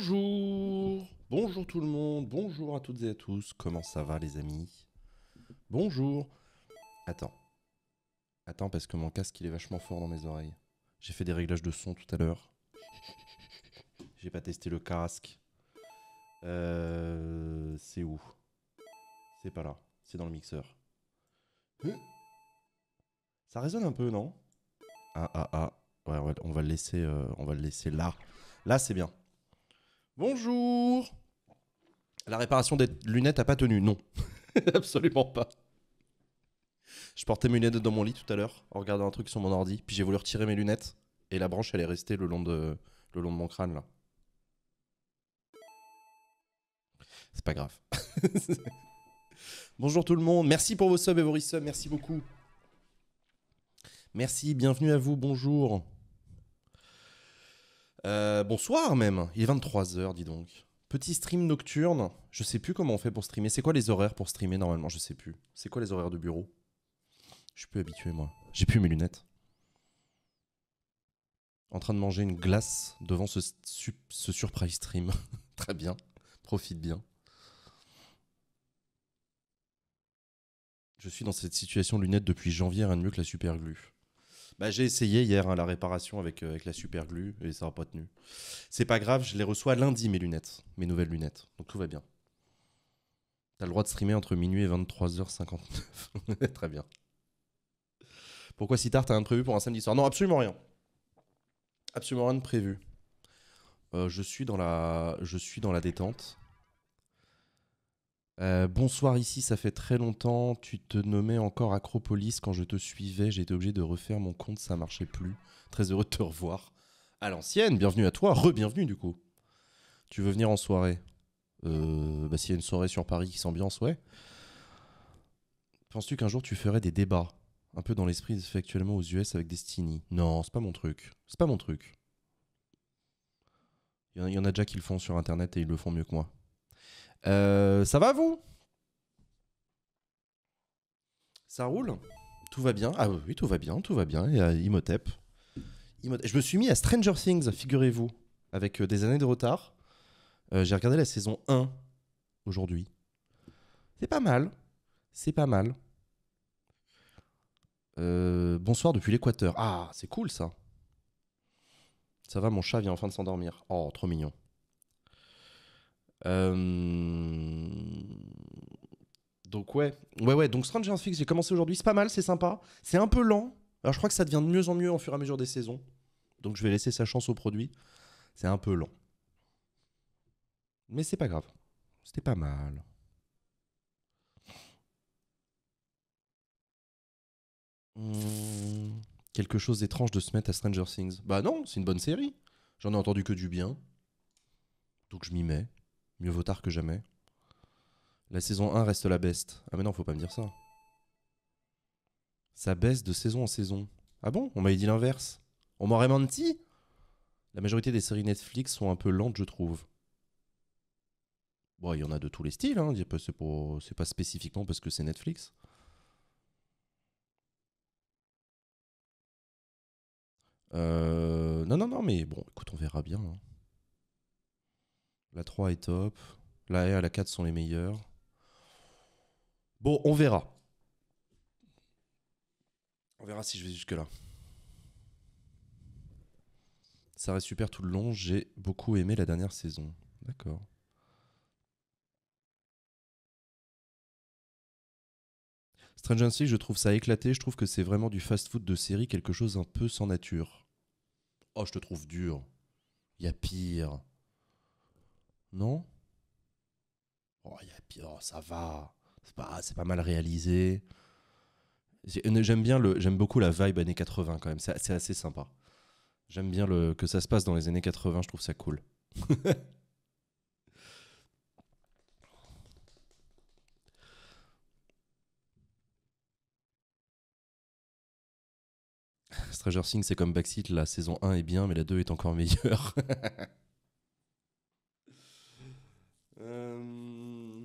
Bonjour Bonjour tout le monde, bonjour à toutes et à tous, comment ça va les amis Bonjour Attends. Attends parce que mon casque il est vachement fort dans mes oreilles. J'ai fait des réglages de son tout à l'heure. J'ai pas testé le casque. Euh, c'est où C'est pas là, c'est dans le mixeur. Hum ça résonne un peu, non Ah ah ah. on va laisser, euh, on va le laisser là. Là, c'est bien. Bonjour La réparation des lunettes a pas tenu, non. Absolument pas. Je portais mes lunettes dans mon lit tout à l'heure en regardant un truc sur mon ordi, puis j'ai voulu retirer mes lunettes et la branche elle est restée le long de, le long de mon crâne là. C'est pas grave. Bonjour tout le monde, merci pour vos subs et vos resubs, merci beaucoup. Merci, bienvenue à vous, bonjour. Euh, bonsoir même, il est 23h dis donc. Petit stream nocturne, je sais plus comment on fait pour streamer. C'est quoi les horaires pour streamer normalement Je sais plus. C'est quoi les horaires de bureau Je suis plus habitué moi. J'ai plus mes lunettes. En train de manger une glace devant ce, ce surprise stream. Très bien, profite bien. Je suis dans cette situation lunette depuis janvier, rien de mieux que la super bah, j'ai essayé hier hein, la réparation avec, euh, avec la super glue et ça n'a pas tenu. C'est pas grave, je les reçois lundi, mes lunettes, mes nouvelles lunettes. Donc tout va bien. T'as le droit de streamer entre minuit et 23h59. Très bien. Pourquoi si tard t'as un prévu pour un samedi soir Non, absolument rien. Absolument rien de prévu. Euh, je, suis dans la... je suis dans la détente. Euh, bonsoir ici, ça fait très longtemps. Tu te nommais encore Acropolis quand je te suivais. J'ai été obligé de refaire mon compte, ça marchait plus. Très heureux de te revoir. À l'ancienne, bienvenue à toi, re-bienvenue du coup. Tu veux venir en soirée euh, bah, S'il y a une soirée sur Paris qui s'ambiance, ouais. Penses-tu qu'un jour tu ferais des débats Un peu dans l'esprit fait actuellement aux US avec Destiny. Non, c'est pas mon truc. C'est pas mon truc. Il y en a déjà qui le font sur internet et ils le font mieux que moi. Euh, ça va vous Ça roule Tout va bien Ah oui, tout va bien, tout va bien. Il y a Imhotep. Je me suis mis à Stranger Things, figurez-vous, avec euh, des années de retard. Euh, j'ai regardé la saison 1 aujourd'hui. C'est pas mal. C'est pas mal. bonsoir depuis l'Équateur. Ah, c'est cool ça. Ça va, mon chat vient enfin de s'endormir. Oh, trop mignon. Euh, donc ouais, ouais ouais, donc Stranger Things, j'ai commencé aujourd'hui, c'est pas mal, c'est sympa, c'est un peu lent. Alors je crois que ça devient de mieux en mieux en fur et à mesure des saisons. Donc je vais laisser sa chance au produit. C'est un peu lent. Mais c'est pas grave. C'était pas mal. Hmm, quelque chose d'étrange de se mettre à Stranger Things. Bah non, c'est une bonne série. J'en ai entendu que du bien. Donc je m'y mets. Mieux vaut tard que jamais. La saison 1 reste la best. Ah mais non, faut pas me dire ça. Ça baisse de saison en saison. Ah bon On m'avait dit l'inverse. On m'aurait menti La majorité des séries Netflix sont un peu lentes, je trouve. Bon, il y en a de tous les styles, hein. c'est pas spécifiquement parce que c'est Netflix. Euh... Non, non, non, mais bon, écoute, on verra bien. Hein. La 3 est top. La R e et la 4 sont les meilleures. Bon, on verra. On verra si je vais jusque-là. Ça reste super tout le long. J'ai beaucoup aimé la dernière saison. D'accord. Strange Things, je trouve ça éclaté. Je trouve que c'est vraiment du fast-food de série, quelque chose un peu sans nature. Oh, je te trouve dur. Il Y a pire. Non oh, y oh, ça va. C'est pas, mal réalisé. J'aime bien le, j'aime beaucoup la vibe années 80 quand même. C'est assez sympa. J'aime bien le que ça se passe dans les années 80. Je trouve ça cool. Stranger Things, c'est comme Backseat, la saison 1 est bien, mais la 2 est encore meilleure. Euh,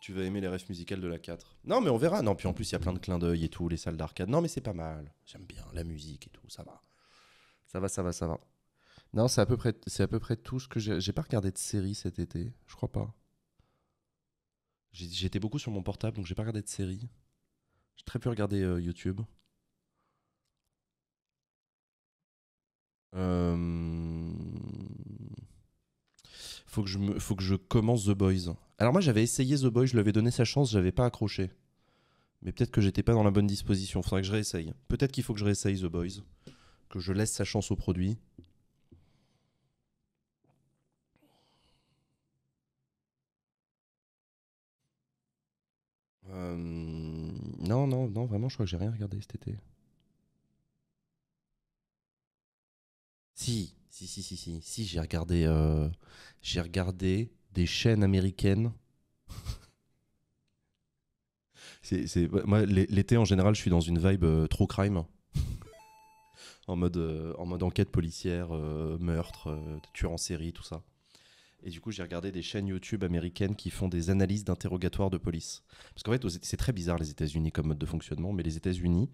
tu vas aimer les rêves musicales de la 4. Non, mais on verra. Non, puis en plus, il y a plein de clins d'œil et tout, les salles d'arcade. Non, mais c'est pas mal. J'aime bien la musique et tout, ça va. Ça va, ça va, ça va. Non, c'est à peu près, c'est à peu près tout ce que j'ai. J'ai pas regardé de série cet été, je crois pas. J'étais beaucoup sur mon portable, donc j'ai pas regardé de série. J'ai très peu regarder euh, YouTube. Euh faut que je me, faut que je commence The Boys. Alors moi j'avais essayé The Boys, je lui avais donné sa chance, j'avais pas accroché. Mais peut-être que j'étais pas dans la bonne disposition, faudrait que je réessaye. Peut-être qu'il faut que je réessaye The Boys, que je laisse sa chance au produit. Euh, non, non, non, vraiment, je crois que j'ai rien regardé cet été. Si, si, si, si, si. Si, j'ai regardé, euh, regardé des chaînes américaines. moi, l'été, en général, je suis dans une vibe euh, trop crime. en, mode, euh, en mode enquête policière, meurtre, tueur en série, tout ça. Et du coup, j'ai regardé des chaînes YouTube américaines qui font des analyses d'interrogatoires de police. Parce qu'en fait, c'est très bizarre les États-Unis comme mode de fonctionnement, mais les États-Unis,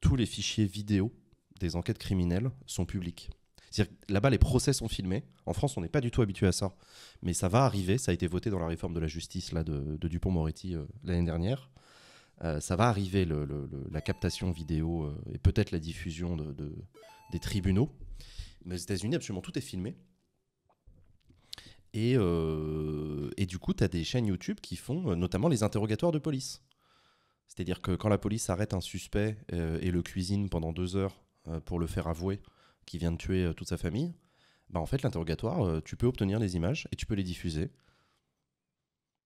tous les fichiers vidéo des enquêtes criminelles sont publics. C'est-à-dire là-bas, les procès sont filmés. En France, on n'est pas du tout habitué à ça. Mais ça va arriver. Ça a été voté dans la réforme de la justice là, de, Dupont-Moretti euh, l'année dernière. Euh, ça va arriver, la captation vidéo euh, et peut-être la diffusion des tribunaux. Mais aux États-Unis, absolument tout est filmé. Et, et du coup, tu as des chaînes YouTube qui font notamment les interrogatoires de police. C'est-à-dire que quand la police arrête un suspect et le cuisine pendant deux heures pour le faire avouer, qui vient de tuer euh, toute sa famille, bah en fait, l'interrogatoire, euh, tu peux obtenir les images et tu peux les diffuser.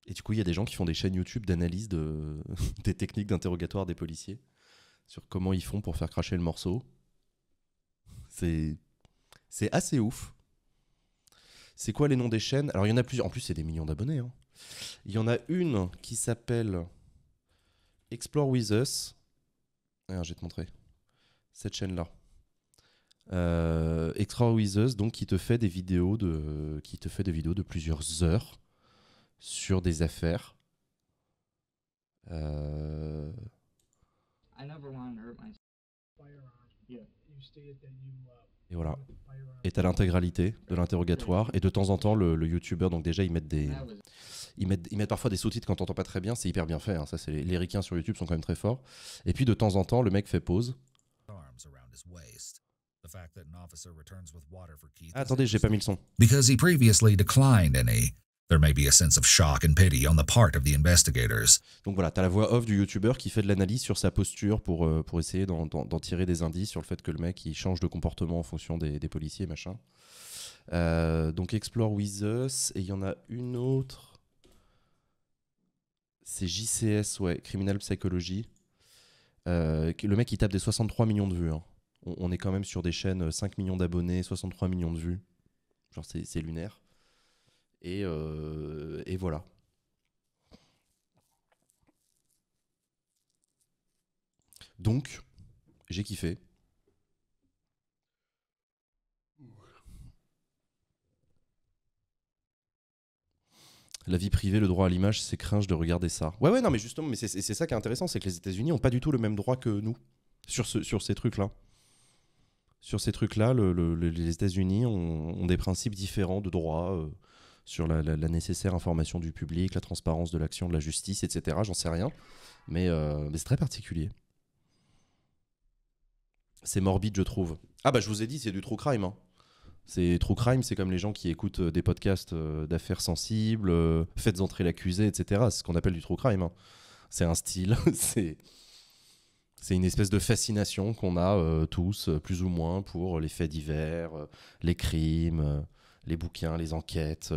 Et du coup, il y a des gens qui font des chaînes YouTube d'analyse de... des techniques d'interrogatoire des policiers sur comment ils font pour faire cracher le morceau. C'est assez ouf. C'est quoi les noms des chaînes Alors, il y en a plusieurs. En plus, c'est des millions d'abonnés. Hein. Il y en a une qui s'appelle Explore With Us. Alors, je vais te montrer. Cette chaîne-là. Euh, Extra Wizards, donc qui te fait des vidéos de, qui te fait des vidéos de plusieurs heures sur des affaires. Euh, Et voilà. Et t'as l'intégralité de l'interrogatoire. Et de temps en temps, le, le youtubeur, donc déjà, ils mettent des. Ils mettent, parfois des sous-titres quand t'entends pas très bien. C'est hyper bien fait. Hein. Ça, c'est les, les ricains sur YouTube sont quand même très forts. Et puis de temps en temps, le mec fait pause. Attendez, j'ai pas mis le son. Because he previously declined any. There may be a sense of shock and pity on the part of the investigators. Donc voilà, t'as la voix off du youtubeur qui fait de l'analyse sur sa posture pour, euh, pour essayer d'en tirer des indices sur le fait que le mec il change de comportement en fonction des, policiers, machin. Euh, donc Explore With Us, et il y en a une autre. C'est JCS, ouais, Criminal Psychology. Euh, le mec il tape des 63 millions de vues. Hein on, est quand même sur des chaînes 5 euh, millions d'abonnés, 63 millions de vues. Genre, c'est lunaire. Euh, et, voilà. Donc, j'ai kiffé. La vie privée, le droit à l'image, c'est cringe de regarder ça. Ouais, ouais, non, mais justement, mais c'est ça qui est intéressant, c'est que les États-Unis n'ont pas du tout le même droit que nous sur, ce, sur ces trucs-là sur ces trucs-là, les États-Unis ont, des principes différents de droit euh, sur la, nécessaire information du public, la transparence de l'action de la justice, etc. J'en sais rien, euh, mais, c'est très particulier. C'est morbide, je trouve. Ah bah je vous ai dit, c'est du true crime. Hein. C'est true crime, c'est comme les gens qui écoutent euh, des podcasts d'affaires sensibles, faites entrer l'accusé, etc. C'est ce qu'on appelle du true crime. Hein. C'est un style, c'est c'est une espèce de fascination qu'on a euh, tous, euh, plus ou moins, pour les faits divers, euh, les crimes, les bouquins, les enquêtes.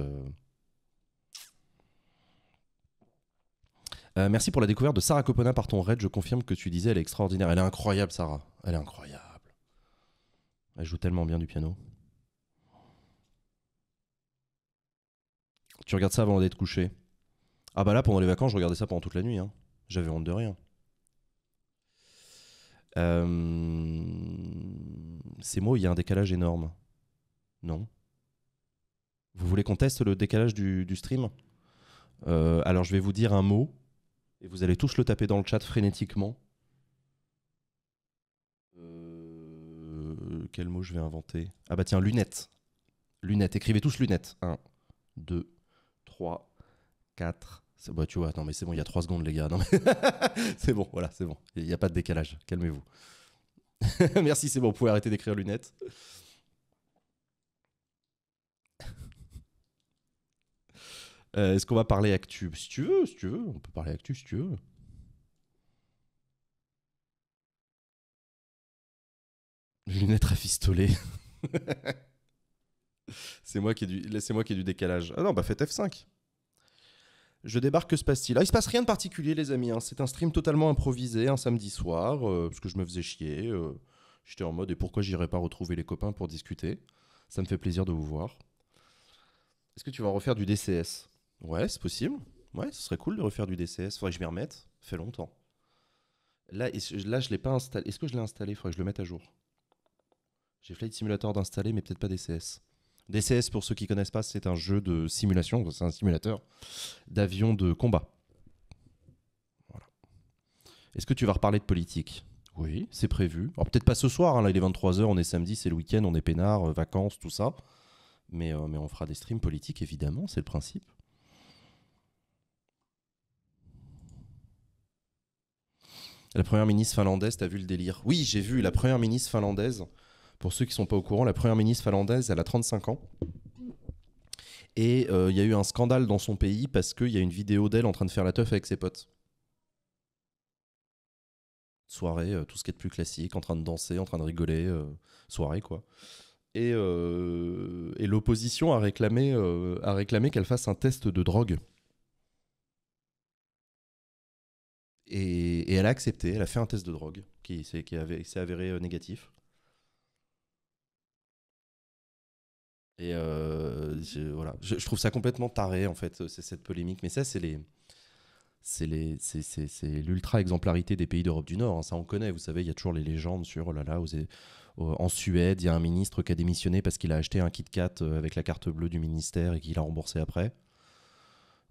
merci pour la découverte de Sarah Copona par ton raid. Je confirme que tu disais, elle est extraordinaire. Elle est incroyable, Sarah. Elle est incroyable. Elle joue tellement bien du piano. Tu regardes ça avant d'être couché. Ah bah là, pendant les vacances, je regardais ça pendant toute la nuit. Hein. J'avais honte de rien. Euh, ces mots, il y a un décalage énorme. Non. Vous voulez qu'on teste le décalage du, stream euh, Alors je vais vous dire un mot et vous allez tous le taper dans le chat frénétiquement. Euh, quel mot je vais inventer Ah bah tiens, lunettes. Lunettes, écrivez tous lunettes. 1, 2, 3, 4, bah, tu vois, attends, mais c'est bon, il y a 3 secondes, les gars. Non, c'est bon, voilà, c'est bon. Il n'y a pas de décalage. Calmez-vous. Merci, c'est bon, vous pouvez arrêter d'écrire lunettes. Euh, est-ce qu'on va parler actu Si tu veux, si tu veux, on peut parler actu si tu veux. Lunettes rafistolées. c'est moi qui ai du, c'est moi qui ai du décalage. Ah non, bah faites F5. Je débarque, que se passe-t-il ah, Il se passe rien de particulier, les amis. Hein. C'est un stream totalement improvisé, un samedi soir, euh, parce que je me faisais chier. Euh. J'étais en mode, et pourquoi j'irai pas retrouver les copains pour discuter Ça me fait plaisir de vous voir. Est-ce que tu vas refaire du DCS Ouais, c'est possible. Ouais, ce serait cool de refaire du DCS. Faudrait que je m'y remette. Ça fait longtemps. Là, là je l'ai pas installé. Est-ce que je l'ai installé Faudrait que je le mette à jour. J'ai Flight Simulator d'installer, mais peut-être pas DCS. DCS, pour ceux qui ne connaissent pas, c'est un jeu de simulation, c'est un simulateur d'avion de combat. Est-ce que tu vas reparler de politique Oui, c'est prévu. peut-être pas ce soir, hein. là il est 23h, on est samedi, c'est le week-end, on est peinard, euh, vacances, tout ça. Mais, euh, mais on fera des streams politiques, évidemment, c'est le principe. La première ministre finlandaise, tu as vu le délire Oui, j'ai vu la première ministre finlandaise pour ceux qui ne sont pas au courant, la première ministre finlandaise, elle a 35 ans. Et euh, il y a eu un scandale dans son pays parce qu'il y a une vidéo d'elle en train de faire la teuf avec ses potes. Soirée, euh, tout ce qui est de plus classique, en train de danser, en train de rigoler, euh, soirée quoi. Et, l'opposition a réclamé, a réclamé qu'elle fasse un test de drogue. Et, elle a accepté, elle a fait un test de drogue qui s'est avéré négatif. Et euh, je, voilà, je, trouve ça complètement taré en fait, euh, cette polémique. Mais ça, c'est les, c'est l'ultra-exemplarité des pays d'Europe du Nord. Hein. Ça, on connaît. Vous savez, il y a toujours les légendes sur, oh là là, en Suède, il y a un ministre qui a démissionné parce qu'il a acheté un Kit Kat euh, avec la carte bleue du ministère et qu'il a remboursé après.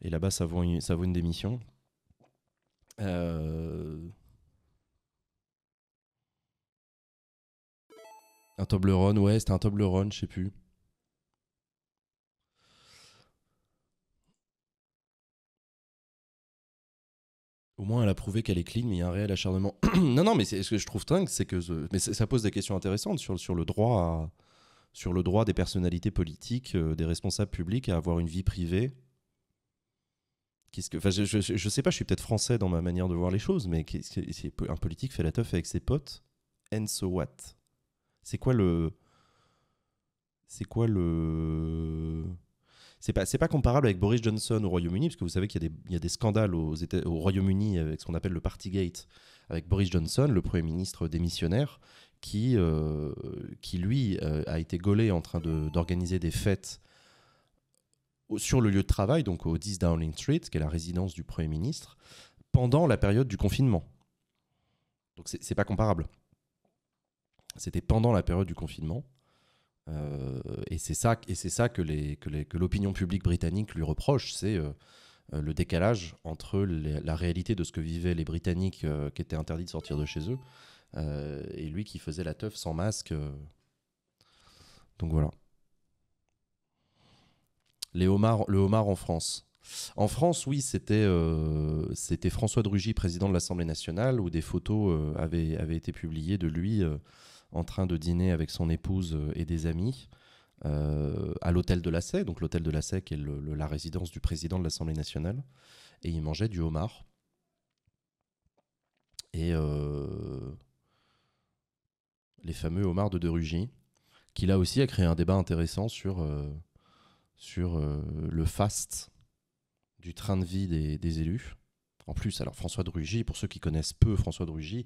Et là-bas, ça, vaut une, ça vaut une démission. Un Toblerone, ouais, c'était un Toblerone, je sais plus. au moins elle a prouvé qu'elle est clean, mais il y a un réel acharnement. non, non, mais ce que je trouve dingue, c'est que mais ça pose des questions intéressantes sur, sur le droit sur le droit des personnalités politiques, euh, des responsables publics à avoir une vie privée. ce que, je, je, sais pas, je suis peut-être français dans ma manière de voir les choses, mais un politique fait la teuf avec ses potes, and so what C'est quoi le, c'est quoi le c'est pas, pas comparable avec Boris Johnson au Royaume-Uni, parce que vous savez qu'il y, a des scandales au Royaume-Uni avec ce qu'on appelle le Partygate, avec Boris Johnson, le Premier ministre démissionnaire, qui, euh, qui lui, euh, a été gaulé en train d'organiser des fêtes sur le lieu de travail, donc au 10 Downing Street, qui est la résidence du Premier ministre, pendant la période du confinement. Donc c'est pas comparable. C'était pendant la période du confinement. Euh, et c'est ça, et c'est ça que, les, que, l'opinion publique britannique lui reproche, c'est euh, euh, le décalage entre la réalité de ce que vivaient les Britanniques qui étaient interdits de sortir de chez eux et lui qui faisait la teuf sans masque. Donc voilà. Les homards, le homard en France. En France, oui, c'était, c'était François Drugy, président de l'Assemblée nationale, où des photos avaient, avaient été publiées de lui en train de dîner avec son épouse euh, et des amis euh, à l'hôtel de la donc l'hôtel de la sec qui est la résidence du président de l'Assemblée nationale, et il mangeait du homard. Et euh, les fameux homards de De Rugy, qui là aussi a créé un débat intéressant sur, sur le faste du train de vie des, des élus. En plus, alors François de Rugy, pour ceux qui connaissent peu François de Rugy,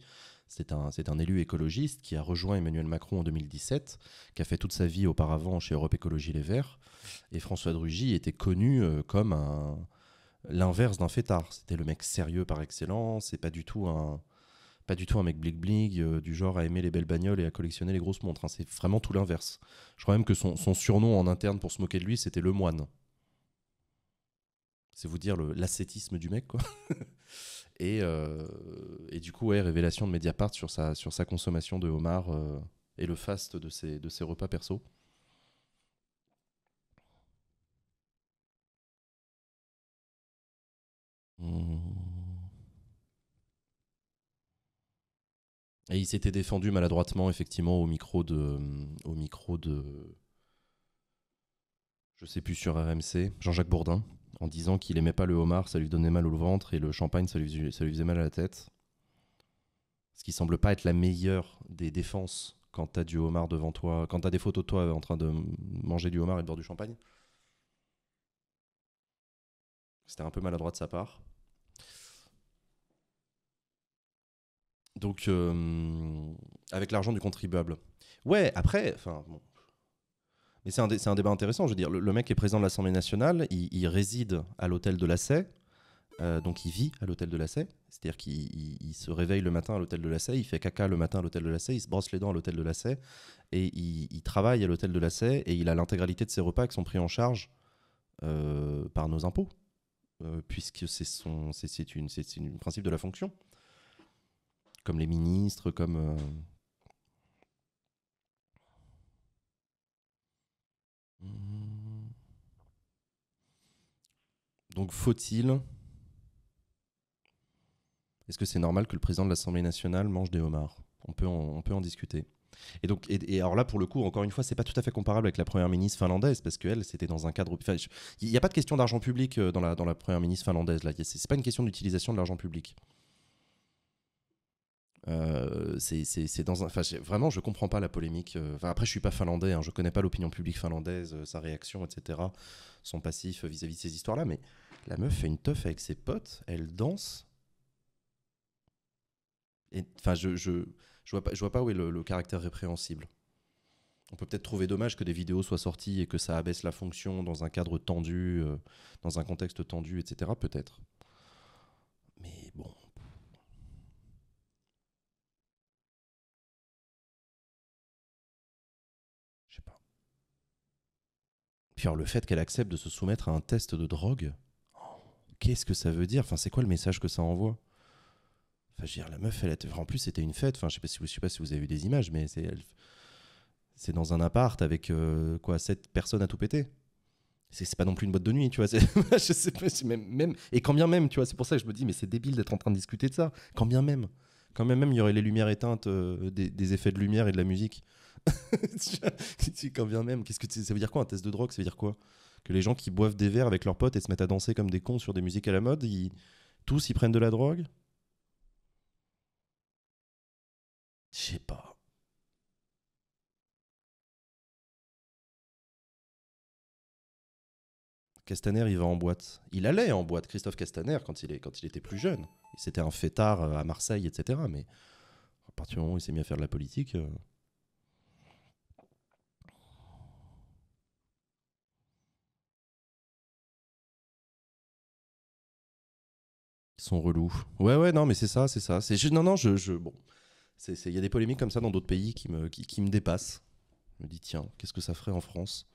c'est un, élu écologiste qui a rejoint Emmanuel Macron en 2017, qui a fait toute sa vie auparavant chez Europe Écologie Les Verts. Et François Drugy était connu euh, comme un, l'inverse d'un fêtard. C'était le mec sérieux par excellence et pas du tout un, pas du tout un mec bling bling euh, du genre à aimer les belles bagnoles et à collectionner les grosses montres. Hein. C'est vraiment tout l'inverse. Je crois même que son, son, surnom en interne pour se moquer de lui, c'était le moine. C'est vous dire l'ascétisme du mec, quoi. Euh, et, du coup, révélation de Mediapart sur sa, sur sa consommation de homard euh, et le faste de ses, de ses repas perso. Mmh. Et il s'était défendu maladroitement, effectivement, au micro de. Au micro de. Je sais plus sur RMC, Jean-Jacques Bourdin en disant qu'il aimait pas le homard, ça lui donnait mal au ventre, et le champagne, ça lui, faisait mal à la tête. Ce qui semble pas être la meilleure des défenses quand t'as du homard devant toi, quand t'as des photos de toi en train de manger du homard et de boire du champagne. C'était un peu maladroit de sa part. Donc, euh, avec l'argent du contribuable. Ouais, après, enfin, bon, c'est un, débat intéressant. Je veux dire, le, mec est président de l'Assemblée nationale, il, réside à l'hôtel de la Sey, euh, donc il vit à l'hôtel de la Sey. C'est-à-dire qu'il se réveille le matin à l'hôtel de la Sey, il fait caca le matin à l'hôtel de la Sey, il se brosse les dents à l'hôtel de la Sey, et il, travaille à l'hôtel de la Sey, et il a l'intégralité de ses repas qui sont pris en charge euh, par nos impôts, euh, puisque c'est son, c'est une, c'est principe de la fonction, comme les ministres, comme Mmh. Donc faut-il... Est-ce que c'est normal que le président de l'Assemblée nationale mange des homards on peut, en, on peut en discuter. Et donc, alors là, pour le coup, encore une fois, c'est pas tout à fait comparable avec la première ministre finlandaise parce qu'elle, c'était dans un cadre. Il n'y a pas de question d'argent public euh, dans la, dans la première ministre finlandaise. Là, c'est pas une question d'utilisation de l'argent public. Euh, c'est dans Enfin, vraiment, je comprends pas la polémique. Euh, enfin, après, je suis pas finlandais, hein, je connais pas l'opinion publique finlandaise, euh, sa réaction, etc. Son passif vis-à-vis de ces histoires-là, mais la meuf fait une teuf avec ses potes, elle danse. Enfin, je, je, je, vois pas, je vois pas où est le, caractère répréhensible. On peut peut-être trouver dommage que des vidéos soient sorties et que ça abaisse la fonction dans un cadre tendu, dans un contexte tendu, etc. Peut-être. Mais bon, Puis le fait qu'elle accepte de se soumettre à un test de drogue, qu'est-ce que ça veut dire Enfin, c'est quoi le message que ça envoie Enfin, je la meuf, elle a en plus, c'était une fête. Enfin, je sais pas si vous, sais pas si vous avez vu des images, mais c'est, elle... c'est dans un appart avec euh, quoi, sept personnes à tout péter. C'est, pas non plus une boîte de nuit, tu vois. je sais même, et quand bien même, tu vois, c'est pour ça que je me dis, mais c'est débile d'être en train de discuter de ça. Quand bien même, quand bien même, il y aurait les lumières éteintes, euh, des, effets de lumière et de la musique. Quand bien même, qu'est-ce que ça veut dire quoi un test de drogue Ça veut dire quoi Que les gens qui boivent des verres avec leurs potes et se mettent à danser comme des cons sur des musiques à la mode, ils... tous ils prennent de la drogue Je sais pas. Castaner, il va en boîte. Il allait en boîte, Christophe Castaner, quand il, est, quand il était plus jeune. C'était un fêtard euh, à Marseille, etc. Mais à partir du moment où il s'est mis à faire de la politique, euh, sont relous. Ouais, ouais, non, mais c'est ça, c'est ça. C'est non, non, je, je bon, il y a des polémiques comme ça dans d'autres pays qui me, qui, me dépassent. Je me dis tiens, qu'est-ce que ça ferait en France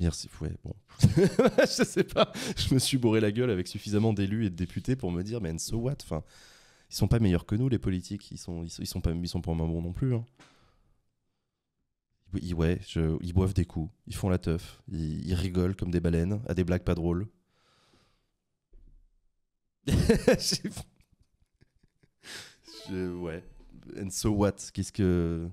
Merci. Ouais, bon. je sais pas. Je me suis bourré la gueule avec suffisamment d'élus et de députés pour me dire, mais so what enfin, Ils sont pas meilleurs que nous, les politiques. Ils sont, ils sont, pas, ils sont pas moins bons non plus. Hein. Ils, ouais, ils boivent des coups. Ils font la teuf. ils, rigolent comme des baleines à des blagues pas drôles je... Ouais. And so what Qu'est-ce que.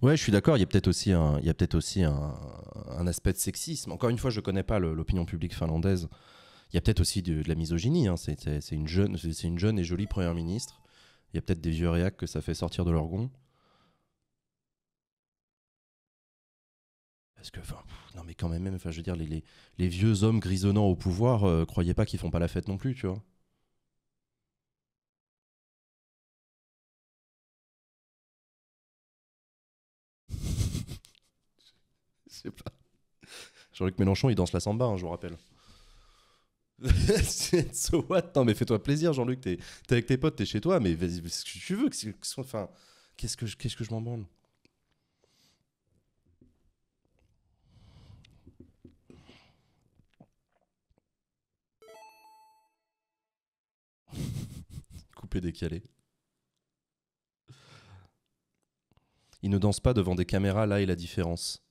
Ouais, je suis d'accord. Il y a peut-être aussi, un, il y a peut aussi un, aspect de sexisme. Encore une fois, je ne connais pas l'opinion publique finlandaise. Il y a peut-être aussi de, la misogynie. Hein. C'est une, jeune, une jeune et jolie première ministre. Il y a peut-être des vieux réacs que ça fait sortir de leur gond. Parce que, enfin, non, mais quand même, même enfin, je veux dire, les, les, vieux hommes grisonnants au pouvoir, euh, croyez pas qu'ils font pas la fête non plus, tu vois. pas. Jean-Luc Mélenchon, il danse la samba, hein, je vous rappelle. so what Non, mais fais-toi plaisir, Jean-Luc. T'es, es avec tes potes, t'es chez toi, mais vas-y, ce que tu veux. Enfin, qu'est-ce que, qu'est-ce que je m'en bande décalé Il ne danse pas devant des caméras, là est la différence.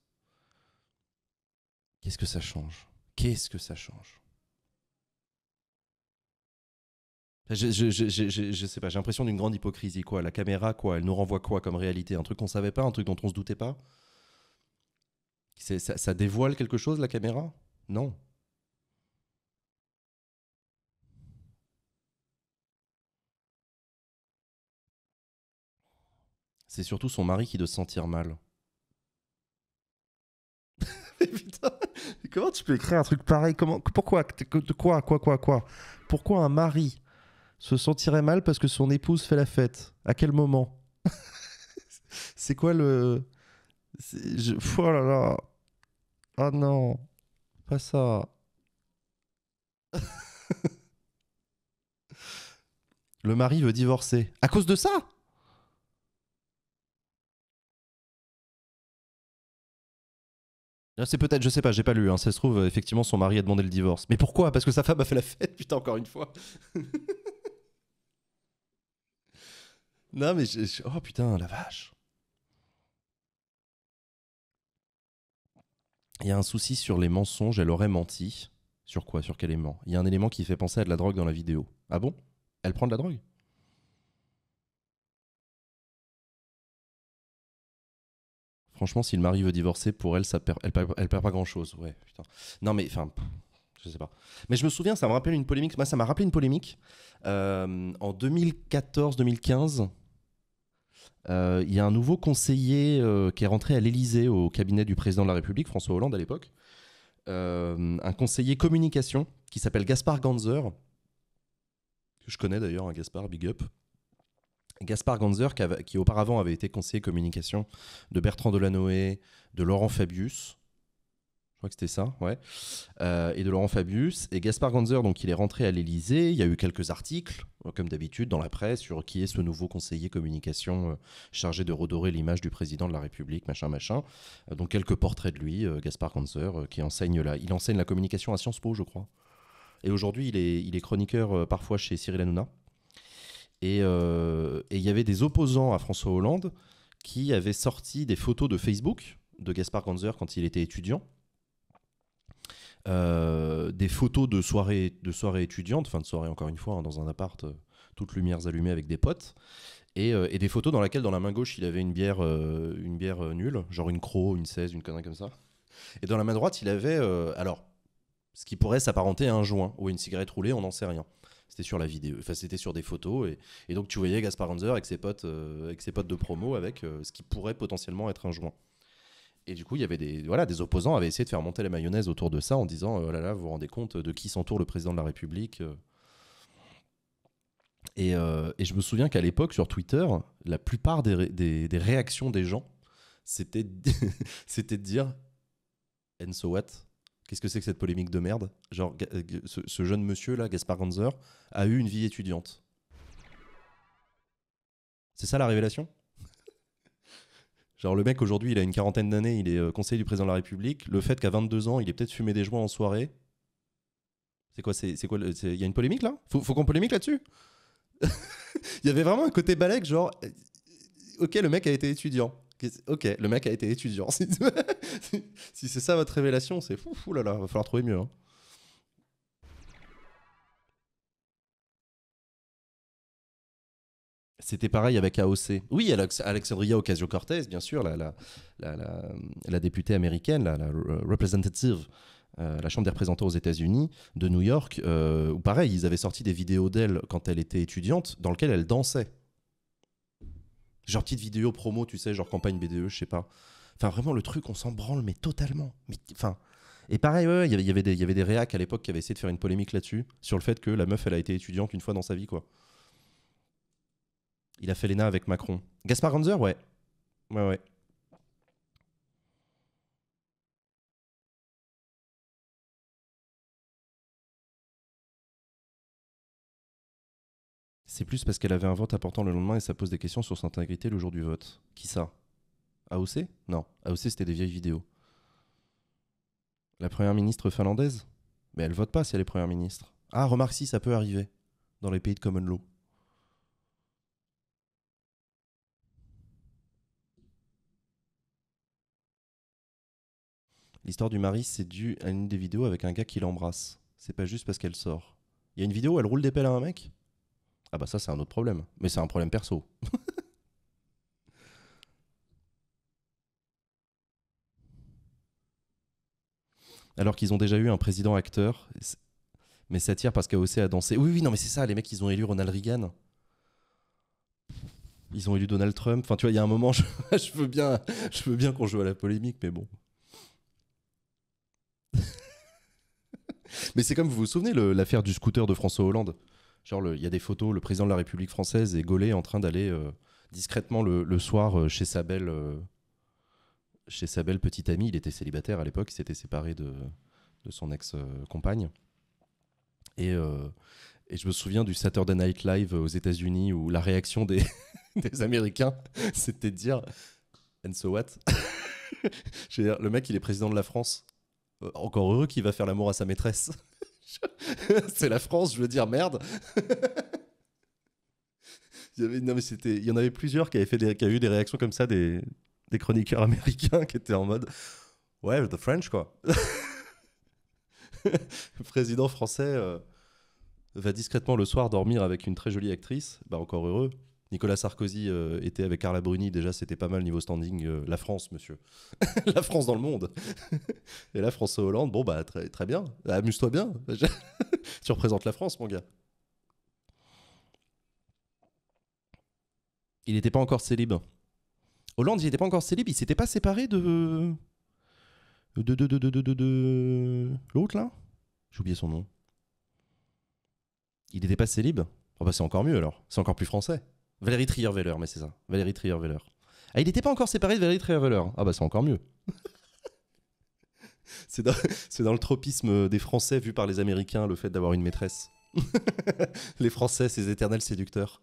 Qu'est-ce que ça change Qu'est-ce que ça change je, sais pas, j'ai l'impression d'une grande hypocrisie, quoi. La caméra, quoi, elle nous renvoie quoi comme réalité Un truc qu'on savait pas, un truc dont on se doutait pas ça, ça dévoile quelque chose, la caméra Non. c'est surtout son mari qui doit se sentir mal. Mais putain, comment tu peux écrire un truc pareil comment, Pourquoi Quoi Quoi Quoi Quoi Pourquoi un mari se sentirait mal parce que son épouse fait la fête À quel moment C'est quoi le. Je... Oh là là Ah oh non Pas ça Le mari veut divorcer. À cause de ça C'est peut-être, je sais pas, j'ai pas lu. Hein. Ça se trouve, effectivement, son mari a demandé le divorce. Mais pourquoi Parce que sa femme a fait la fête, putain, encore une fois. non, mais. Oh putain, la vache. Il y a un souci sur les mensonges, elle aurait menti. Sur quoi Sur quel élément Il y a un élément qui fait penser à de la drogue dans la vidéo. Ah bon Elle prend de la drogue Franchement, si le mari veut divorcer, pour elle, ça elle, perd, perd pas grand-chose. Ouais, Non, mais enfin, je sais pas. Mais je me souviens, ça me rappelle une polémique. ça m'a rappelé une polémique. Euh, en 2014-2015, euh, il y a un nouveau conseiller euh, qui est rentré à l'Élysée, au cabinet du président de la République, François Hollande à l'époque. un conseiller communication qui s'appelle Gaspard Ganzer. je connais d'ailleurs, un hein, Gaspard, big up. Gaspard Ganzer, qui, auparavant avait été conseiller communication de Bertrand Delanoë, de Laurent Fabius, je crois que c'était ça, ouais, euh, et de Laurent Fabius. Et Gaspard Ganzer, donc il est rentré à l'Elysée, il y a eu quelques articles, euh, comme d'habitude, dans la presse, sur qui est ce nouveau conseiller communication euh, chargé de redorer l'image du président de la République, machin, machin. donc quelques portraits de lui, Gaspard Ganzer, qui enseigne la, il enseigne la communication à Sciences Po, je crois. Et aujourd'hui, il est, il est chroniqueur parfois chez Cyril Hanouna. Euh, et il y avait des opposants à François Hollande qui avaient sorti des photos de Facebook de Gaspard Ganzer quand il était étudiant. Euh, des photos de soirées de soirée étudiantes, fin de soirée encore une fois, hein, dans un appart, euh, toutes lumières allumées avec des potes, et, des photos dans lesquelles dans la main gauche il avait une bière, une bière nulle, genre une croix, une 16, une connerie comme ça, et dans la main droite il avait, alors, ce qui pourrait s'apparenter à un joint ou à une cigarette roulée, on n'en sait rien c'était sur la vidéo, enfin c'était sur des photos, et, et, donc tu voyais Gaspar Hanser avec ses potes, euh, avec ses potes de promo, avec euh, ce qui pourrait potentiellement être un joint. Et du coup, il y avait des, voilà, des opposants avaient essayé de faire monter la mayonnaise autour de ça en disant, oh là là, vous vous rendez compte de qui s'entoure le président de la République euh. et, et, je me souviens qu'à l'époque, sur Twitter, la plupart des, des, des réactions des gens, c'était de dire And so what Qu'est-ce que c'est que cette polémique de merde Genre, euh, ce, jeune monsieur là, Gaspard Ganzer, a eu une vie étudiante. C'est ça la révélation Genre, le mec aujourd'hui, il a une quarantaine d'années, il est euh, conseiller du président de la République. Le fait qu'à 22 ans, il ait peut-être fumé des joints en soirée. C'est quoi C'est quoi Il y a une polémique là Faut, faut qu'on polémique là-dessus Il y avait vraiment un côté balèque, genre, euh, ok, le mec a été étudiant. Ok, le mec a été étudiant. si c'est ça votre révélation, c'est fou, fou là là, va falloir trouver mieux. Hein. C'était pareil avec AOC. Oui, Alexandria Ocasio-Cortez, bien sûr, la, députée américaine, la, representative, euh, la Chambre des représentants aux États-Unis de New York, euh, pareil, ils avaient sorti des vidéos d'elle quand elle était étudiante, dans lesquelles elle dansait. Genre petite vidéo promo, tu sais, genre campagne BDE, je sais pas. Enfin, vraiment, le truc, on s'en branle, mais totalement. Mais, enfin. Et pareil, ouais, y il y avait des réacs à l'époque qui avaient essayé de faire une polémique là-dessus, sur le fait que la meuf, elle a été étudiante une fois dans sa vie, quoi. Il a fait l'ENA avec Macron. Gaspard Ganzer, ouais. Ouais, ouais. C'est plus parce qu'elle avait un vote important le lendemain et ça pose des questions sur son intégrité le jour du vote. Qui ça AOC Non, AOC c'était des vieilles vidéos. La première ministre finlandaise Mais elle vote pas si elle est première ministre. Ah, remarque si, ça peut arriver dans les pays de common law. L'histoire du mari, c'est dû à une des vidéos avec un gars qui l'embrasse. C'est pas juste parce qu'elle sort. Il y a une vidéo où elle roule des pelles à un mec ah bah ça c'est un autre problème, mais c'est un problème perso. Alors qu'ils ont déjà eu un président acteur, mais ça tire parce qu'AOC a dansé. Oui, oui, non, mais c'est ça, les mecs, ils ont élu Ronald Reagan. Ils ont élu Donald Trump. Enfin, tu vois, il y a un moment, je, veux bien, je veux bien qu'on joue à la polémique, mais bon. mais c'est comme vous vous souvenez l'affaire du scooter de François Hollande. Genre, il y a des photos, le président de la République française est gaulé en train d'aller euh, discrètement le, soir euh, chez sa belle. Euh, chez sa belle petite amie, il était célibataire à l'époque, il s'était séparé de, son ex-compagne. Et, je me souviens du Saturday Night Live aux États-Unis où la réaction des, Américains, c'était de dire And so what Le mec, il est président de la France. Encore heureux qu'il va faire l'amour à sa maîtresse. c'est la France, je veux dire, merde. il, y non mais il y en avait plusieurs qui avaient, fait des, qui eu des réactions comme ça des, chroniqueurs américains qui étaient en mode Ouais, the French, quoi. le président français euh, va discrètement le soir dormir avec une très jolie actrice, bah encore heureux. Nicolas Sarkozy euh, était avec Carla Bruni, déjà c'était pas mal niveau standing. Euh, la France, monsieur. la France dans le monde. et là, François Hollande, bon bah très, très bien, amuse-toi bien. tu représentes la France, mon gars. Il n'était pas encore célib. Hollande, il n'était pas encore célib, il s'était pas séparé de. De, de, de, de, de L'autre là J'ai oublié son nom. Il n'était pas célib Oh bah c'est encore mieux alors, c'est encore plus français. Valérie Trierweiler, mais c'est ça. Valérie Trierweiler. Ah, il n'était pas encore séparé de Valérie Trierweiler. Hein. Ah bah c'est encore mieux. c'est dans, dans, le tropisme des Français vu par les Américains, le fait d'avoir une maîtresse. les Français, ces éternels séducteurs.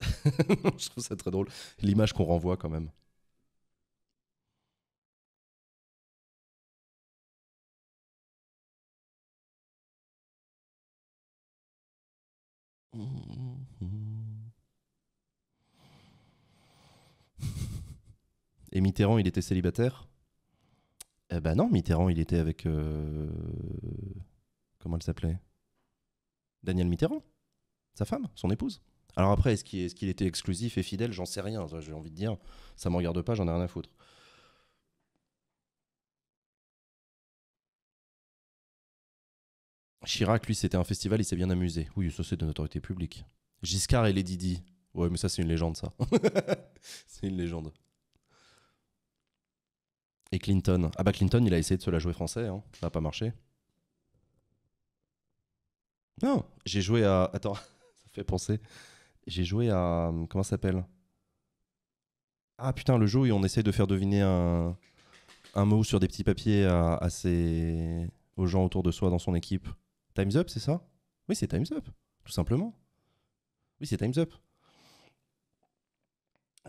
Je trouve ça très drôle, l'image qu'on renvoie quand même. Et Mitterrand, il était célibataire Eh ben non, Mitterrand, il était avec. Euh, comment elle s'appelait Daniel Mitterrand Sa femme Son épouse Alors après, est-ce qu'il était exclusif et fidèle J'en sais rien. J'ai envie de dire, ça ne me regarde pas, j'en ai rien à foutre. Chirac, lui, c'était un festival, il s'est bien amusé. Oui, ça c'est de l'autorité publique. Giscard et les Didi. Ouais, mais ça c'est une légende, ça. c'est une légende. Et Clinton. Ah bah Clinton, il a essayé de se la jouer français, hein. ça n'a pas marché. Non, j'ai joué à... Attends, ça fait penser. J'ai joué à... Comment ça s'appelle Ah putain, le jeu où on essaye de faire deviner un... mot sur des petits papiers à, aux gens autour de soi dans son équipe. Time's Up, c'est ça Oui, c'est Time's Up, tout simplement. Oui, c'est Time's Up.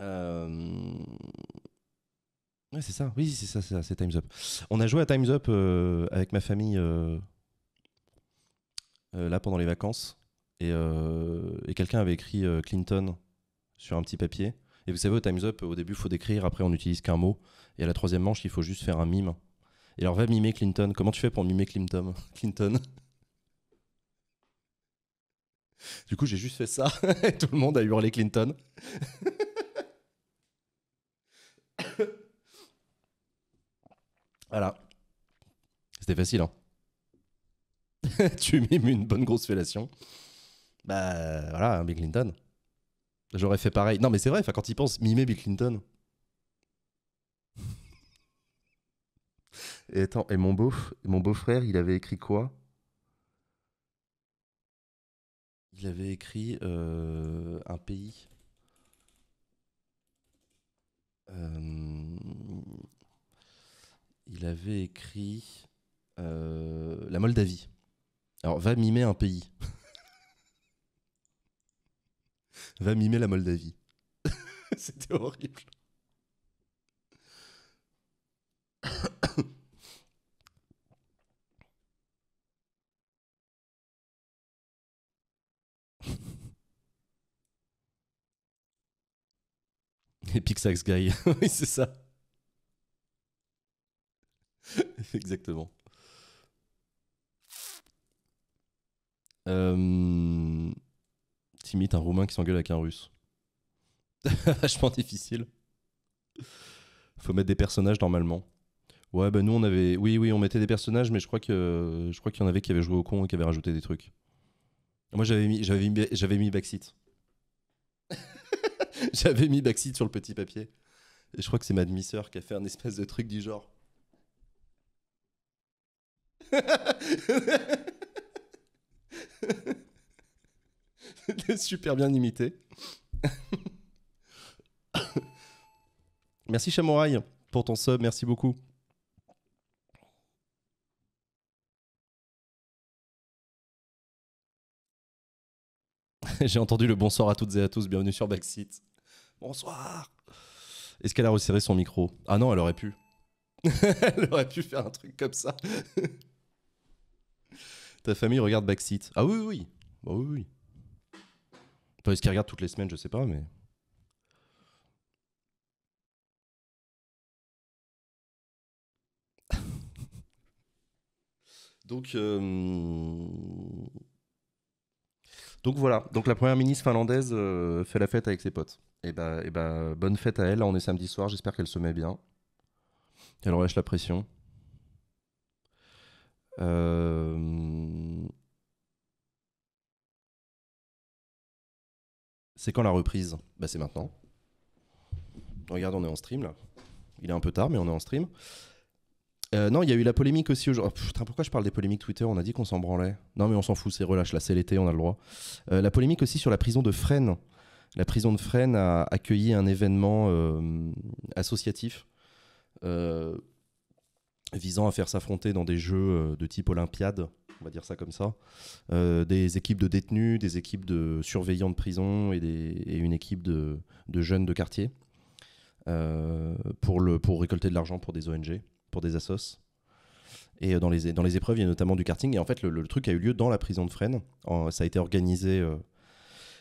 Euh, ouais, c'est ça. Oui, c'est ça, c'est Time's Up. On a joué à Time's Up euh, avec ma famille euh, là pendant les vacances. Et, quelqu'un avait écrit Clinton sur un petit papier. Et vous savez, au Time's Up, au début, il faut décrire, après, on n'utilise qu'un mot. Et à la troisième manche, il faut juste faire un mime. Et alors, va mimer Clinton. Comment tu fais pour mimer Clinton Clinton du coup, j'ai juste fait ça et tout le monde a hurlé Clinton. voilà. C'était facile, hein. tu mimes une bonne grosse fellation. Bah voilà, hein, Bill Clinton. J'aurais fait pareil. Non, mais c'est vrai, quand il pense, mimer Bill Clinton. et attends, et mon beau, mon beau-frère, il avait écrit quoi Il avait écrit euh, un pays. Euh, il avait écrit euh, la Moldavie. Alors, va mimer un pays. va mimer la Moldavie. C'était horrible. pixaxe Guy. oui, c'est ça. Exactement. Euh... Timite, un Roumain qui s'engueule avec un Russe. Vachement difficile. Faut mettre des personnages normalement. Ouais, bah nous on avait. Oui, oui, on mettait des personnages, mais je crois que je crois qu'il y en avait qui avaient joué au con et qui avaient rajouté des trucs. Moi j'avais mis, j'avais mis, j'avais mis backseat. J'avais mis Backseat sur le petit papier. je crois que c'est ma demi-sœur qui a fait un espèce de truc du genre. super bien imité. merci Chamouraï pour ton sub, merci beaucoup. J'ai entendu le bonsoir à toutes et à tous, bienvenue sur Backseat. Bonsoir. Est-ce qu'elle a resserré son micro Ah non, elle aurait pu. elle aurait pu faire un truc comme ça. Ta famille regarde Backseat. Ah oui, oui, oui. Bah oui. est-ce qu'elle regarde toutes les semaines Je sais pas, mais. Donc, euh, Donc voilà. Donc la première ministre finlandaise euh, fait la fête avec ses potes. Et eh bah, ben, eh ben, bonne fête à elle. Là, on est samedi soir. J'espère qu'elle se met bien. Elle relâche la pression. Euh, c'est quand la reprise bah, C'est maintenant. Regarde, on est en stream là. Il est un peu tard, mais on est en stream. Euh, non, il y a eu la polémique aussi aujourd'hui. Oh, pourquoi je parle des polémiques Twitter On a dit qu'on s'en branlait. Non, mais on s'en fout, c'est relâche la c'est l'été, on a le droit. Euh, la polémique aussi sur la prison de Fresnes la prison de Fresnes a accueilli un événement euh, associatif euh, visant à faire s'affronter dans des jeux euh, de type Olympiade, on va dire ça comme ça, des équipes de détenus, des équipes de surveillants de prison et, des, une équipe de, jeunes de quartier pour, le, pour récolter de l'argent pour des ONG, pour des assos. Et dans les, dans les épreuves, il y a notamment du karting. Et en fait, le, truc a eu lieu dans la prison de Fresnes. ça a été organisé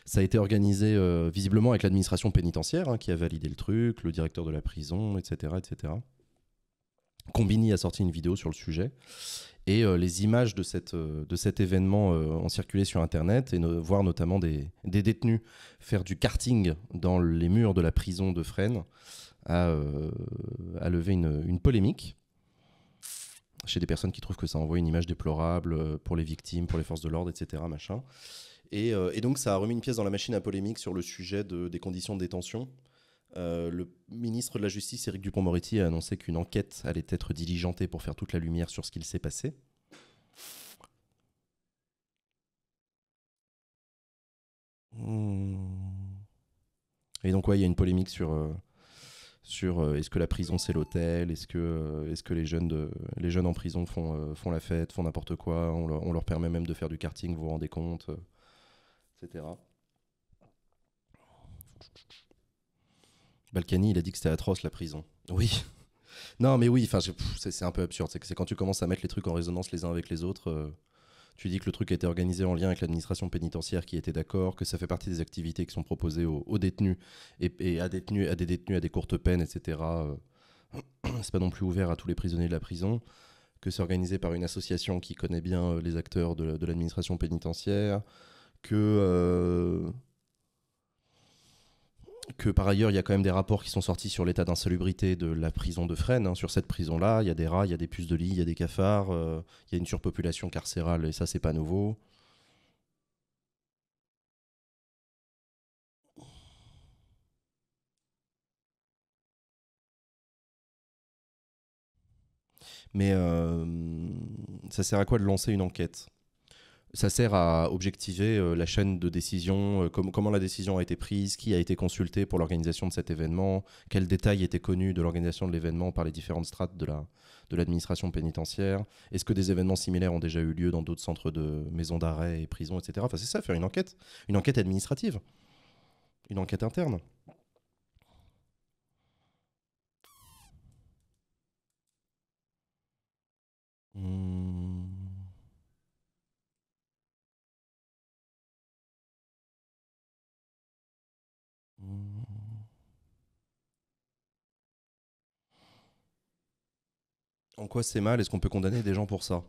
ça a été organisé euh, visiblement avec l'administration pénitentiaire hein, qui a validé le truc, le directeur de la prison, etc. etc. Combini a sorti une vidéo sur le sujet. Et euh, les images de, cette, euh, de cet événement ont circulé sur Internet, et voir notamment des, détenus faire du karting dans les murs de la prison de Fresnes a, levé une, polémique chez des personnes qui trouvent que ça envoie une image déplorable pour les victimes, pour les forces de l'ordre, etc. Machin. Euh, et, donc, ça a remis une pièce dans la machine à polémique sur le sujet des conditions de détention. Euh, le ministre de la Justice, Éric Dupont-Moretti, a annoncé qu'une enquête allait être diligentée pour faire toute la lumière sur ce qu'il s'est passé. Hmm. Et donc, ouais, il y a une polémique sur, euh, sur est-ce que la prison c'est l'hôtel, est-ce que, est-ce que les, jeunes les jeunes en prison font, font la fête, font n'importe quoi, on, on, leur permet même de faire du karting, vous vous rendez compte Balkany, il a dit que c'était atroce la prison. Oui. Non, mais oui, c'est un peu absurde. C'est quand tu commences à mettre les trucs en résonance les uns avec les autres. Euh, tu dis que le truc a été organisé en lien avec l'administration pénitentiaire qui était d'accord, que ça fait partie des activités qui sont proposées aux, détenus et, et, à, détenus, à des détenus à des courtes peines, etc. Euh, c'est pas non plus ouvert à tous les prisonniers de la prison, que c'est organisé par une association qui connaît bien euh, les acteurs de l'administration pénitentiaire, euh, que par ailleurs, il y a quand même des rapports qui sont sortis sur l'état d'insalubrité de la prison de Fresnes. Hein, sur cette prison-là, il y a des rats, il y a des puces de lit, il y a des cafards, euh, il y a une surpopulation carcérale, et ça, c'est pas nouveau. Mais euh, ça sert à quoi de lancer une enquête ça sert à objectiver euh, la chaîne de décision, euh, comment la décision a été prise, qui a été consulté pour l'organisation de cet événement, quels détails étaient connus de l'organisation de l'événement par les différentes strates de la de l'administration pénitentiaire. Est-ce que des événements similaires ont déjà eu lieu dans d'autres centres de maisons d'arrêt et prisons, etc. Enfin, c'est ça, faire une enquête, une enquête administrative, une enquête interne. Mmh. En quoi c'est mal Est-ce qu'on peut condamner des gens pour ça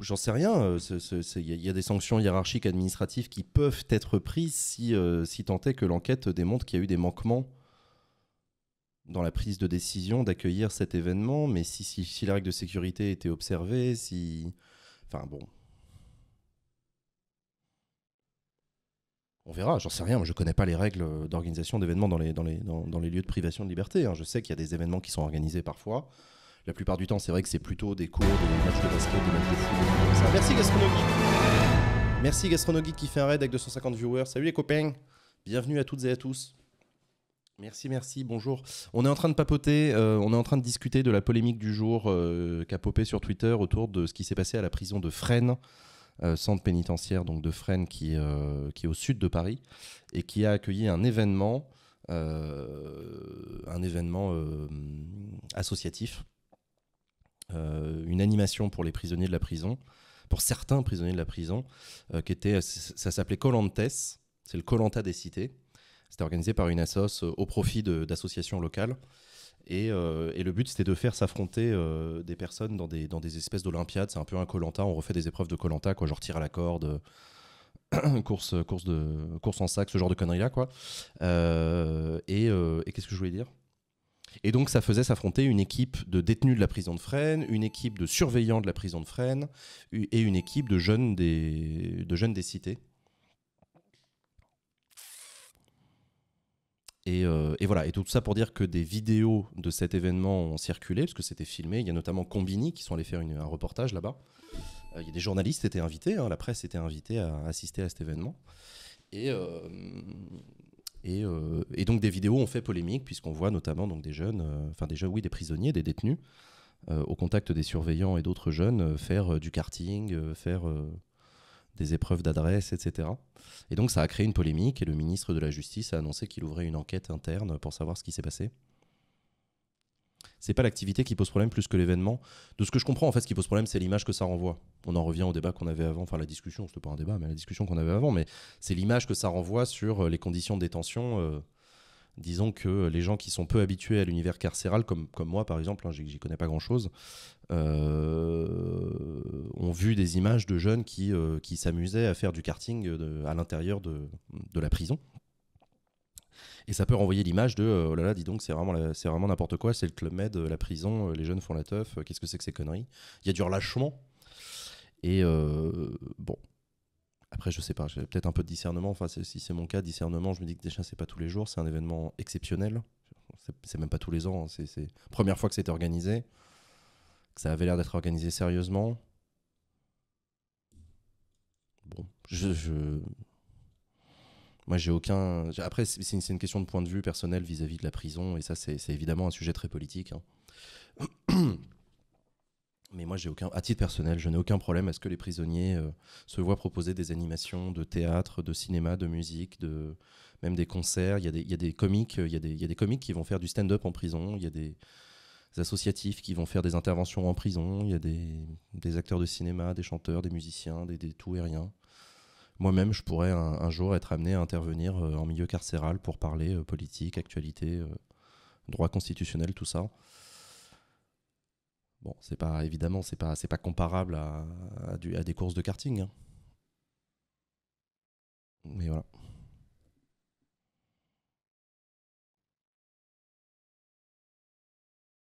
J'en sais rien. Il euh, y, a des sanctions hiérarchiques administratives qui peuvent être prises si, euh, si tant est que l'enquête démontre qu'il y a eu des manquements dans la prise de décision d'accueillir cet événement. Mais si, si, règle de sécurité était observée, si. Enfin bon, on verra, j'en sais rien, moi je connais pas les règles d'organisation d'événements dans les, lieux de privation de liberté. Hein. Je sais qu'il y a des événements qui sont organisés parfois. La plupart du temps, c'est vrai que c'est plutôt des cours, des matchs de basket, des matchs de Merci gastronogie. Merci gastronogie qui fait un raid avec 250 viewers. Salut les copains Bienvenue à toutes et à tous. Merci, merci, bonjour. On est en train de papoter, euh, on est en train de discuter de la polémique du jour euh, qu'a popé sur Twitter autour de ce qui s'est passé à la prison de Fresnes. Euh, centre pénitentiaire donc de Fresnes euh, qui, est au sud de Paris et qui a accueilli un événement, euh, un événement associatif, une animation pour les prisonniers de la prison, pour certains prisonniers de la prison, qui ça s'appelait Colantes, c'est le Colanta des cités. C'était organisé par une assoce au profit d'associations locales. Euh, et, le but, c'était de faire s'affronter euh, des personnes dans des, espèces d'olympiades. C'est un peu un Colanta. On refait des épreuves de Colanta, quoi. Genre tir à la corde, euh, course, course, de, course en sac, ce genre de conneries-là, quoi. et, et qu'est-ce que je voulais dire Et donc, ça faisait s'affronter une équipe de détenus de la prison de Fresnes, une équipe de surveillants de la prison de Fresnes et une équipe de jeunes des, de jeunes des cités. Euh, et, voilà, et tout ça pour dire que des vidéos de cet événement ont circulé, parce que c'était filmé. Il y a notamment Combini qui sont allés faire un reportage là-bas. Euh, il y a des journalistes étaient invités, hein. la presse était invitée à assister à cet événement. Et, euh, et, et, donc des vidéos ont fait polémique, puisqu'on voit notamment donc, des jeunes, enfin des oui, des prisonniers, des détenus, au contact des surveillants et d'autres jeunes, faire du karting, faire des épreuves d'adresse, etc. Et donc ça a créé une polémique et le ministre de la Justice a annoncé qu'il ouvrait une enquête interne pour savoir ce qui s'est passé. C'est pas l'activité qui pose problème plus que l'événement. De ce que je comprends, en fait, ce qui pose problème, c'est l'image que ça renvoie. On en revient au débat qu'on avait avant, enfin la discussion, c'était pas un débat, mais la discussion qu'on avait avant, mais c'est l'image que ça renvoie sur euh, les conditions de détention. Euh, disons que les gens qui sont peu habitués à l'univers carcéral, comme, comme moi par exemple, hein, j'y connais pas grand-chose, euh, ont vu des images de jeunes qui, euh, qui s'amusaient à faire du karting à l'intérieur de, la prison. Et ça peut renvoyer l'image de euh, oh là là, dis donc, c'est vraiment n'importe quoi, c'est le Club Med, la prison, les jeunes font la teuf, qu'est-ce que c'est que ces conneries Il y a du relâchement. Et bon, après, je sais pas, j'ai peut-être un peu de discernement. Enfin, si c'est mon cas, discernement, je me dis que déjà, c'est pas tous les jours, c'est un événement exceptionnel. C'est même pas tous les ans, hein. c'est c'est première fois que c'était organisé, que ça avait l'air d'être organisé sérieusement. Bon, je. Moi, j'ai aucun. Après, c'est une, question de point de vue personnel vis-à-vis de la prison, et ça, c'est évidemment un sujet très politique. Hein. Mais moi, j'ai aucun, à titre personnel, je n'ai aucun problème à ce que les prisonniers euh, se voient proposer des animations de théâtre, de cinéma, de musique, même des concerts. Il y a des, il comiques, il a des, il qui vont faire du stand-up en prison. Il y a des, associatifs qui vont faire des interventions en prison. Il y a des, acteurs de cinéma, des chanteurs, des musiciens, des, tout et rien. Moi-même, je pourrais un, jour être amené à intervenir euh, en milieu carcéral pour parler euh, politique, actualité, droit constitutionnel, tout ça. Bon, c'est pas évidemment, c'est pas pas comparable à, des courses de karting. Hein. Mais voilà.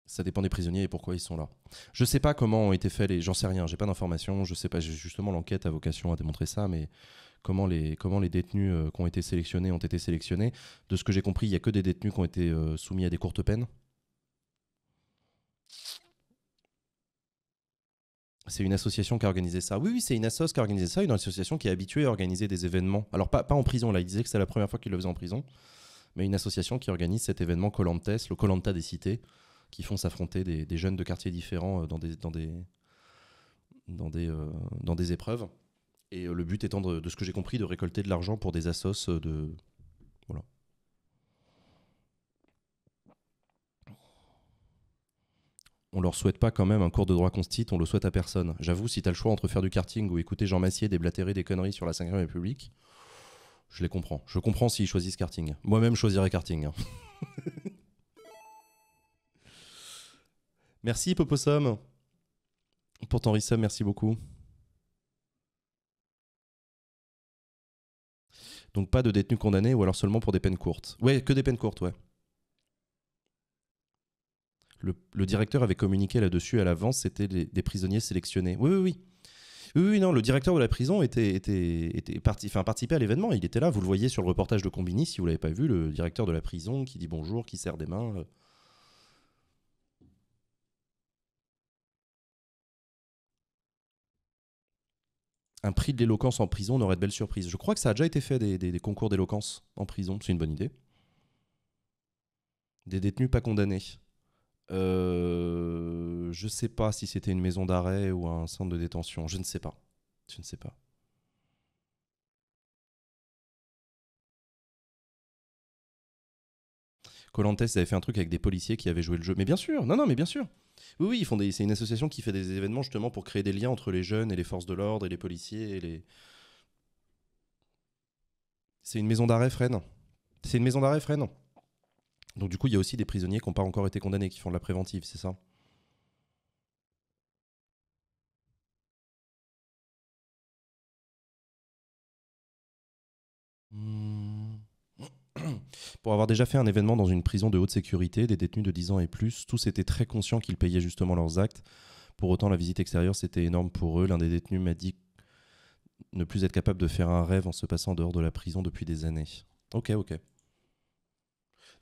Ça dépend des prisonniers et pourquoi ils sont là. Je sais pas comment ont été faits les. J'en sais rien, j'ai pas d'informations. Je sais pas, justement, l'enquête a vocation à démontrer ça, mais comment les, comment les détenus euh, qui ont été sélectionnés ont été sélectionnés. De ce que j'ai compris, il y a que des détenus qui ont été euh, soumis à des courtes peines. C'est une association qui a organisé ça. Oui, oui, c'est une association qui a organisé ça, une association qui est habituée à organiser des événements. Alors, pas, en prison, là, il disait que c'était la première fois qu'il le faisait en prison, mais une association qui organise cet événement Colantes, le Colanta des cités, qui font s'affronter des, jeunes de quartiers différents euh, dans des, dans des, dans des, euh, dans des épreuves. Et euh, le but étant, de, de ce que j'ai compris, de récolter de l'argent pour des assos de, on leur souhaite pas quand même un cours de droit constite, on le souhaite à personne. J'avoue, si t'as le choix entre faire du karting ou écouter Jean Massier déblatérer des conneries sur la 5 République, je les comprends. Je comprends s'ils choisissent karting. Moi-même, je choisirais karting. Hein. merci, Poposom. Pour ton merci beaucoup. Donc pas de détenus condamnés ou alors seulement pour des peines courtes. Ouais, que des peines courtes, ouais. Le, directeur avait communiqué là-dessus à l'avance, c'était des prisonniers sélectionnés. Oui, oui, oui. Oui, oui, non, le directeur de la prison était, était, à l'événement. Il était là, vous le voyez sur le reportage de Combini, si vous ne l'avez pas vu, le directeur de la prison qui dit bonjour, qui serre des mains. Euh. Un prix de l'éloquence en prison, n'aurait de belles surprises. Je crois que ça a déjà été fait des concours d'éloquence en prison, c'est une bonne idée. Des détenus pas condamnés. Euh, je ne sais pas si c'était une maison d'arrêt ou un centre de détention. Je ne sais pas. Je ne sais pas. Colantes avait fait un truc avec des policiers qui avaient joué le jeu. Mais bien sûr, non, non, mais bien sûr. Oui, oui, c'est une association qui fait des événements justement pour créer des liens entre les jeunes et les forces de l'ordre et les policiers et les. C'est une maison d'arrêt, Fred. C'est une maison d'arrêt, Fred. Donc du coup, il y a aussi des prisonniers qui n'ont pas encore été condamnés, qui font de la préventive, c'est ça mmh. Pour avoir déjà fait un événement dans une prison de haute sécurité, des détenus de 10 ans et plus, tous étaient très conscients qu'ils payaient justement leurs actes. Pour autant, la visite extérieure, c'était énorme pour eux. L'un des détenus m'a dit ne plus être capable de faire un rêve en se passant dehors de la prison depuis des années. Ok, ok.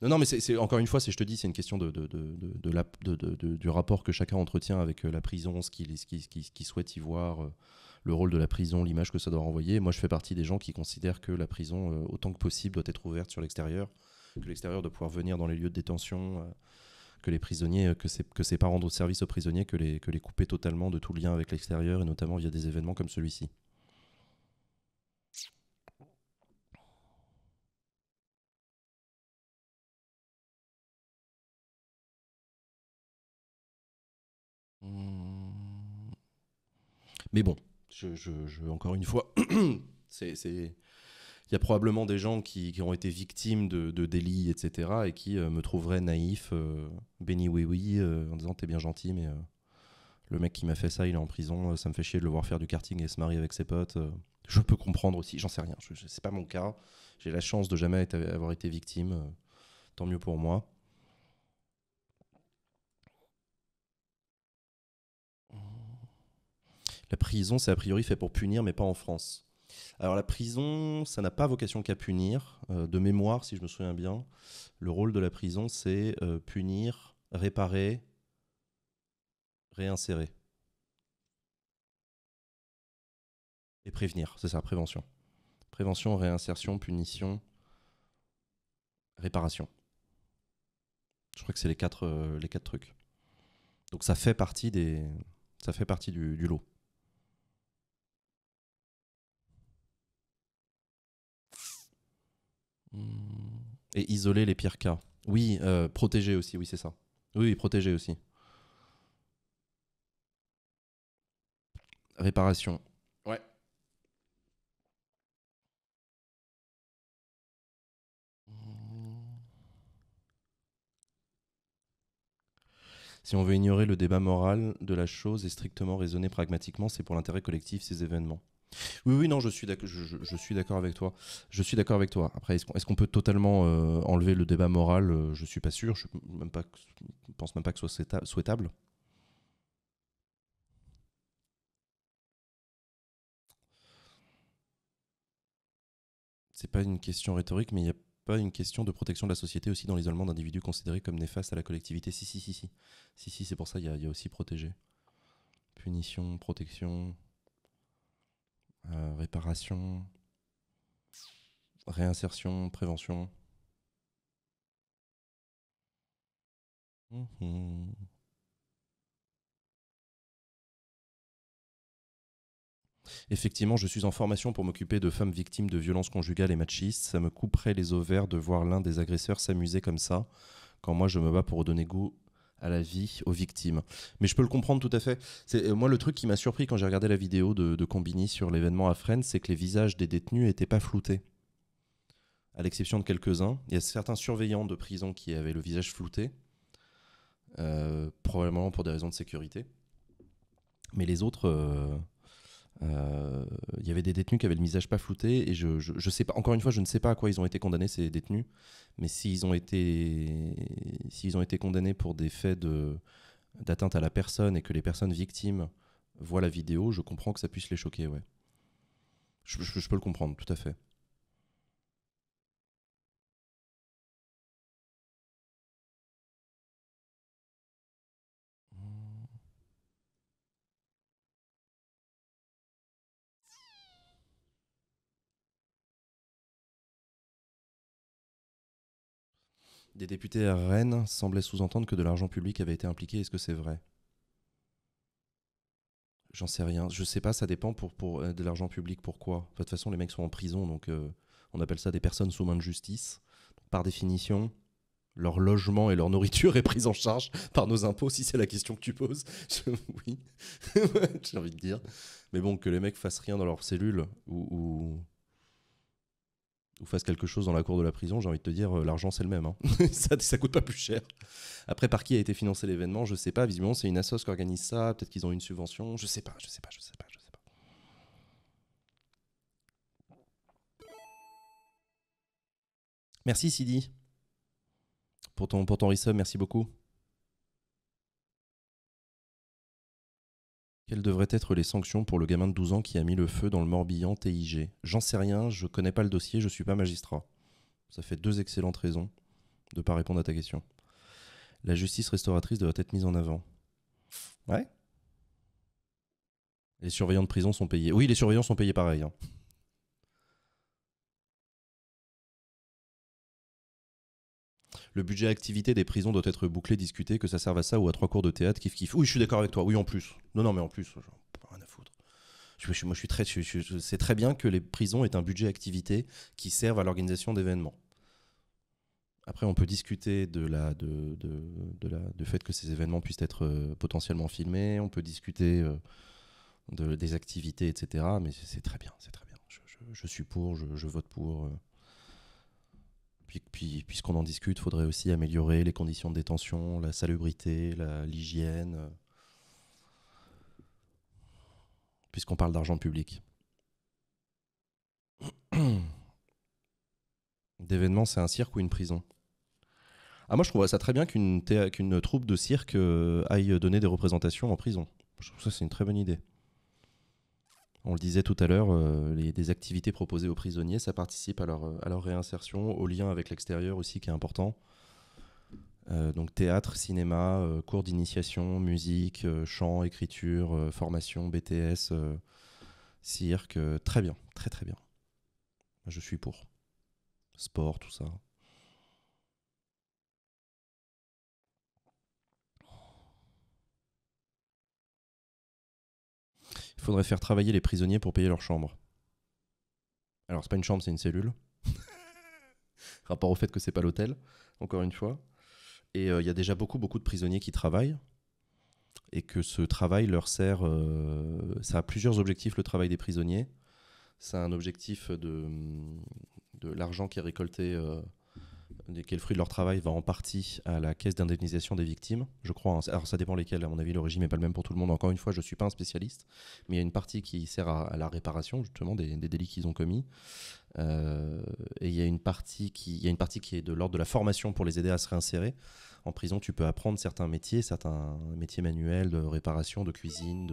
Non, mais c'est encore une fois, je te dis, c'est une question de, du rapport que chacun entretient avec euh, la prison, ce qu'il souhaite y voir, euh, le rôle de la prison, l'image que ça doit renvoyer. Moi, je fais partie des gens qui considèrent que la prison, euh, autant que possible, doit être ouverte sur l'extérieur, que l'extérieur doit pouvoir venir dans les lieux de détention que les prisonniers, que c'est que c'est pas rendre service aux prisonniers que les que les couper totalement de tout lien avec l'extérieur et notamment via des événements comme celui-ci. Hmm. Mais bon, je, je, encore une fois, c'est il y a probablement des gens qui, ont été victimes de, délits, etc., et qui euh, me trouveraient naïf, béni oui oui, en disant t'es bien gentil, mais euh, le mec qui m'a fait ça, il est en prison, euh, ça me fait chier de le voir faire du karting et se marier avec ses potes. je peux comprendre aussi, j'en sais rien, c'est pas mon cas. J'ai la chance de jamais avoir été victime, tant mieux pour moi. La prison, c'est a priori fait pour punir, mais pas en France. Alors la prison, ça n'a pas vocation qu'à punir. Euh, de mémoire, si je me souviens bien, le rôle de la prison, c'est euh, punir, réparer, réinsérer. Et prévenir, c'est ça, prévention. Prévention, réinsertion, punition, réparation. Je crois que c'est les quatre, euh, les quatre trucs. Donc ça fait partie, des, ça fait partie du lot. Et isoler les pires cas. Oui, euh, protéger aussi, oui, c'est ça. Oui, protéger aussi. Réparation. Ouais. Si on veut ignorer le débat moral de la chose et strictement raisonner pragmatiquement, c'est pour l'intérêt collectif ces événements. Oui, oui, non, je suis d'accord. Je, suis d'accord avec toi. Je suis d'accord avec toi. Après, est-ce qu'on peut totalement euh, enlever le débat moral euh, Je suis pas sûr. Je même pas, pense même pas que ce soit souhaitable. C'est pas une question rhétorique, mais il n'y a pas une question de protection de la société aussi dans l'isolement d'individus considérés comme néfastes à la collectivité Si, si, si, si. Si, si, c'est pour ça qu'il y, a aussi protégé. Punition, protection. Euh, réparation, réinsertion, prévention. Mhm. Effectivement, je suis en formation pour m'occuper de femmes victimes de violences conjugales et machistes. Ça me couperait les ovaires de voir l'un des agresseurs s'amuser comme ça, quand moi je me bats pour donner goût à la vie, aux victimes. Mais je peux le comprendre tout à fait. C'est euh, moi le truc qui m'a surpris quand j'ai regardé la vidéo de, Combini sur l'événement à Fresnes, c'est que les visages des détenus n'étaient pas floutés. À l'exception de quelques-uns, il y a certains surveillants de prison qui avaient le visage flouté, euh, probablement pour des raisons de sécurité. Mais les autres, euh, euh, il y avait des détenus qui avaient le visage pas flouté et je, je, sais pas encore une fois je ne sais pas à quoi ils ont été condamnés ces détenus mais s'ils ont été s'ils ont été condamnés pour des faits de d'atteinte à la personne et que les personnes victimes voient la vidéo je comprends que ça puisse les choquer ouais je peux le comprendre tout à fait Des députés Rennes semblaient sous-entendre que de l'argent public avait été impliqué. Est-ce que c'est vrai J'en sais rien. Je sais pas, ça dépend pour, pour euh, de l'argent public. Pourquoi De toute façon, les mecs sont en prison, donc euh, on appelle ça des personnes sous main de justice. Par définition, leur logement et leur nourriture est prise en charge par nos impôts, si c'est la question que tu poses. oui, j'ai envie de dire. Mais bon, que les mecs fassent rien dans leur cellule ou, ou fasse quelque chose dans la cour de la prison, j'ai envie de te dire, euh, l'argent c'est le même. Hein. ça, ça coûte pas plus cher. Après, par qui a été financé l'événement, je sais pas. Visiblement, c'est une association qui organise ça. Peut-être qu'ils ont une subvention. Je sais pas, je sais pas, je sais pas, je sais pas. Merci Sidi pour ton, pour ton Merci beaucoup. Quelles devraient être les sanctions pour le gamin de 12 ans qui a mis le feu dans le Morbihan TIG J'en sais rien, je connais pas le dossier, je suis pas magistrat. Ça fait deux excellentes raisons de pas répondre à ta question. La justice restauratrice doit être mise en avant. Ouais Les surveillants de prison sont payés. Oui, les surveillants sont payés pareil. Hein. le budget activité des prisons doit être bouclé, discuté, que ça serve à ça ou à trois cours de théâtre, kiff kiff. Oui, je suis d'accord avec toi. Oui, en plus. Non, non, mais en plus, genre, rien à foutre. Je, moi, je suis très, c'est très bien que les prisons aient un budget activité qui serve à l'organisation d'événements. Après, on peut discuter de la, de, de, du fait que ces événements puissent être euh, potentiellement filmés, on peut discuter euh, de, des activités, etc. Mais c'est très bien, c'est très bien. Je, suis pour, je, vote pour. Euh, puis, puisqu'on en discute, il faudrait aussi améliorer les conditions de détention, la salubrité, l'hygiène. Euh. Puisqu'on parle d'argent public. D'événements, c'est un cirque ou une prison ah, moi, je trouve ça très bien qu'une troupe de cirque euh, aille donner des représentations en prison. Je trouve ça, c'est une très bonne idée. On le disait tout à l'heure, euh, les, des activités proposées aux prisonniers, ça participe à leur, à leur réinsertion, au lien avec l'extérieur aussi qui est important. Euh, donc théâtre, cinéma, euh, cours d'initiation, musique, chant, écriture, formation, BTS, cirque, très bien, très très bien. Je suis pour. Sport, tout ça. il faudrait faire travailler les prisonniers pour payer leur chambre. Alors, c'est pas une chambre, c'est une cellule. Rapport au fait que c'est pas l'hôtel, encore une fois. Et euh, il y a déjà beaucoup, beaucoup de prisonniers qui travaillent. Et que ce travail leur sert. Euh, ça a plusieurs objectifs, le travail des prisonniers. C'est un objectif de, de l'argent qui est récolté euh, quel fruit de leur travail, va en partie à la caisse d'indemnisation des victimes, je crois. Hein. Alors ça dépend lesquels, à mon avis, le régime n'est pas le même pour tout le monde. Encore une fois, je ne suis pas un spécialiste, mais il y a une partie qui sert à, la réparation justement des, délits qu'ils ont commis. Euh, et il y, a une partie qui, a une partie qui est de l'ordre de la formation pour les aider à se réinsérer. En prison, tu peux apprendre certains métiers, certains métiers manuels de réparation, de cuisine,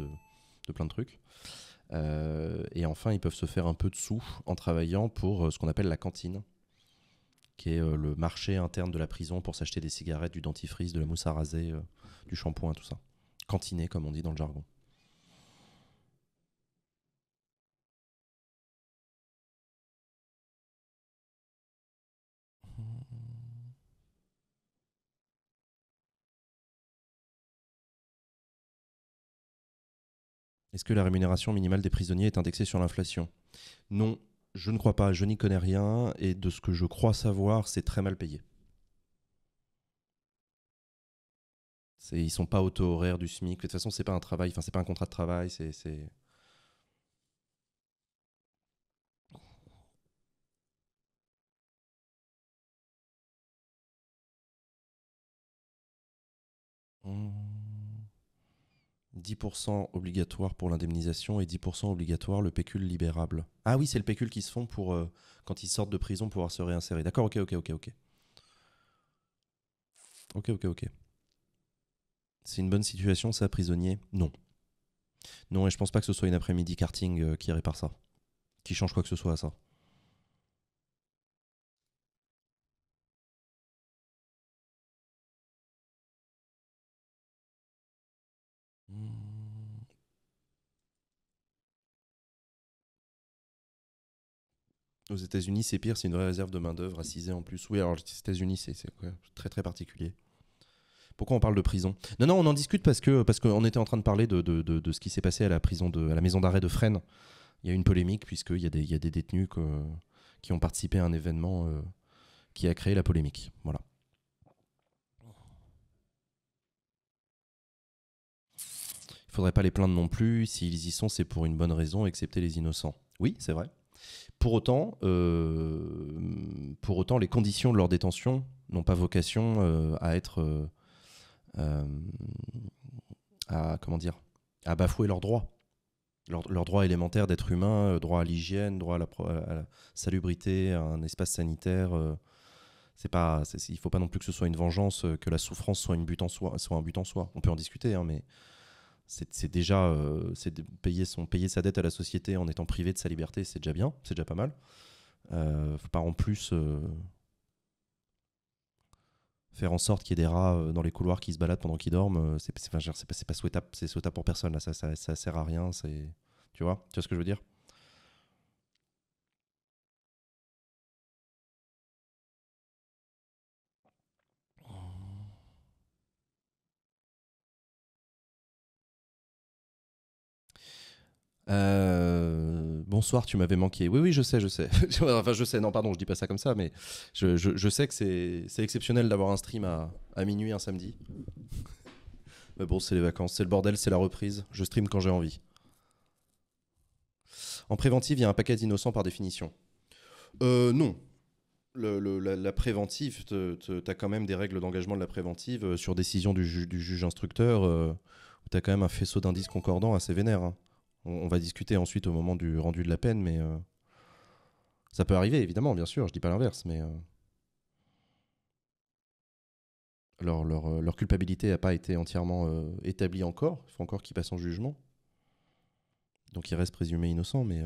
de, plein de trucs. Euh, et enfin, ils peuvent se faire un peu de sous en travaillant pour euh, ce qu'on appelle la cantine qui est euh, le marché interne de la prison pour s'acheter des cigarettes, du dentifrice, de la mousse à raser, euh, du shampoing, tout ça. Cantiner, comme on dit dans le jargon. Est-ce que la rémunération minimale des prisonniers est indexée sur l'inflation Non, je ne crois pas, je n'y connais rien, et de ce que je crois savoir, c'est très mal payé. Ils ne sont pas auto-horaires du SMIC. De toute façon, c'est pas un travail, enfin, c'est pas un contrat de travail, c'est. Mmh. 10% obligatoire pour l'indemnisation et 10% obligatoire le pécule libérable. Ah oui, c'est le pécule qui se font pour euh, quand ils sortent de prison pouvoir se réinsérer. D'accord, ok, ok, ok, ok. Ok, ok, ok. C'est une bonne situation, ça, prisonnier Non. Non, et je pense pas que ce soit une après-midi karting euh, qui répare ça. Qui change quoi que ce soit à ça. Aux États-Unis, c'est pire, c'est une vraie réserve de main-d'œuvre assisée en plus. Oui, alors les États-Unis, c'est très très particulier. Pourquoi on parle de prison Non, non, on en discute parce que parce qu'on était en train de parler de, de, de, ce qui s'est passé à la prison de à la maison d'arrêt de Fresnes. Il y a une polémique puisqu'il y, a des, il y a des détenus que, qui ont participé à un événement euh, qui a créé la polémique. Voilà. Il faudrait pas les plaindre non plus. S'ils y sont, c'est pour une bonne raison, excepté les innocents. Oui, c'est vrai. Pour autant, euh, pour autant, les conditions de leur détention n'ont pas vocation euh, à être euh, à comment dire à bafouer leurs droits leurs leur droit élémentaires d'être humain droit à l'hygiène droit à la, salubrité à un espace sanitaire Il c'est pas il faut pas non plus que ce soit une vengeance que la souffrance soit un but en soi on peut en discuter hein, mais c'est déjà euh, c'est de payer, son, payer sa dette à la société en étant privé de sa liberté, c'est déjà bien, c'est déjà pas mal. Euh, faut pas en plus euh, faire en sorte qu'il y ait des rats dans les couloirs qui se baladent pendant qu'ils dorment. C'est pas, pas, souhaitable, c'est souhaitable pour personne là. Ça, ça, sert à rien. C'est, tu vois, tu vois ce que je veux dire Euh, bonsoir, tu m'avais manqué. Oui, oui, je sais, je sais. enfin, je sais, non, pardon, je dis pas ça comme ça, mais je, sais que c'est exceptionnel d'avoir un stream à, minuit un samedi. mais bon, c'est les vacances, c'est le bordel, c'est la reprise. Je stream quand j'ai envie. En préventive, il y a un paquet d'innocents par définition. Euh, non. la, préventive, tu as quand même des règles d'engagement de la préventive euh, sur décision du, juge instructeur. tu as quand même un faisceau d'indices concordants assez vénère. Hein on, va discuter ensuite au moment du rendu de la peine, mais euh, ça peut arriver, évidemment, bien sûr, je dis pas l'inverse, mais euh, euh, leur, culpabilité n'a pas été entièrement établie encore, il faut encore qu'ils passent en jugement. Donc ils restent présumés innocents, mais...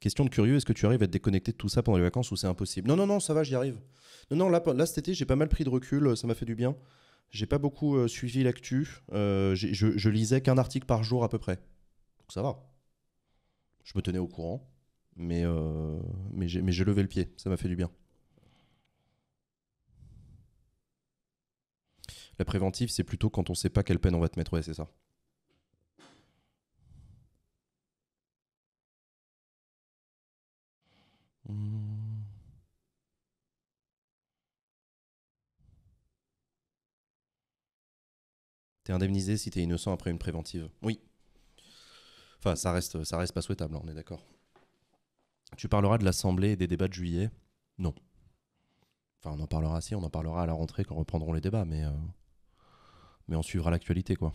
Question de curieux, est-ce que tu arrives à être déconnecté de tout ça pendant les vacances ou c'est impossible Non, non, non, ça va, j'y arrive. Non, non, là cet été, j'ai pas mal pris de recul, ça m'a fait du bien. J'ai pas beaucoup euh, suivi l'actu. Euh, je, lisais qu'un article par jour à peu près. Donc ça va. Je me tenais au courant. Mais, euh, mais j'ai levé le pied. Ça m'a fait du bien. La préventive, c'est plutôt quand on sait pas quelle peine on va te mettre. Ouais, c'est ça. Mmh. T'es indemnisé si t'es innocent après une préventive. Oui. Enfin, ça reste, ça reste pas souhaitable, hein, on est d'accord. Tu parleras de l'Assemblée et des débats de juillet Non. Enfin, on en parlera si, on en parlera à la rentrée quand reprendront les débats, mais, euh, mais on suivra l'actualité, quoi.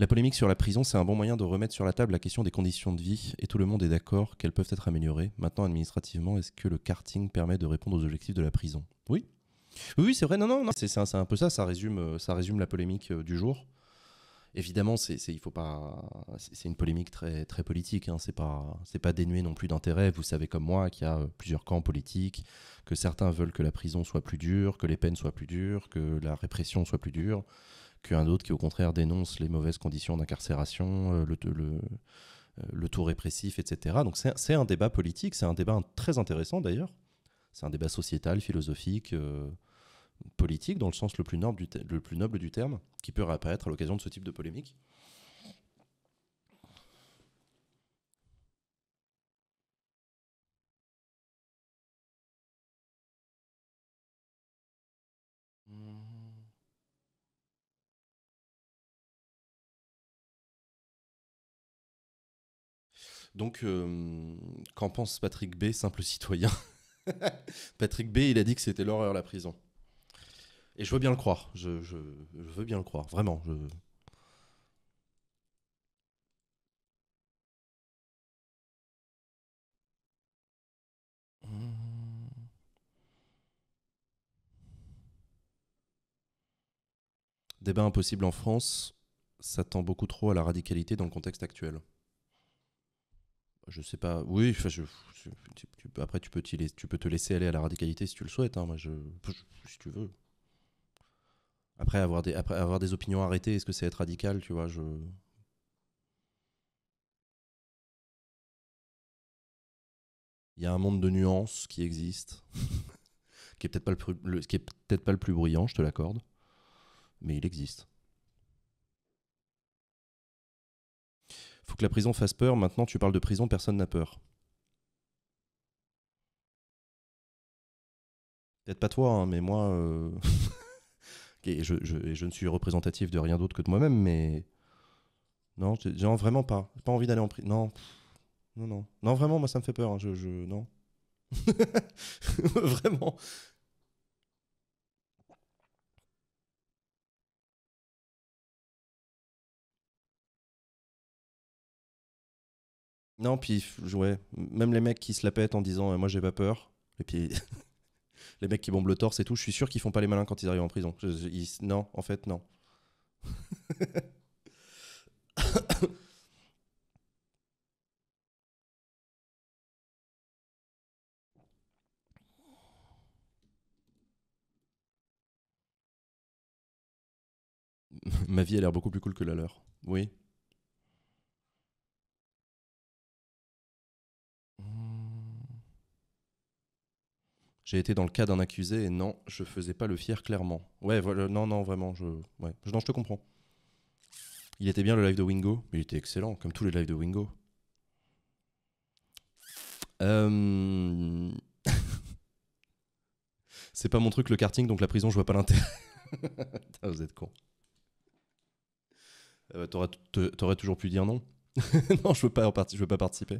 La polémique sur la prison, c'est un bon moyen de remettre sur la table la question des conditions de vie, et tout le monde est d'accord qu'elles peuvent être améliorées. Maintenant, administrativement, est-ce que le karting permet de répondre aux objectifs de la prison Oui, oui, c'est vrai, non, non, non. C'est un, peu ça, ça résume, euh, ça résume la polémique euh, du jour. Évidemment, c'est il faut pas, c'est une polémique très très politique. Hein. c'est pas c'est pas dénué non plus d'intérêt. Vous savez comme moi qu'il y a euh, plusieurs camps politiques, que certains veulent que la prison soit plus dure, que les peines soient plus dures, que la répression soit plus dure, qu'un autre qui au contraire dénonce les mauvaises conditions d'incarcération, le, le le tout répressif, etc. Donc c'est un débat politique, c'est un débat très intéressant d'ailleurs. C'est un débat sociétal, philosophique, euh, politique, dans le sens le plus, noble du terme, qui peut réapparaître à l'occasion de ce type de polémique. Donc, euh, qu'en pense Patrick B, simple citoyen Patrick B, il a dit que c'était l'horreur la prison. Et je veux bien le croire. Je, veux bien le croire, vraiment. Débat impossible en France, ça tend beaucoup trop à la radicalité dans le contexte actuel. Je sais pas. Oui, enfin, tu, après, tu peux, tu peux te laisser aller à la radicalité si tu le souhaites. Hein, moi, je, si tu veux. Après, avoir des, après, avoir des opinions arrêtées, est-ce que c'est être radical Tu vois, je. Il y a un monde de nuances qui existe, qui est peut-être pas le, qui est peut-être pas le plus bruyant. je te l'accorde, mais il existe. faut que la prison fasse peur. Maintenant, tu parles de prison, personne n'a peur. Peut-être pas toi, hein, mais moi. Euh, je, ne suis représentatif de rien d'autre que de moi-même, mais. Non, vraiment pas. J'ai pas envie d'aller en prison. Non. Non, non. Non, vraiment, moi, ça me fait peur. Hein, je, Non. vraiment. Non, puis ouais, même les mecs qui se la pètent en disant euh, moi j'ai pas peur, et puis les mecs qui bombent le torse et tout, je suis sûr qu'ils font pas les malins quand ils arrivent en prison. non, en fait, non. Ma vie a l'air beaucoup plus cool que la leur. Oui. j'ai été dans le cas d'un accusé et non, je faisais pas le fier clairement. Ouais, voilà, non, non, vraiment, je, non, je te comprends. Il était bien le live de Wingo, mais il était excellent, comme tous les lives de Wingo. Euh, c'est pas mon truc le karting, donc la prison, je vois pas l'intérêt. vous êtes con. Euh, t'aurais toujours pu dire non. non, je veux je veux pas participer.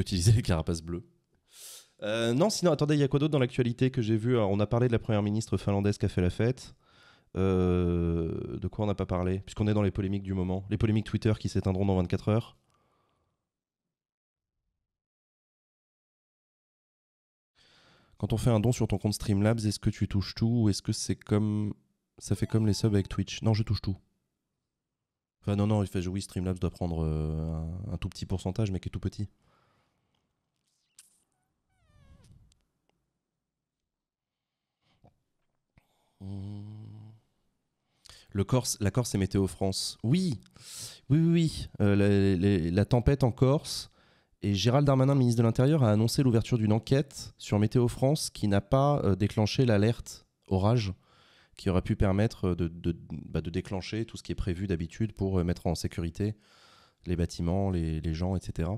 utiliser les carapaces bleues. Euh, non, sinon, attendez, il y a quoi d'autre dans l'actualité que j'ai vu On a parlé de la première ministre finlandaise qui a fait la fête. Euh, de quoi on n'a pas parlé Puisqu'on est dans les polémiques du moment. Les polémiques Twitter qui s'éteindront dans 24 heures. Quand on fait un don sur ton compte Streamlabs, est-ce que tu touches tout ou est-ce que c'est comme. Ça fait comme les subs avec Twitch Non, je touche tout. Enfin, non, non, il fait, oui, Streamlabs doit prendre euh, un, tout petit pourcentage, mais qui est tout petit. Le Corse, la Corse, et Météo France. Oui, oui, oui. Euh, la, tempête en Corse. Et Gérald Darmanin, le ministre de l'Intérieur, a annoncé l'ouverture d'une enquête sur Météo France qui n'a pas euh, déclenché l'alerte orage qui aurait pu permettre euh, bah, de, déclencher tout ce qui est prévu d'habitude pour mettre en sécurité les bâtiments, les, les gens, etc.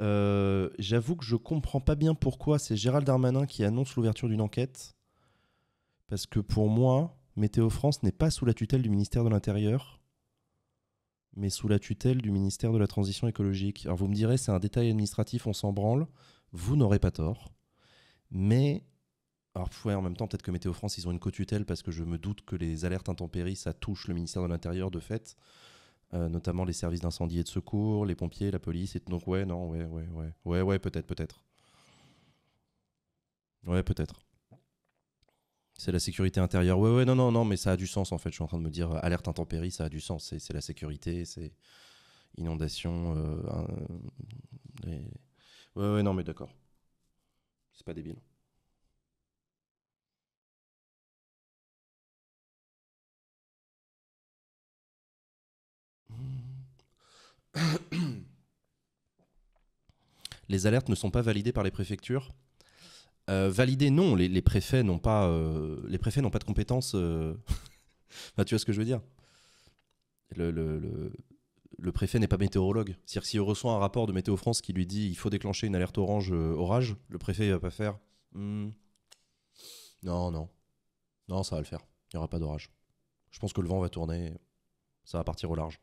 Euh, j'avoue que je comprends pas bien pourquoi c'est Gérald Darmanin qui annonce l'ouverture d'une enquête. Parce que pour moi, Météo France n'est pas sous la tutelle du ministère de l'Intérieur, mais sous la tutelle du ministère de la Transition écologique. Alors vous me direz, c'est un détail administratif, on s'en branle. Vous n'aurez pas tort. Mais alors, en même temps, peut-être que Météo France, ils ont une co-tutelle parce que je me doute que les alertes intempéries, ça touche le ministère de l'Intérieur de fait. Euh, notamment les services d'incendie et de secours, les pompiers, la police. Et donc, ouais, non, ouais, ouais, ouais, ouais, ouais, peut-être, peut-être. Ouais, peut-être. C'est la sécurité intérieure. Ouais, ouais, non, non, non, mais ça a du sens en fait. Je suis en train de me dire, euh, alerte intempérie, ça a du sens. C'est la sécurité, c'est inondation. Euh, ouais, ouais, non, mais d'accord. C'est pas débile. les alertes ne sont pas validées par les préfectures euh, Validées, non. Les, préfets n'ont pas, euh, les préfets n'ont pas de compétences. Euh, tu vois ce que je veux dire le, préfet n'est pas météorologue. C'est-à-dire s'il reçoit un rapport de Météo France qui lui dit il faut déclencher une alerte orange orage, le préfet ne va pas faire hmm, non, non, non, ça va le faire. Il n'y aura pas d'orage. Je pense que le vent va tourner ça va partir au large.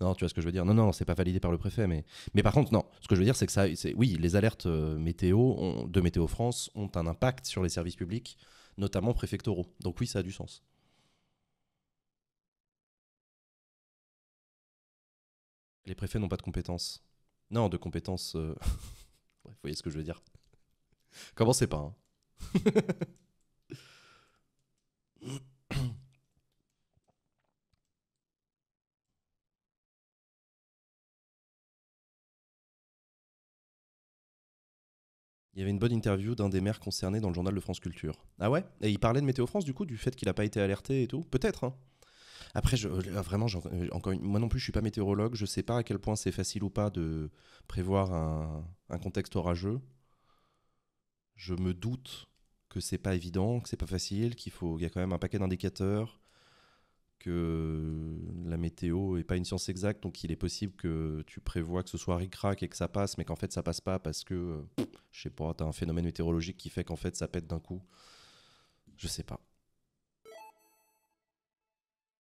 Non, tu vois ce que je veux dire Non, non, c'est pas validé par le préfet, mais mais par contre, non. Ce que je veux dire, c'est que ça, oui, les alertes euh, météo de Météo France ont un impact sur les services publics, notamment préfectoraux. Donc oui, ça a du sens. Les préfets n'ont pas de compétences. Non, de compétences. Euh, vous voyez ce que je veux dire Commencez pas. Hein. il y avait une bonne interview d'un des maires concernés dans le journal de France Culture. Ah ouais Et il parlait de Météo France, du coup, du fait qu'il n'a pas été alerté et tout Peut-être, hein. après, euh, vraiment, euh, moi non plus, je suis pas météorologue. Je sais pas à quel point c'est facile ou pas de prévoir un, un contexte orageux. Je me doute que c'est pas évident, que c'est pas facile, qu'il faut, il y a quand même un paquet d'indicateurs que la météo est pas une science exacte, donc il est possible que tu prévois que ce soit ric-rac et que ça passe, mais qu'en fait ça passe pas parce que, je sais pas, t'as un phénomène météorologique qui fait qu'en fait ça pète d'un coup. Je sais pas.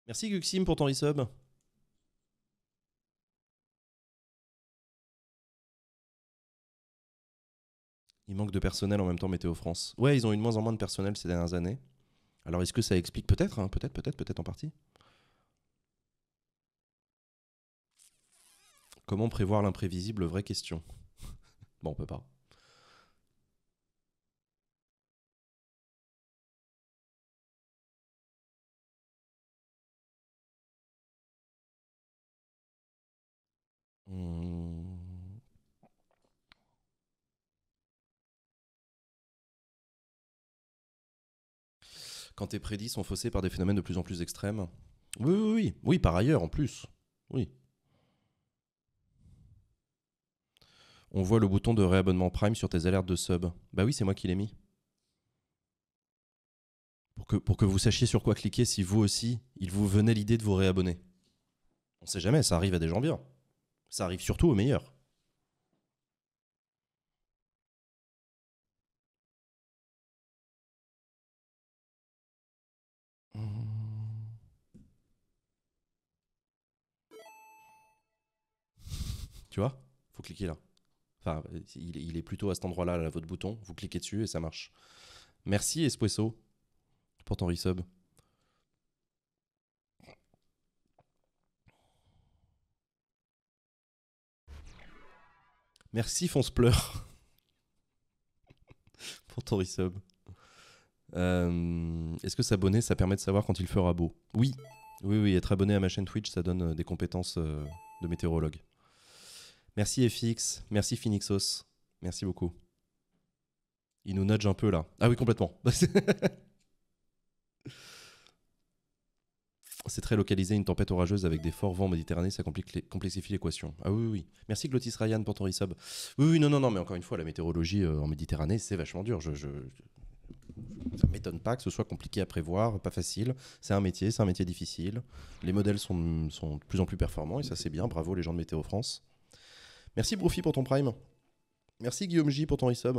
Merci Guxim pour ton resub. Il manque de personnel en même temps Météo France. Ouais, ils ont eu de moins en moins de personnel ces dernières années. Alors est-ce que ça explique peut-être, hein, peut-être, peut-être, peut-être en partie Comment prévoir l'imprévisible Vraie question. bon, on peut pas. Mmh. quand tes prédits sont faussés par des phénomènes de plus en plus extrêmes. Oui, oui, oui, oui, par ailleurs, en plus. Oui. On voit le bouton de réabonnement Prime sur tes alertes de sub. Bah oui, c'est moi qui l'ai mis. Pour que, pour que vous sachiez sur quoi cliquer si vous aussi, il vous venait l'idée de vous réabonner. On sait jamais, ça arrive à des gens bien. Ça arrive surtout aux meilleurs. Tu vois Faut cliquer là. Enfin, il, est plutôt à cet endroit-là, là, votre bouton. Vous cliquez dessus et ça marche. Merci Espresso pour ton resub. Merci Pleur pour ton resub. Euh, est-ce que s'abonner, ça permet de savoir quand il fera beau Oui, oui, oui. Être abonné à ma chaîne Twitch, ça donne euh, des compétences euh, de météorologue. Merci FX, merci Phoenixos, merci beaucoup. Il nous nudge un peu là. Ah oui, complètement. C'est très localisé, une tempête orageuse avec des forts vents méditerranéens, ça complique complexifie l'équation. Ah oui, oui, Merci Glotis Ryan pour ton resub. Oui, oui, non, non, non, mais encore une fois, la météorologie euh, en Méditerranée, c'est vachement dur. Je, je, m'étonne pas que ce soit compliqué à prévoir, pas facile. C'est un métier, c'est un métier difficile. Les modèles sont, sont de plus en plus performants et ça, c'est bien. Bravo les gens de Météo France. Merci Broofy pour ton Prime. Merci Guillaume J pour ton resub.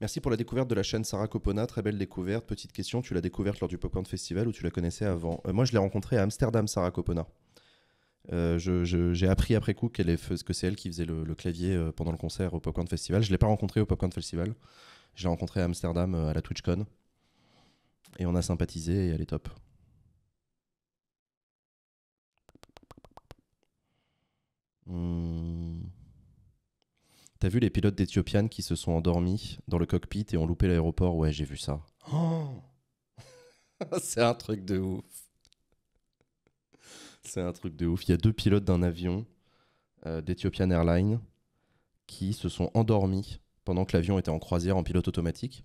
Merci pour la découverte de la chaîne Sarah Copona, très belle découverte. Petite question, tu l'as découverte lors du Popcorn Festival ou tu la connaissais avant euh, Moi, je l'ai rencontrée à Amsterdam, Sarah Copona. Euh, j'ai appris après coup qu'elle que c'est elle qui faisait le, le, clavier euh, pendant le concert au Popcorn Festival. Je ne l'ai pas rencontrée au Popcorn Festival. Je l'ai rencontrée à Amsterdam à la TwitchCon. Et on a sympathisé et elle est top. Hmm. T'as vu les pilotes d'Ethiopian qui se sont endormis dans le cockpit et ont loupé l'aéroport Ouais, j'ai vu ça. Oh. C'est un truc de ouf. C'est un truc de ouf. Il y a deux pilotes d'un avion euh, d'Ethiopian Airlines qui se sont endormis pendant que l'avion était en croisière en pilote automatique.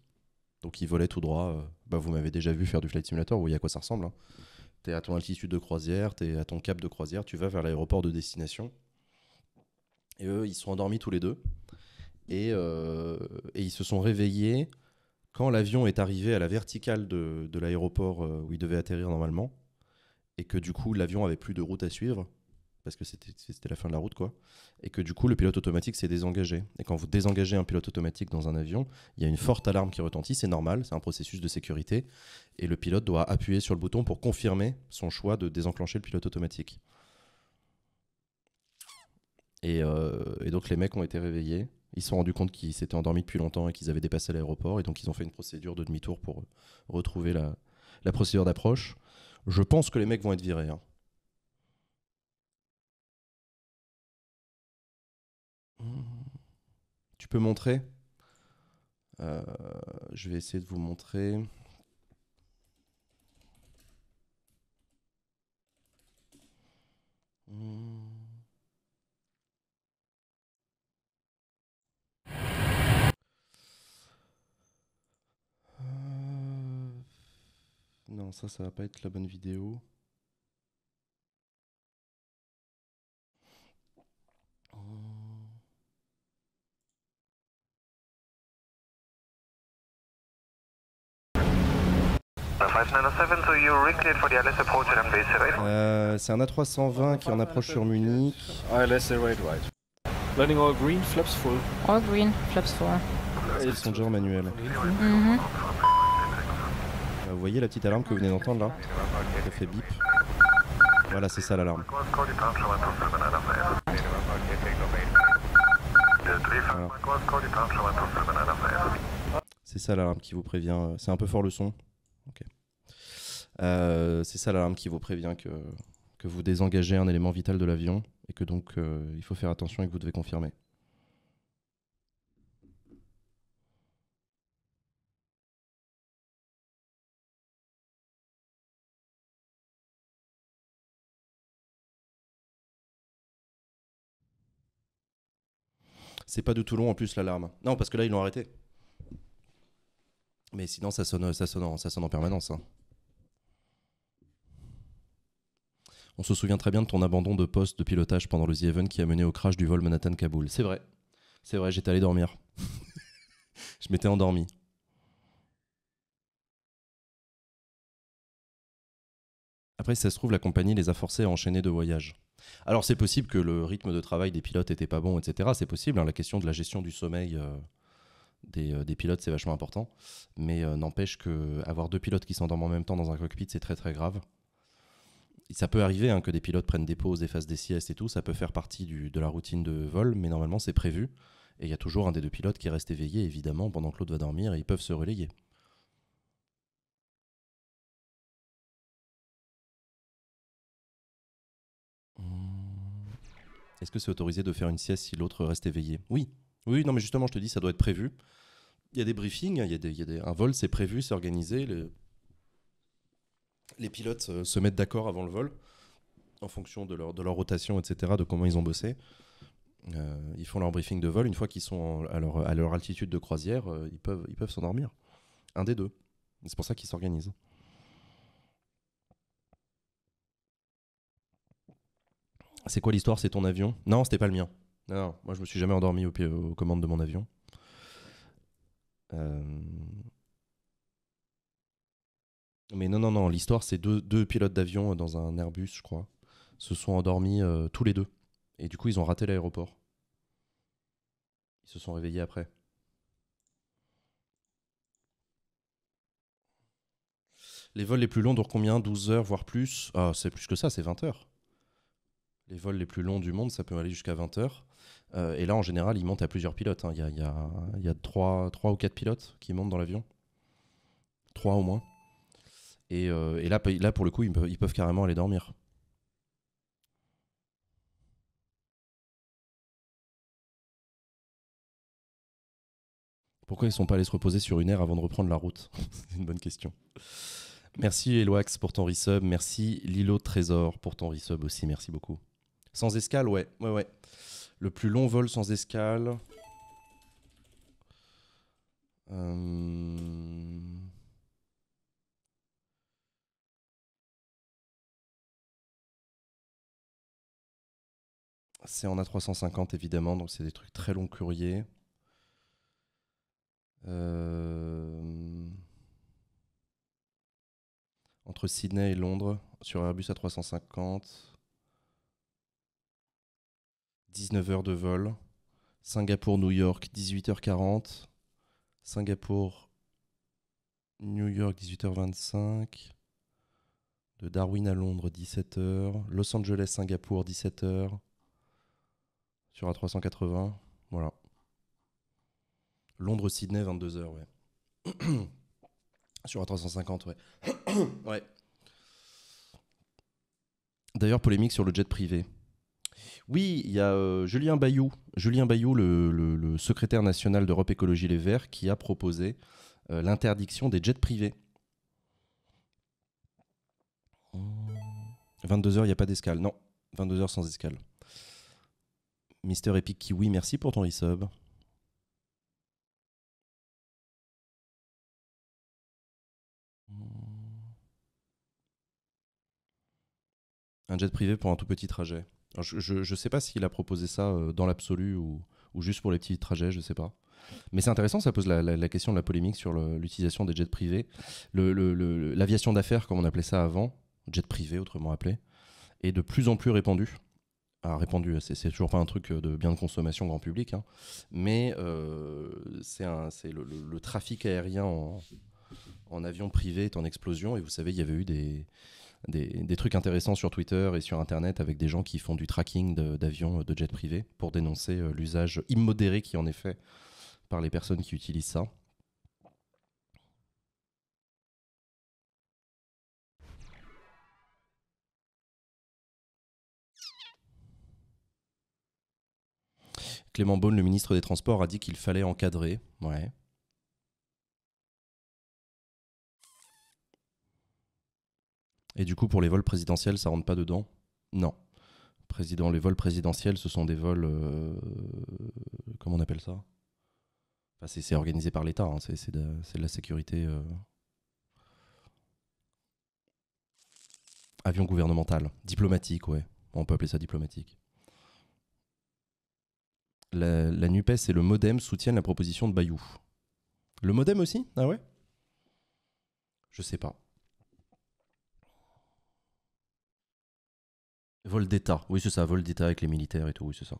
Donc il volait tout droit. Euh, bah, vous m'avez déjà vu faire du flight simulator, vous voyez à quoi ça ressemble. Hein. T'es Tu es à ton altitude de croisière, tu es à ton cap de croisière, tu vas vers l'aéroport de destination. Et eux, ils sont endormis tous les deux. Et, euh, et ils se sont réveillés quand l'avion est arrivé à la verticale de, de l'aéroport euh, où il devait atterrir normalement. Et que du coup, l'avion avait plus de route à suivre parce que c'était la fin de la route, quoi. Et que du coup, le pilote automatique s'est désengagé. Et quand vous désengagez un pilote automatique dans un avion, il y a une forte alarme qui retentit, c'est normal, c'est un processus de sécurité. Et le pilote doit appuyer sur le bouton pour confirmer son choix de désenclencher le pilote automatique. Et, euh, donc, les mecs ont été réveillés. Ils se sont rendus compte qu'ils s'étaient endormis depuis longtemps et qu'ils avaient dépassé l'aéroport. Et donc, ils ont fait une procédure de demi-tour pour retrouver la, la procédure d'approche. Je pense que les mecs vont être virés. Hein. Tu peux montrer euh, Je vais essayer de vous montrer. Euh, non, ça, ça va pas être la bonne vidéo. c'est un A320 qui en approche sur Munich. all green, flaps full. Ils sont déjà en manuel. Mm-hmm. Euh, vous voyez la petite alarme que vous venez d'entendre là Ça fait bip. Voilà, c'est ça l'alarme. C'est ça l'alarme qui vous prévient. Euh, c'est un peu fort le son. Euh, c'est ça l'alarme qui vous prévient que, que vous désengagez un élément vital de l'avion et que donc euh, il faut faire attention et que vous devez confirmer. C'est pas du tout long en plus l'alarme. Non, parce que là ils l'ont arrêté. Mais sinon, ça sonne, ça sonne, ça sonne en permanence. Hein. On se souvient très bien de ton abandon de poste de pilotage pendant le The Event qui a mené au crash du vol Manhattan-Kaboul. C'est vrai. C'est vrai, j'étais allé dormir. Je m'étais endormi. Après, ça se trouve, la compagnie les a forcés à enchaîner de voyages. Alors, c'est possible que le rythme de travail des pilotes n'était pas bon, etc. C'est possible. Hein, la question de la gestion du sommeil. Euh, euh, des, pilotes, c'est vachement important. Mais euh, n'empêche que avoir deux pilotes qui s'endorment en même temps dans un cockpit, c'est très très grave. Ça peut arriver hein, que des pilotes prennent des pauses, et fassent des siestes et tout, ça peut faire partie de la routine de vol, mais normalement c'est prévu. Et il y a toujours un des deux pilotes qui reste éveillé, évidemment, pendant que l'autre va dormir, et ils peuvent se relayer. Mmh. Est-ce que c'est autorisé de faire une sieste si l'autre reste éveillé Oui, oui, non, mais justement, je te dis, ça doit être prévu. Il y a des briefings, il y a, des, il y a un vol, c'est prévu, c'est organisé. les pilotes euh, se, mettent d'accord avant le vol, en fonction de leur, de leur rotation, etc., de comment ils ont bossé. Euh, ils font leur briefing de vol. Une fois qu'ils sont à, leur, altitude de croisière, euh, ils peuvent ils peuvent s'endormir. Un des deux. C'est pour ça qu'ils s'organisent. C'est quoi l'histoire C'est ton avion Non, c'était pas le mien. Non, moi je me suis jamais endormi aux commandes de mon avion. Euh, mais non, non, non, l'histoire, c'est deux, pilotes d'avion euh, dans un Airbus, je crois, se sont endormis euh, tous les deux. Et du coup, ils ont raté l'aéroport. Ils se sont réveillés après. Les vols les plus longs durent combien 12 heures, voire plus Ah, c'est plus que ça, c'est 20 heures. Les vols les plus longs du monde, ça peut aller jusqu'à 20 heures. Euh, et là, en général, ils montent à plusieurs pilotes. Hein. Il y, a, trois, trois ou quatre pilotes qui montent dans l'avion. Trois au moins. Et, euh, là, là, pour le coup, ils peuvent, ils peuvent carrément aller dormir. Pourquoi ils ne sont pas allés se reposer sur une aire avant de reprendre la route C'est une bonne question. Merci Eloax pour ton resub. Merci Lilo Trésor pour ton resub aussi. Merci beaucoup. Sans escale, ouais. Ouais, ouais. Le plus long vol sans escale. Euh, c'est en A350 évidemment, donc c'est des trucs très longs courriers. Euh, entre Sydney et Londres, sur Airbus A350. 19 h de vol. Singapour-New York, 18h40. Singapour-New York, 18h25. De Darwin à Londres, 17h. Los Angeles-Singapour, 17h. Sur A380. Voilà. Londres-Sydney, 22h, sur A350, ouais. D'ailleurs, polémique sur le jet privé. Oui, il y a euh, Julien Bayou, Julien Bayou le, secrétaire national d'Europe Écologie Les Verts, qui a proposé euh, l'interdiction des jets privés. 22 mmh. heures, il n'y a pas d'escale. Non, 22 heures sans escale. Mister Epic Kiwi, merci pour ton resub. Mmh. Un jet privé pour un tout petit trajet. Je ne sais pas s'il a proposé ça euh, dans l'absolu ou, juste pour les petits trajets, je ne sais pas. Mais c'est intéressant, ça pose la, question de la polémique sur l'utilisation des jets privés. L'aviation d'affaires, comme on appelait ça avant, jet privé autrement appelé, est de plus en plus répandue. Répandue, répandu, ah, c'est toujours pas un truc euh, de bien de consommation grand public, hein. mais euh, c'est le, le, trafic aérien en, en, avion privé est en explosion, et vous savez, il y avait eu des, des, trucs intéressants sur Twitter et sur Internet avec des gens qui font du tracking d'avions, euh, de, jets privés pour dénoncer euh, l'usage immodéré qui en est fait par les personnes qui utilisent ça. Clément Beaune, le ministre des Transports, a dit qu'il fallait encadrer. Ouais. Et du coup, pour les vols présidentiels, ça rentre pas dedans Non. Président, les vols présidentiels, ce sont des vols. Euh, comment on appelle ça C'est organisé par l'État, hein, c'est de, la sécurité. Euh, avion gouvernemental, diplomatique, ouais. On peut appeler ça diplomatique. La, la NUPES et le Modem soutiennent la proposition de Bayou. Le Modem aussi Ah ouais Je sais pas. Vol d'État, oui c'est ça, vol d'État avec les militaires et tout, oui c'est ça.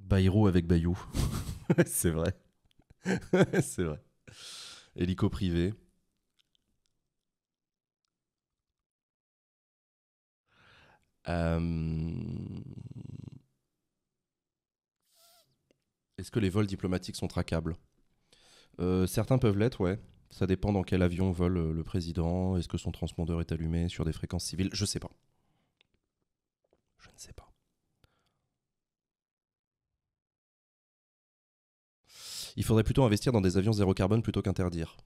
Bayrou avec Bayou, c'est vrai, c'est vrai. Hélico privé. Euh, est-ce que les vols diplomatiques sont traquables euh, Certains peuvent l'être, ouais. Ça dépend dans quel avion vole euh, le président. Est-ce que son transpondeur est allumé sur des fréquences civiles Je ne sais pas. Je ne sais pas. Il faudrait plutôt investir dans des avions zéro carbone plutôt qu'interdire.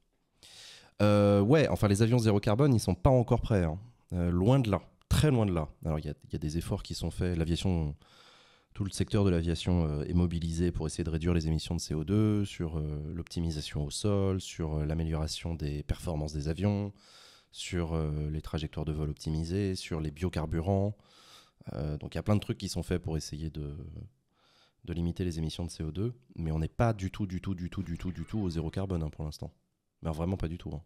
Euh, ouais, enfin les avions zéro carbone, ils sont pas encore prêts. Hein. Euh, loin de là, très loin de là. Alors il y, y, a des efforts qui sont faits. L'aviation, tout le secteur de l'aviation euh, est mobilisé pour essayer de réduire les émissions de CO2, sur euh, l'optimisation au sol, sur euh, l'amélioration des performances des avions, sur les trajectoires de vol optimisées, sur les biocarburants. donc il y a plein de trucs qui sont faits pour essayer de, limiter les émissions de CO2, mais on n'est pas du tout, du tout, du tout, du tout, du tout au zéro carbone hein, pour l'instant. Mais vraiment pas du tout. Hein.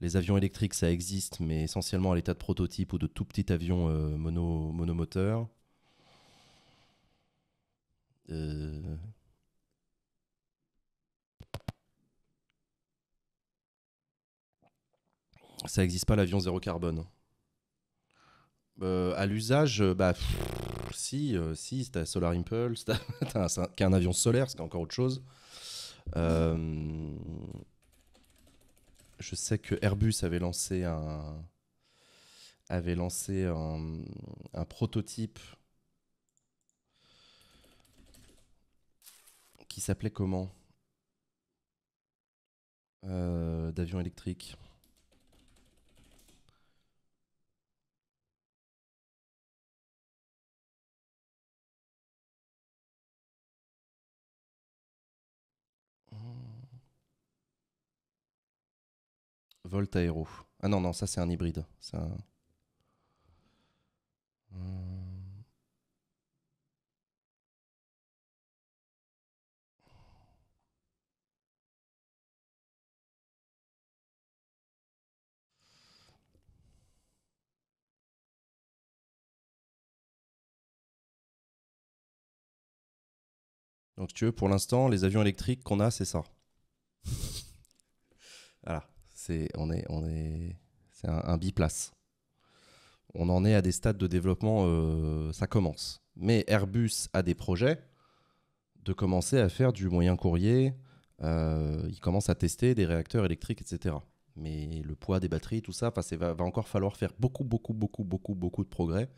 Les avions électriques, ça existe, mais essentiellement à l'état de prototype ou de tout petit avion monomoteur. Euh, ça n'existe pas l'avion zéro carbone. Euh, à l'usage, euh, bah, si, euh, si, Solar Impulse, c'est un, avion solaire, c'est encore autre chose. je sais que Airbus avait lancé un, avait lancé un, un prototype qui s'appelait comment euh, D'avion électrique. Oh. Volt Ah non, non, ça c'est un hybride. Un... Euh. Donc, tu veux, pour l'instant, les avions électriques qu'on a, c'est ça. voilà. C'est, on est, on est, un, biplace. On en est à des stades de développement, euh, ça commence. Mais Airbus a des projets de commencer à faire du moyen courrier. il euh, ils commencent à tester des réacteurs électriques, etc. Mais le poids des batteries, tout ça, il va, encore falloir faire beaucoup, beaucoup, beaucoup, beaucoup, beaucoup de progrès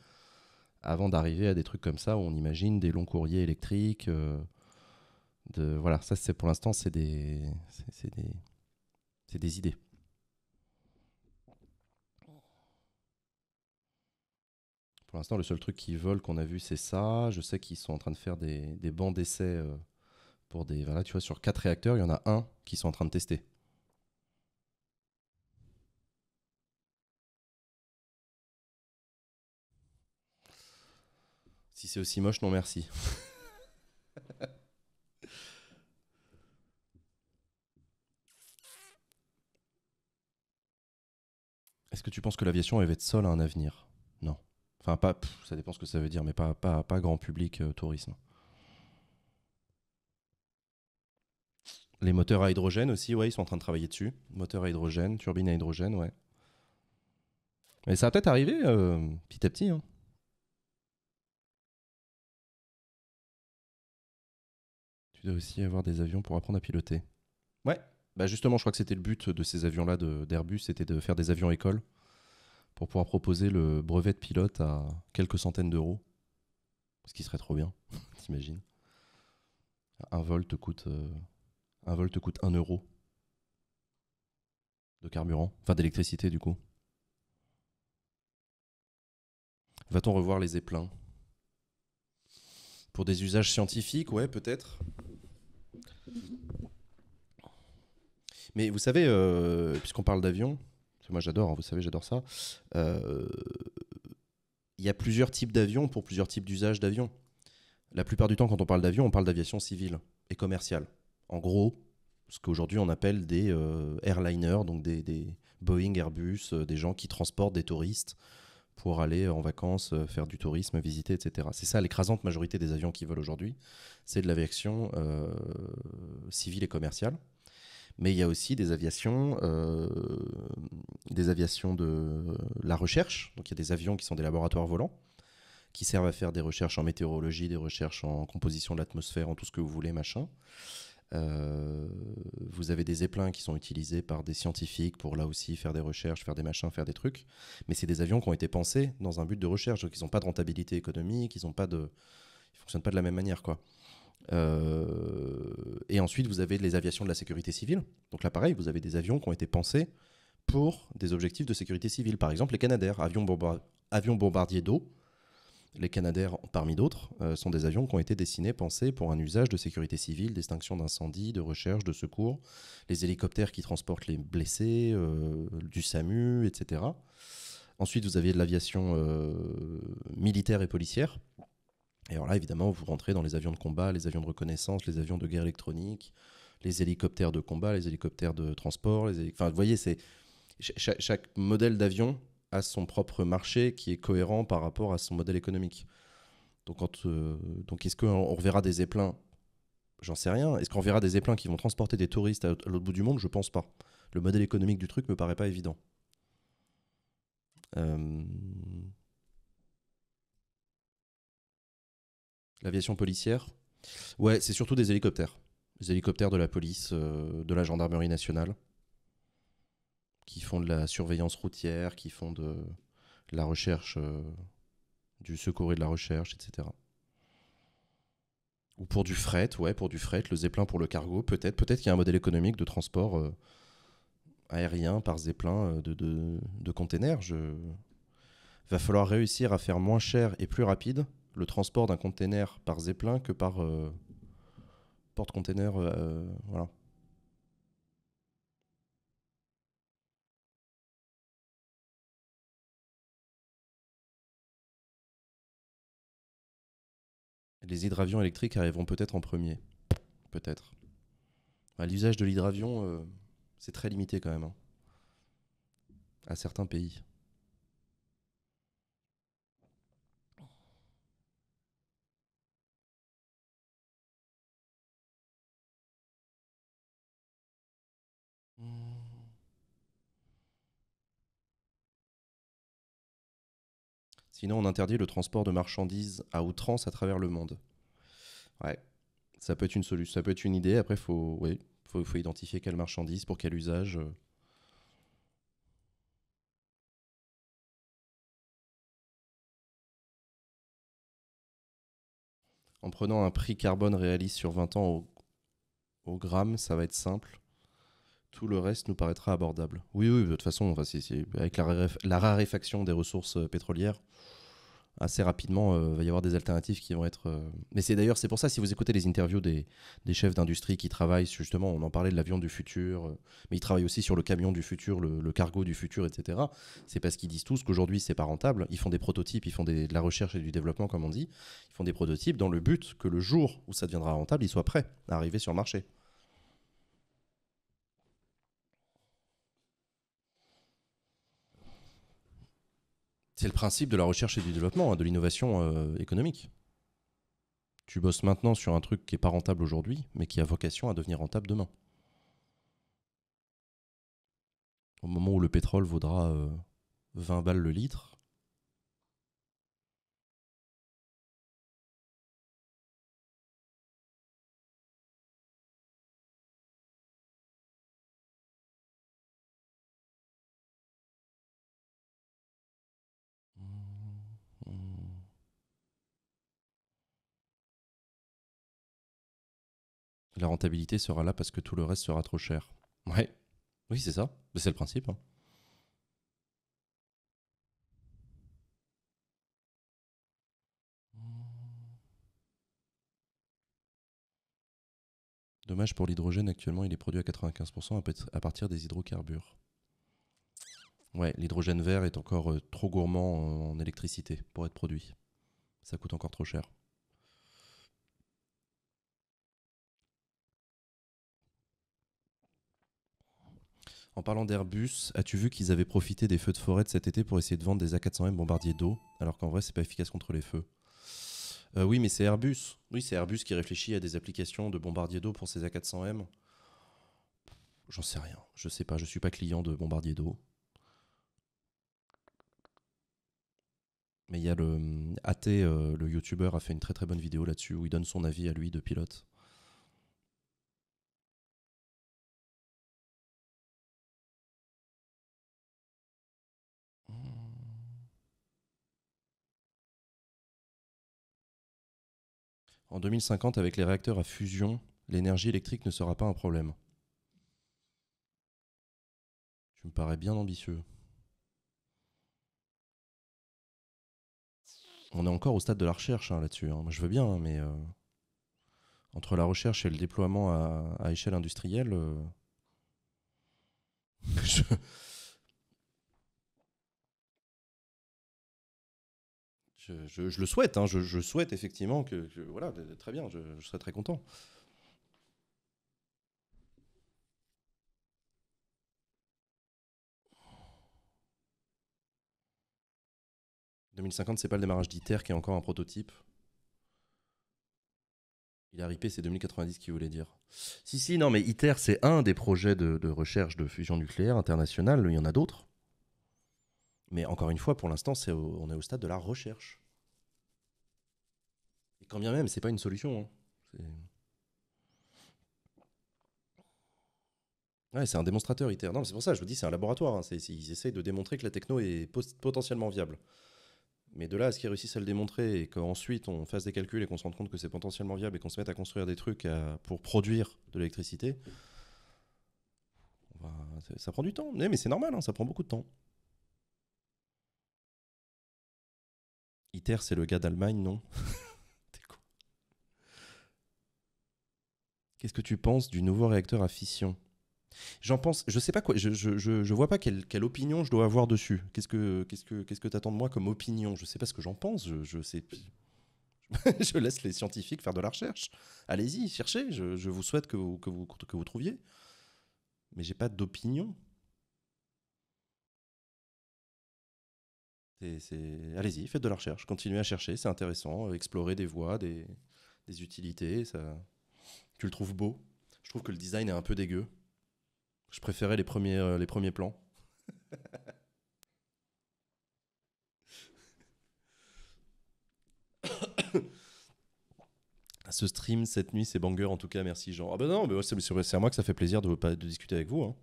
avant d'arriver à des trucs comme ça où on imagine des longs courriers électriques. Euh, voilà, ça c'est pour l'instant c'est des c'est des, des idées. Pour l'instant, le seul truc qui vole qu'on a vu, c'est ça. Je sais qu'ils sont en train de faire des, bancs d'essai euh, pour des. Voilà, tu vois, sur quatre réacteurs, il y en a un qui sont en train de tester. Si c'est aussi moche, non merci. Est-ce que tu penses que l'aviation va être sol à un avenir Non. Enfin, pas, ça dépend ce que ça veut dire, mais pas, pas, pas grand public euh, tourisme. Les moteurs à hydrogène aussi, ouais, ils sont en train de travailler dessus. Moteurs à hydrogène, turbine à hydrogène, ouais. Mais ça va peut-être arriver euh, petit à petit. Hein. Tu dois aussi avoir des avions pour apprendre à piloter. Ouais, bah, justement, je crois que c'était le but de ces avions-là d'Airbus, c'était de faire des avions écoles pour pouvoir proposer le brevet de pilote à quelques centaines d'euros. Ce qui serait trop bien, t'imagines. Un vol te euh, coûte un vol te coûte 1 euro de carburant, enfin d'électricité du coup. Va-t-on revoir les éplins Pour des usages scientifiques, ouais, peut-être. Mais vous savez, euh, puisqu'on parle d'avion, moi j'adore, hein, vous savez, j'adore ça. Euh, il y a plusieurs types d'avions pour plusieurs types d'usages d'avions. La plupart du temps, quand on parle d'avion, on parle d'aviation civile et commerciale. En gros, ce qu'aujourd'hui on appelle des euh, airliners, donc des, Boeing, Airbus, des gens qui transportent des touristes pour aller en vacances, faire du tourisme, visiter, etc. C'est ça l'écrasante majorité des avions qui volent aujourd'hui. C'est de l'aviation civile et commerciale mais il y a aussi des aviations, euh, des aviations de la recherche. Donc il y a des avions qui sont des laboratoires volants, qui servent à faire des recherches en météorologie, des recherches en composition de l'atmosphère, en tout ce que vous voulez, machin. Euh, vous avez des épleins qui sont utilisés par des scientifiques pour là aussi faire des recherches, faire des machins, faire des trucs. Mais c'est des avions qui ont été pensés dans un but de recherche, donc ils n'ont pas de rentabilité économique, ils ne pas de, fonctionnent pas de la même manière quoi. Euh, et ensuite, vous avez les aviations de la sécurité civile. Donc là, pareil, vous avez des avions qui ont été pensés pour des objectifs de sécurité civile. Par exemple, les Canadair, avions, bombardiers d'eau. Les Canadair, parmi d'autres, euh, sont des avions qui ont été dessinés, pensés pour un usage de sécurité civile, d'extinction d'incendie, de recherche, de secours. Les hélicoptères qui transportent les blessés, euh, du SAMU, etc. Ensuite, vous avez de l'aviation militaire et policière. Et alors là, évidemment, vous rentrez dans les avions de combat, les avions de reconnaissance, les avions de guerre électronique, les hélicoptères de combat, les hélicoptères de transport. Les Enfin, vous voyez, c'est chaque, modèle d'avion a son propre marché qui est cohérent par rapport à son modèle économique. Donc, euh, donc est-ce qu'on reverra des éplins J'en sais rien. Est-ce qu'on verra des éplins qui vont transporter des touristes à l'autre bout du monde Je pense pas. Le modèle économique du truc me paraît pas évident. Euh, L'aviation policière Ouais, c'est surtout des hélicoptères. Des hélicoptères de la police, euh, de la gendarmerie nationale, qui font de la surveillance routière, qui font de, la recherche, euh, du secours et de la recherche, etc. Ou pour du fret, ouais, pour du fret, le Zeppelin pour le cargo, peut-être. Peut-être qu'il y a un modèle économique de transport euh, aérien par Zeppelin de, de, containers. Je... Va falloir réussir à faire moins cher et plus rapide le transport d'un container par zeppelin que par euh, porte-container. Euh, euh, voilà. Les hydravions électriques arriveront peut-être en premier. Peut-être. L'usage de l'hydravion, c'est très limité quand même. Hein, à certains pays. Sinon, on interdit le transport de marchandises à outrance à travers le monde. Ouais, ça peut être une solution, ça peut être une idée. Après, il faut, identifier quelle marchandise, pour quel usage. Euh. En prenant un prix carbone réaliste sur 20 ans au gramme, ça va être simple tout le reste nous paraîtra abordable. Oui, oui, de toute façon, avec la, raréfaction des ressources euh, pétrolières, assez rapidement, euh, va y avoir des alternatives qui vont être... Euh, mais c'est d'ailleurs, c'est pour ça, si vous écoutez les interviews des, chefs d'industrie qui travaillent, justement, on en parlait de l'avion du futur, mais ils travaillent aussi sur le camion du futur, le, cargo du futur, etc. C'est parce qu'ils disent tous qu'aujourd'hui, c'est pas rentable. Ils font des prototypes, ils font de la recherche et du développement, comme on dit. Ils font des prototypes dans le but que le jour où ça deviendra rentable, ils soient prêts à arriver sur le marché. C'est le principe de la recherche et du développement, hein, de l'innovation euh, économique. Tu bosses maintenant sur un truc qui n'est pas rentable aujourd'hui, mais qui a vocation à devenir rentable demain. Au moment où le pétrole vaudra 20 euh, balles le litre, la rentabilité sera là parce que tout le reste sera trop cher. Ouais. Oui, c'est ça. C'est le principe. Hein. Dommage pour l'hydrogène, actuellement il est produit à 95% à partir des hydrocarbures. Ouais, l'hydrogène vert est encore euh, trop gourmand en électricité pour être produit. Ça coûte encore trop cher. En parlant d'Airbus, as-tu vu qu'ils avaient profité des feux de forêt de cet été pour essayer de vendre des A400M bombardiers d'eau, alors qu'en vrai, c'est pas efficace contre les feux euh, Oui, mais c'est Airbus. Oui, c'est Airbus qui réfléchit à des applications de bombardiers d'eau pour ses A400M. J'en sais rien. Je sais pas. Je suis pas client de bombardiers d'eau. Mais il y a le euh, AT, euh, le youtubeur, a fait une très très bonne vidéo là-dessus où il donne son avis à lui de pilote. en 2050, avec les réacteurs à fusion, l'énergie électrique ne sera pas un problème. Tu me parais bien ambitieux. On est encore au stade de la recherche hein, là-dessus. Hein. je veux bien, hein, mais euh, entre la recherche et le déploiement à, échelle industrielle, euh, je, le souhaite. Hein. je, souhaite effectivement que, voilà, très bien, je, serais très content. « 2050, c'est pas le démarrage d'ITER qui est encore un prototype. Il a ripé, c'est 2090 qui voulait dire. Si, si, non, mais ITER, c'est un des projets de recherche de fusion nucléaire internationale. Il y en a d'autres. Mais encore une fois, pour l'instant, on est au stade de la recherche. Et quand bien même, c'est pas une solution. Hein. c'est un démonstrateur ITER. Non, c'est pour ça, je vous dis, c'est un laboratoire. Hein. ils essayent de démontrer que la techno est potentiellement viable. Mais de là à ce qu'ils réussissent à le démontrer et qu'ensuite on fasse des calculs et qu'on se rende compte que c'est potentiellement viable et qu'on se mette à construire des trucs pour produire de l'électricité, ça prend du temps. Mais, mais c'est normal, hein, ça prend beaucoup de temps. Iter, c'est le gars d'Allemagne, non Qu'est-ce que tu penses du nouveau réacteur à fission J'en pense, je sais pas quoi, je, je, je, vois pas quelle, quelle, opinion je dois avoir dessus. Qu'est-ce que qu'est-ce que qu'est-ce que t'attends de moi comme opinion Je sais pas ce que j'en pense. Je, je sais, je laisse les scientifiques faire de la recherche. Allez-y, cherchez. Je, vous souhaite que vous que vous que vous trouviez, mais j'ai pas d'opinion. Allez-y, faites de la recherche, continuez à chercher, c'est intéressant, euh, explorer des voies, des, utilités, ça... tu le trouves beau. Je trouve que le design est un peu dégueu. Je préférais les premiers, euh, les premiers plans. Ce stream cette nuit, c'est banger en tout cas, merci Jean. Ah ben non, c'est à moi que ça fait plaisir de, de discuter avec vous. Hein.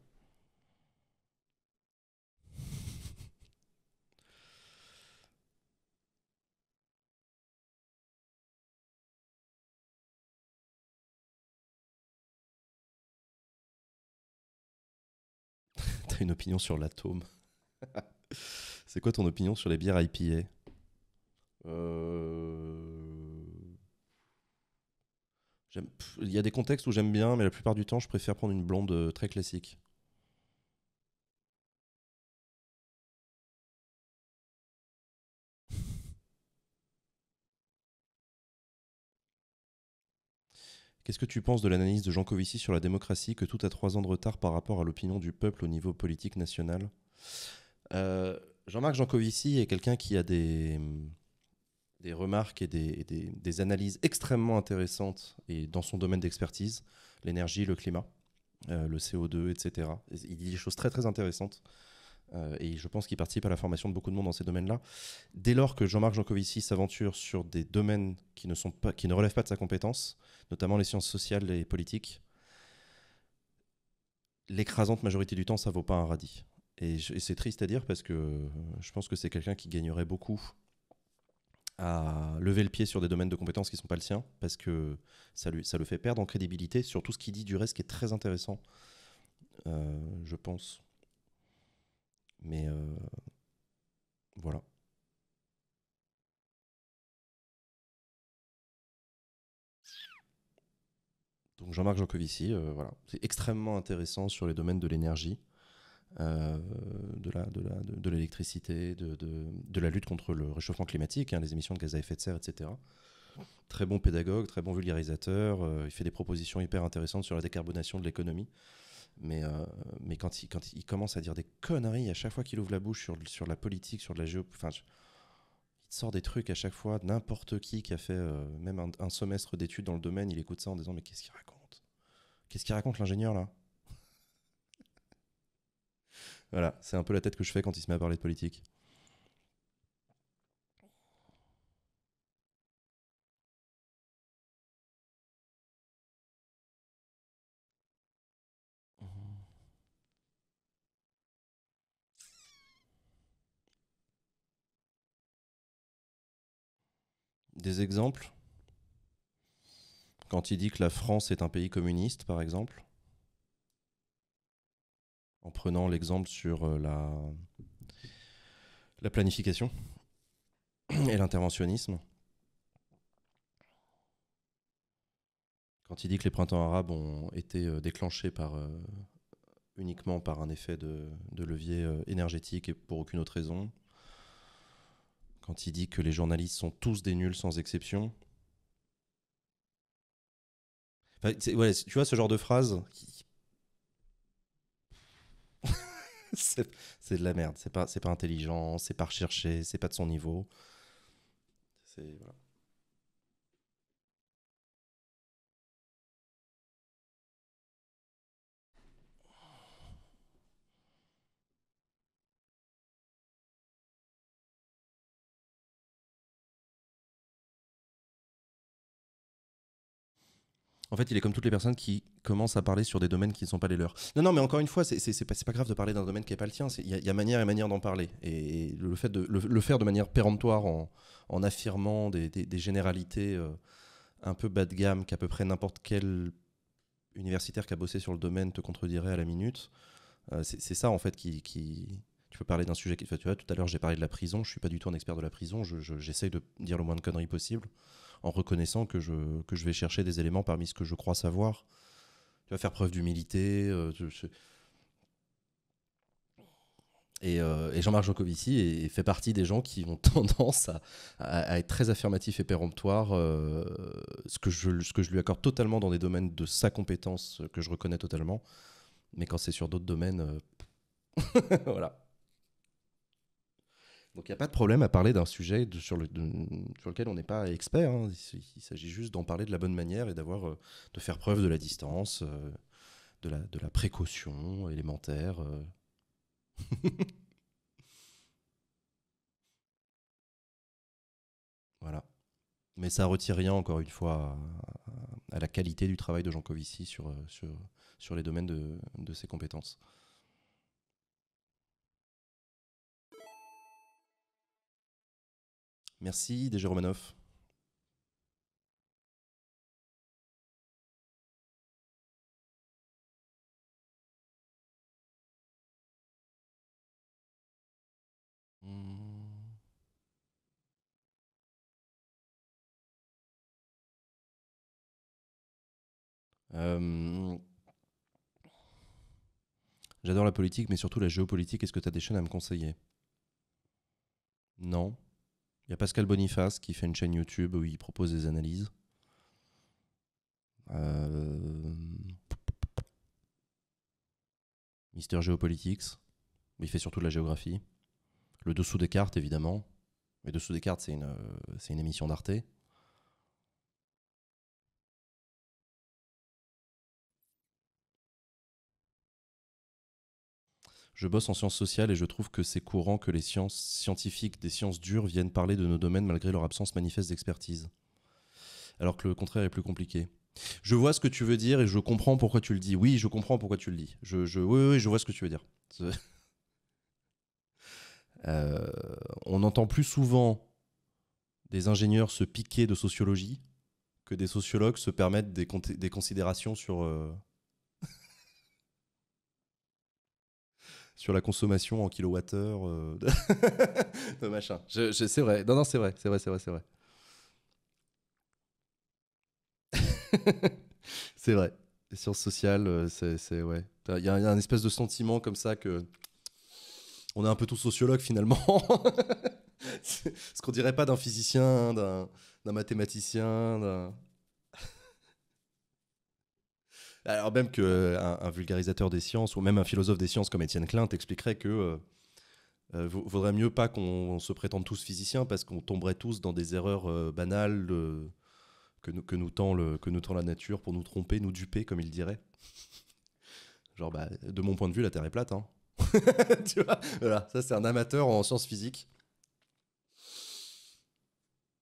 une opinion sur l'atome. c'est quoi ton opinion sur les bières IPA euh... Il y a des contextes où j'aime bien, mais la plupart du temps, je préfère prendre une blonde euh, très classique. Qu'est-ce que tu penses de l'analyse de Jean Covici sur la démocratie que tout a trois ans de retard par rapport à l'opinion du peuple au niveau politique national euh, Jean-Marc Covici est quelqu'un qui a des, remarques et, des, analyses extrêmement intéressantes et dans son domaine d'expertise, l'énergie, le climat, euh, le CO2, etc. Il dit des choses très très intéressantes. Euh, et je pense qu'il participe à la formation de beaucoup de monde dans ces domaines-là. Dès lors que Jean-Marc Jancovici s'aventure sur des domaines qui ne, sont pas, qui ne relèvent pas de sa compétence, notamment les sciences sociales et politiques, l'écrasante majorité du temps, ça vaut pas un radis. Et, c'est triste à dire parce que euh, je pense que c'est quelqu'un qui gagnerait beaucoup à lever le pied sur des domaines de compétences qui ne sont pas le sien, parce que ça, lui, ça le fait perdre en crédibilité sur tout ce qu'il dit du reste qui est très intéressant, euh, je pense. Mais euh, voilà. Donc Jean-Marc Jancovici, euh, voilà, c'est extrêmement intéressant sur les domaines de l'énergie, euh, de, l'électricité, de, la lutte contre le réchauffement climatique, hein, les émissions de gaz à effet de serre, etc. Très bon pédagogue, très bon vulgarisateur, il fait des propositions hyper intéressantes sur la décarbonation de l'économie. Mais, euh, mais quand, il, quand il commence à dire des conneries à chaque fois qu'il ouvre la bouche sur, sur la politique, sur la géo. il sort des trucs à chaque fois. N'importe qui qui a fait euh, même un, un semestre d'études dans le domaine, il écoute ça en disant Mais qu'est-ce qu'il raconte Qu'est-ce qu'il raconte l'ingénieur là Voilà, c'est un peu la tête que je fais quand il se met à parler de politique. Des exemples Quand il dit que la France est un pays communiste, par exemple, en prenant l'exemple sur euh, la, la planification et l'interventionnisme. Quand il dit que les printemps arabes ont été euh, déclenchés par, euh, uniquement par un effet de levier énergétique et pour aucune autre raison, quand il dit que les journalistes sont tous des nuls sans exception. ouais, tu vois ce genre de phrase c'est de la merde, c'est pas, pas intelligent, c'est pas recherché, c'est pas de son niveau. C'est En fait, il est comme toutes les personnes qui commencent à parler sur des domaines qui ne sont pas les leurs. Non, non, mais encore une fois, c'est pas, pas grave de parler d'un domaine qui n'est pas le tien. Il y, a manière et manière d'en parler. Et, le fait de le, faire de manière péremptoire en, affirmant des, généralités euh, un peu bas de gamme qu'à peu près n'importe quel universitaire qui a bossé sur le domaine te contredirait à la minute, euh, c'est ça en fait qui, tu peux parler d'un sujet qui. tu vois, tout à l'heure, j'ai parlé de la prison. Je ne suis pas du tout un expert de la prison. J'essaye de dire le moins de conneries possible en reconnaissant que je, que je vais chercher des éléments parmi ce que je crois savoir. Tu vas faire preuve d'humilité. Euh, euh, et, Jean-Marc Jancovici fait partie des gens qui ont tendance à, être très affirmatifs et péremptoires, euh, ce, que je, ce que je lui accorde totalement dans des domaines de sa compétence que je reconnais totalement. Mais quand c'est sur d'autres domaines, voilà. Donc il n'y a pas de problème à parler d'un sujet sur, lequel on n'est pas expert. Hein. Il, s'agit juste d'en parler de la bonne manière et euh, de faire preuve de la distance, euh, de, la, précaution élémentaire. Euh. voilà. Mais ça retire rien encore une fois à, la qualité du travail de Jean Covici sur, les domaines de ses compétences. Merci, DG Romanov. Hmm. Euh, j'adore la politique, mais surtout la géopolitique. Est-ce que tu as des chaînes à me conseiller Non y a Pascal Boniface qui fait une chaîne YouTube où il propose des analyses. Euh... Mister Geopolitics. Il fait surtout de la géographie. Le dessous des cartes, évidemment. Mais dessous des cartes, c'est une, euh, une émission d'Arte. Je bosse en sciences sociales et je trouve que c'est courant que les sciences scientifiques des sciences dures viennent parler de nos domaines malgré leur absence manifeste d'expertise. Alors que le contraire est plus compliqué. Je vois ce que tu veux dire et je comprends pourquoi tu le dis. Oui, je comprends pourquoi tu le dis. Je, je, oui, oui, je vois ce que tu veux dire. Euh, on entend plus souvent des ingénieurs se piquer de sociologie que des sociologues se permettent des, considérations sur, euh, sur la consommation en kilowattheure de euh. machin. Je, c'est vrai. Non, non, c'est vrai, c'est vrai, c'est vrai, c'est vrai. c'est vrai. Les sciences sociales, euh, c'est ouais. Il y, a un espèce de sentiment comme ça que on est un peu tous sociologue, finalement. ce qu'on dirait pas d'un physicien, d'un mathématicien, d'un... Alors même qu'un euh, un vulgarisateur des sciences ou même un philosophe des sciences comme Étienne Klein t'expliquerait que euh, euh, vaudrait mieux pas qu'on se prétende tous physiciens parce qu'on tomberait tous dans des erreurs banales que, nous, que, nous tend le, que nous tend la nature pour nous tromper, nous duper, comme il dirait. Genre, bah, de mon point de vue, la Terre est plate. Hein. tu vois Voilà, ça c'est un amateur en sciences physiques.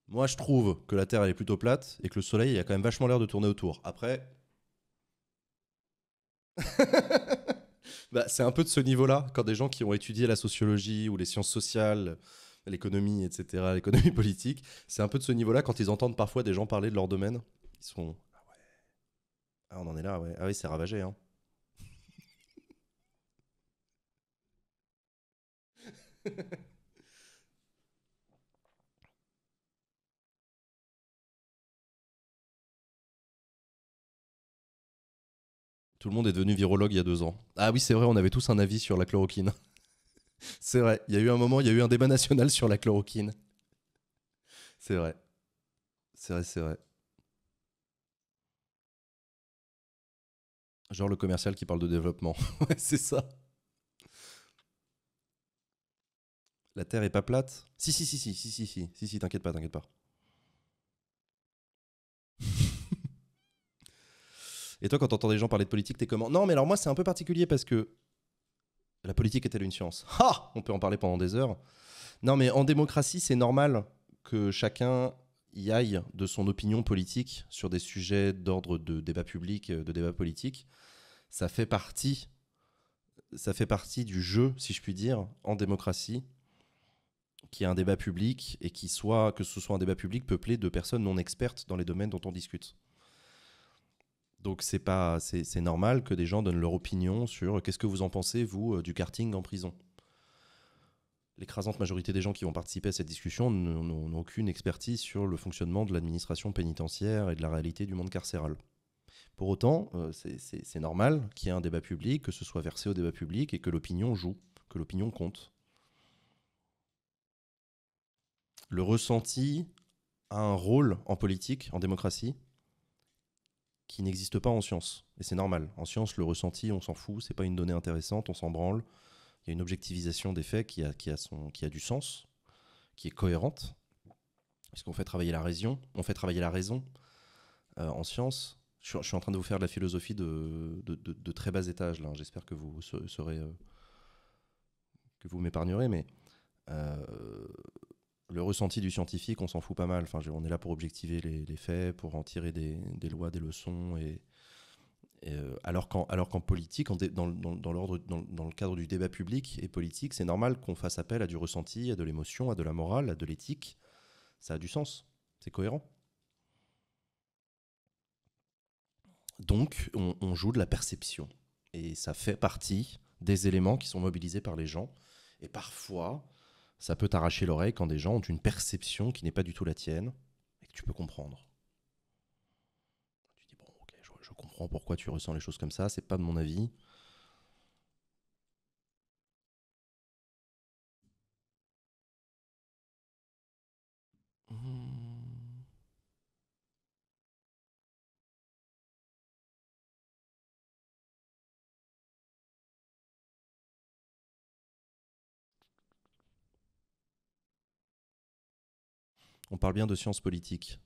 Moi, je trouve que la Terre elle est plutôt plate et que le Soleil il a quand même vachement l'air de tourner autour. Après, bah, c'est un peu de ce niveau-là, quand des gens qui ont étudié la sociologie ou les sciences sociales, l'économie, etc., l'économie politique, c'est un peu de ce niveau-là quand ils entendent parfois des gens parler de leur domaine. Ils sont. Ah ouais. Ah, on en est là, ouais. Ah oui, c'est ravagé, hein. Tout le monde est devenu virologue il y a deux ans. Ah oui, c'est vrai, on avait tous un avis sur la chloroquine. c'est vrai, il y a eu un moment, il y a eu un débat national sur la chloroquine. C'est vrai. C'est vrai, c'est vrai. Genre le commercial qui parle de développement. ouais, c'est ça. La Terre est pas plate Si, si, si, si, si, si, si, si, si t'inquiète pas, t'inquiète pas. Et toi, quand entends des gens parler de politique, t'es comment Non, mais alors moi, c'est un peu particulier parce que la politique est-elle une science Ah, On peut en parler pendant des heures. Non, mais en démocratie, c'est normal que chacun y aille de son opinion politique sur des sujets d'ordre de débat public, euh, de débat politique. Ça fait partie, ça fait partie du jeu, si je puis dire, en démocratie, qui est un débat public et qui soit que ce soit un débat public peuplé de personnes non expertes dans les domaines dont on discute. Donc c'est pas c'est normal que des gens donnent leur opinion sur euh, qu'est-ce que vous en pensez vous euh, du karting en prison. L'écrasante majorité des gens qui vont participer à cette discussion n'ont aucune expertise sur le fonctionnement de l'administration pénitentiaire et de la réalité du monde carcéral. Pour autant, euh, c'est normal qu'il y ait un débat public, que ce soit versé au débat public et que l'opinion joue, que l'opinion compte. Le ressenti a un rôle en politique, en démocratie, qui n'existe pas en science. Et c'est normal. En science, le ressenti, on s'en fout, c'est pas une donnée intéressante, on s'en branle. Il y a une objectivisation des faits qui a, qui a, son, qui a du sens, qui est cohérente. Parce qu'on fait travailler la raison, on fait travailler la raison euh, en science. Je, suis en train de vous faire de la philosophie de, de, très bas étage, là. J'espère que vous serez. Euh, que vous m'épargnerez, mais. Euh, le ressenti du scientifique, on s'en fout pas mal. Enfin, on est là pour objectiver les, faits, pour en tirer des, lois, des leçons. Et, euh, alors qu'en politique, dans, le cadre du débat public et politique, c'est normal qu'on fasse appel à du ressenti, à de l'émotion, à de la morale, à de l'éthique. Ça a du sens. C'est cohérent. Donc, on, joue de la perception. Et ça fait partie des éléments qui sont mobilisés par les gens. Et parfois, ça peut t'arracher l'oreille quand des gens ont une perception qui n'est pas du tout la tienne et que tu peux comprendre. Tu dis bon, ok, je, je comprends pourquoi tu ressens les choses comme ça, c'est pas de mon avis, on parle bien de sciences politiques.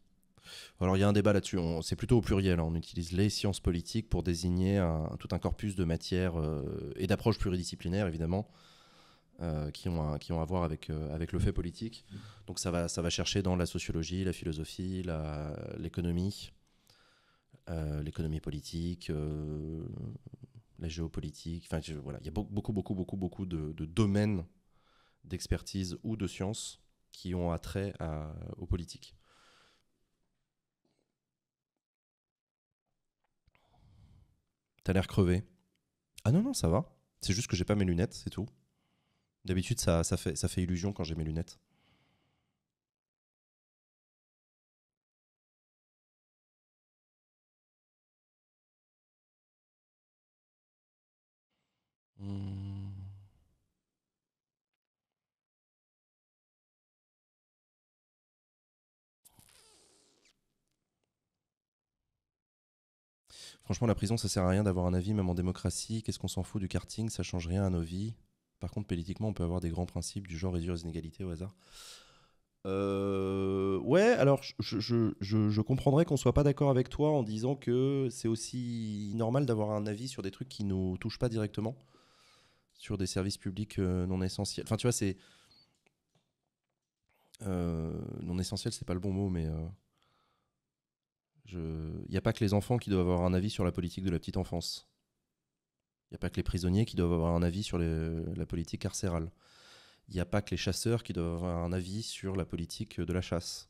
Alors il y a un débat là-dessus, c'est plutôt au pluriel, hein. on utilise les sciences politiques pour désigner tout un corpus de matières euh, et d'approches pluridisciplinaires évidemment, euh, qui, ont qui ont à voir avec, euh, avec le fait politique. Donc ça va, ça va chercher dans la sociologie, la philosophie, l'économie, l'économie politique, la géopolitique, enfin voilà, il y a beaucoup, beaucoup, beaucoup, beaucoup de domaines d'expertise ou de sciences qui ont attrait aux politiques. T'as l'air crevé. Ah non, non, ça va. C'est juste que j'ai pas mes lunettes, c'est tout. D'habitude, ça, ça, fait, ça fait illusion quand j'ai mes lunettes. Franchement, la prison, ça sert à rien d'avoir un avis, même en démocratie. Qu'est-ce qu'on s'en fout du karting Ça change rien à nos vies. Par contre, politiquement, on peut avoir des grands principes du genre réduire les inégalités au hasard. Euh, ouais, alors je, je, je, comprendrais qu'on soit pas d'accord avec toi en disant que c'est aussi normal d'avoir un avis sur des trucs qui nous touchent pas directement, sur des services publics euh, non essentiels. Enfin, tu vois, c'est. Euh, non essentiel, c'est pas le bon mot, mais il n'y a pas que les enfants qui doivent avoir un avis sur la politique de la petite enfance. Il n'y a pas que les prisonniers qui doivent avoir un avis sur la politique carcérale. Il n'y a pas que les chasseurs qui doivent avoir un avis sur la politique de la chasse.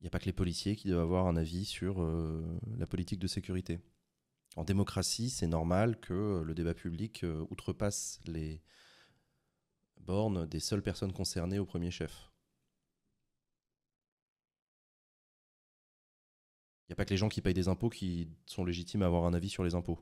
Il n'y a pas que les policiers qui doivent avoir un avis sur euh, la politique de sécurité. En démocratie, c'est normal que euh, le débat public euh, outrepasse les bornes des seules personnes concernées au premier chef. Il n'y a pas que les gens qui payent des impôts qui sont légitimes à avoir un avis sur les impôts.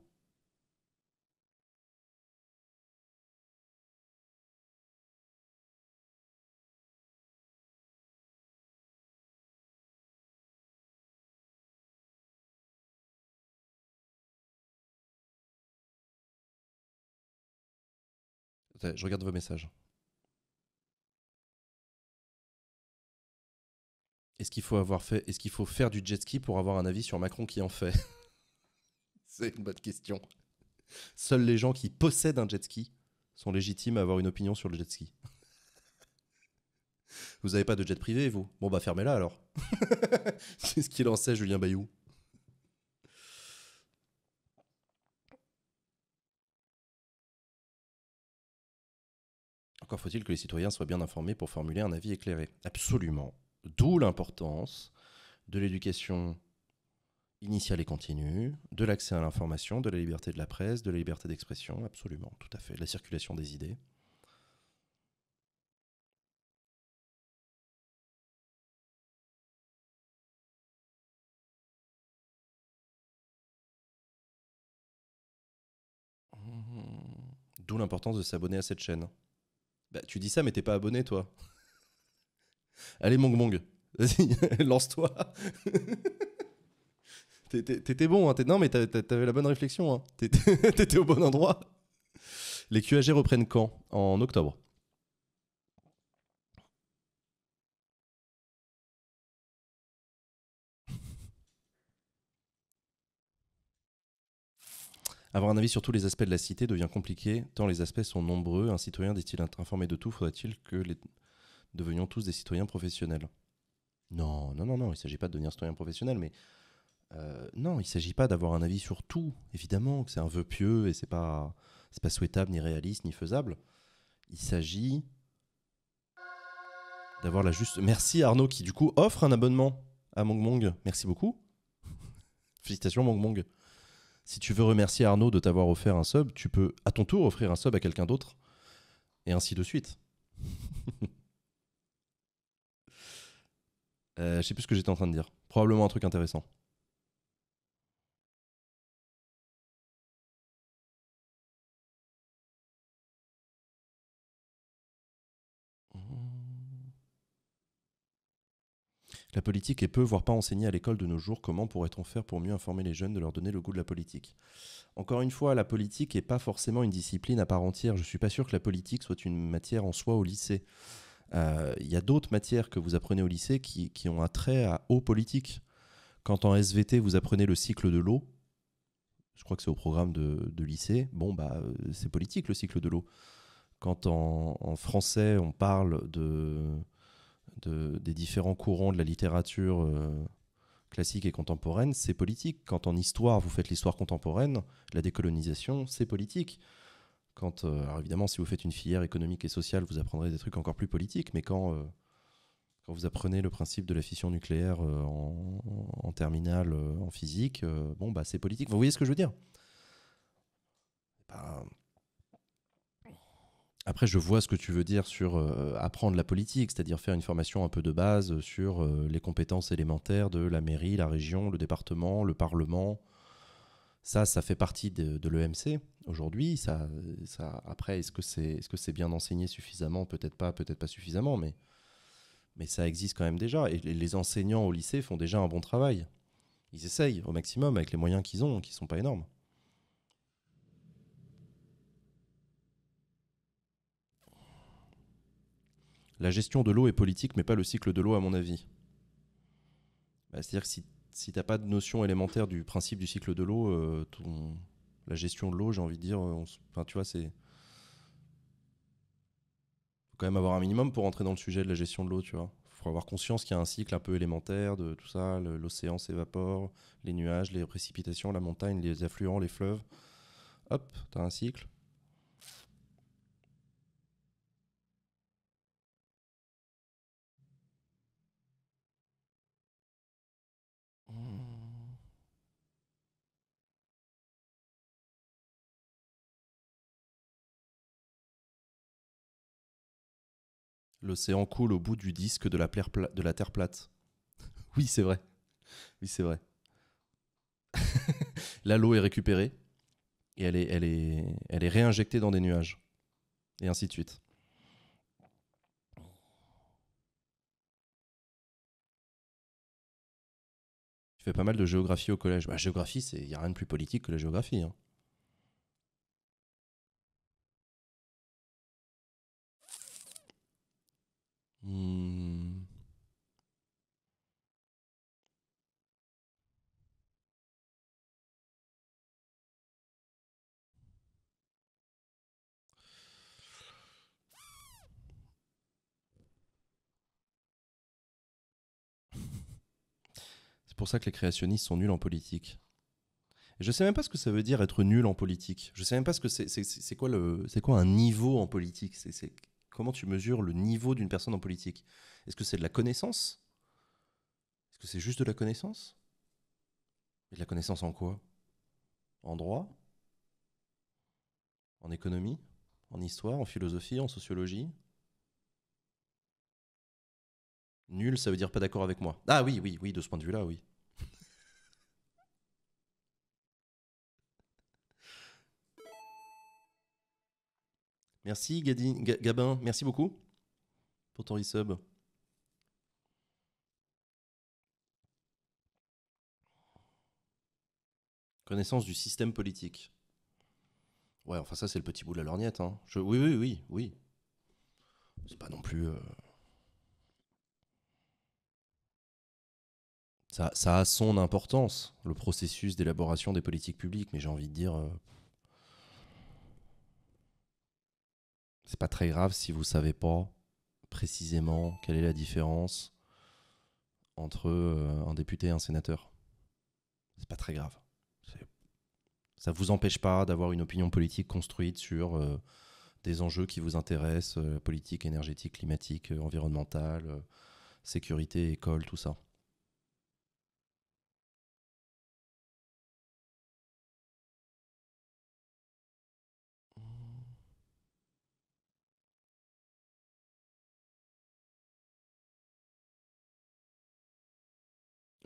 Je regarde vos messages. Est-ce qu'il faut avoir fait, est-ce qu'il faut faire du jet ski pour avoir un avis sur Macron qui en fait C'est une bonne question. Seuls les gens qui possèdent un jet ski sont légitimes à avoir une opinion sur le jet ski. Vous n'avez pas de jet privé, vous Bon, bah fermez-la alors. C'est ce qu'il en sait, Julien Bayou. Encore faut-il que les citoyens soient bien informés pour formuler un avis éclairé. Absolument. D'où l'importance de l'éducation initiale et continue, de l'accès à l'information, de la liberté de la presse, de la liberté d'expression, absolument, tout à fait, la circulation des idées. Mmh. D'où l'importance de s'abonner à cette chaîne. Bah, tu dis ça, mais t'es pas abonné, toi. Allez, Mong Mong, vas-y, lance-toi. T'étais bon, hein. non mais t'avais la bonne réflexion, hein. t'étais au bon endroit. Les QAG reprennent quand En octobre. Avoir un avis sur tous les aspects de la cité devient compliqué, tant les aspects sont nombreux. Un citoyen dit il informé de tout Faudrait-il que les devenions tous des citoyens professionnels. Non, non, non, non, il ne s'agit pas de devenir citoyen professionnel, mais euh, non, il ne s'agit pas d'avoir un avis sur tout. Évidemment que c'est un vœu pieux et c'est pas pas souhaitable, ni réaliste, ni faisable. Il s'agit d'avoir la juste. Merci Arnaud qui du coup offre un abonnement à Mong Merci beaucoup. Félicitations Mong Si tu veux remercier Arnaud de t'avoir offert un sub, tu peux à ton tour offrir un sub à quelqu'un d'autre et ainsi de suite. Euh, je sais plus ce que j'étais en train de dire. Probablement un truc intéressant. La politique est peu, voire pas enseignée à l'école de nos jours. Comment pourrait-on faire pour mieux informer les jeunes, de leur donner le goût de la politique Encore une fois, la politique n'est pas forcément une discipline à part entière. Je ne suis pas sûr que la politique soit une matière en soi au lycée. Euh, il y a d'autres matières que vous apprenez au lycée qui, ont un trait à eau politique. Quand en SVT, vous apprenez le cycle de l'eau, je crois que c'est au programme de, lycée, bon, bah, euh, c'est politique le cycle de l'eau. Quand en, français, on parle des différents courants de la littérature euh, classique et contemporaine, c'est politique. Quand en histoire, vous faites l'histoire contemporaine, la décolonisation, c'est politique. Euh, alors évidemment, si vous faites une filière économique et sociale, vous apprendrez des trucs encore plus politiques, mais quand, euh, quand vous apprenez le principe de la fission nucléaire euh, en, en, terminale, en physique, bon, bah, c'est politique. Vous voyez ce que je veux dire ben, Après, je vois ce que tu veux dire sur apprendre la politique, c'est-à-dire faire une formation un peu de base sur les compétences élémentaires de la mairie, la région, le département, le parlement ça, ça fait partie de, l'EMC aujourd'hui. Ça, après, est-ce que c'est bien enseigné suffisamment Peut-être pas, peut-être pas suffisamment, mais, ça existe quand même déjà. Et les enseignants au lycée font déjà un bon travail. Ils essayent au maximum avec les moyens qu'ils ont, qui ne sont pas énormes. La gestion de l'eau est politique, mais pas le cycle de l'eau, à mon avis. Bah, c'est-à-dire que si si t'as pas de notion élémentaire du principe du cycle de l'eau, euh, la gestion de l'eau, j'ai envie de dire, tu vois, c'est faut quand même avoir un minimum pour entrer dans le sujet de la gestion de l'eau, tu vois. Faut avoir conscience qu'il y a un cycle un peu élémentaire de tout ça, l'océan s'évapore, les nuages, les précipitations, la montagne, les affluents, les fleuves. Hop, t'as un cycle. L'océan coule au bout du disque de la, Terre plate. oui, c'est vrai. Oui, c'est vrai. Là, l'eau est récupérée et elle est, réinjectée dans des nuages. Et ainsi de suite. Tu fais pas mal de géographie au collège. Bah, géographie, il n'y a rien de plus politique que la géographie. Hein. Hmm. C'est pour ça que les créationnistes sont nuls en politique. Je sais même pas ce que ça veut dire être nul en politique. Je sais même pas ce que c'est. C'est quoi le. C'est quoi un niveau en politique C'est Comment tu mesures le niveau d'une personne en politique Est-ce que c'est de la connaissance Est-ce que c'est juste de la connaissance Et de la connaissance en quoi En droit En économie En histoire En philosophie En sociologie Nul, ça veut dire pas d'accord avec moi. Ah oui, oui, oui, de ce point de vue-là, oui. Merci Gabin, merci beaucoup pour ton resub. Connaissance du système politique. Ouais, enfin ça c'est le petit bout de la lorgnette. Hein. Oui, oui, oui, oui. C'est pas non plus... Euh, ça, a son importance, le processus d'élaboration des politiques publiques, mais j'ai envie de dire... Euh, c'est pas très grave si vous savez pas précisément quelle est la différence entre euh, un député et un sénateur. C'est pas très grave. Ça vous empêche pas d'avoir une opinion politique construite sur euh, des enjeux qui vous intéressent, euh, politique, énergétique, climatique, environnementale, sécurité, école, tout ça.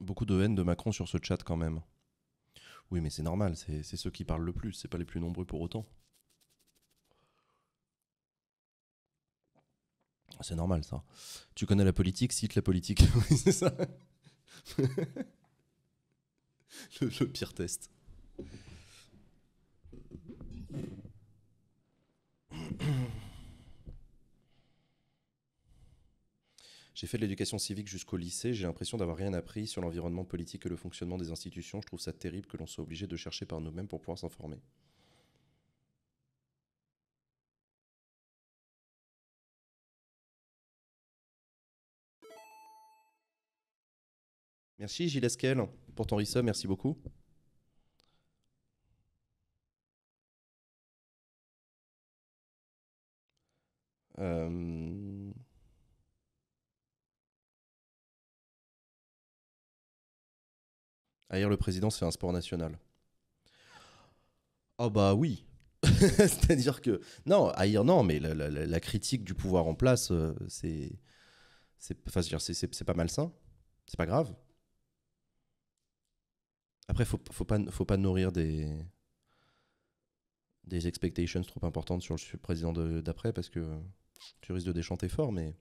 beaucoup de haine de Macron sur ce chat quand même. Oui, mais c'est normal, c'est ceux qui parlent le plus, c'est pas les plus nombreux pour autant. C'est normal ça. Tu connais la politique, cite la politique. Oui, c'est ça. le, pire test. J'ai fait de l'éducation civique jusqu'au lycée, j'ai l'impression d'avoir rien appris sur l'environnement politique et le fonctionnement des institutions. Je trouve ça terrible que l'on soit obligé de chercher par nous-mêmes pour pouvoir s'informer. Merci Gilles Esquel pour ton rissa, merci beaucoup. Euh, Ailleurs, le président, c'est un sport national. oh bah oui. C'est-à-dire que non, ailleurs non, mais la, critique du pouvoir en place, euh, c'est c'est c'est pas malsain, c'est pas grave. Après, faut, pas faut pas nourrir des des expectations trop importantes sur le président d'après parce que tu risques de déchanter fort, mais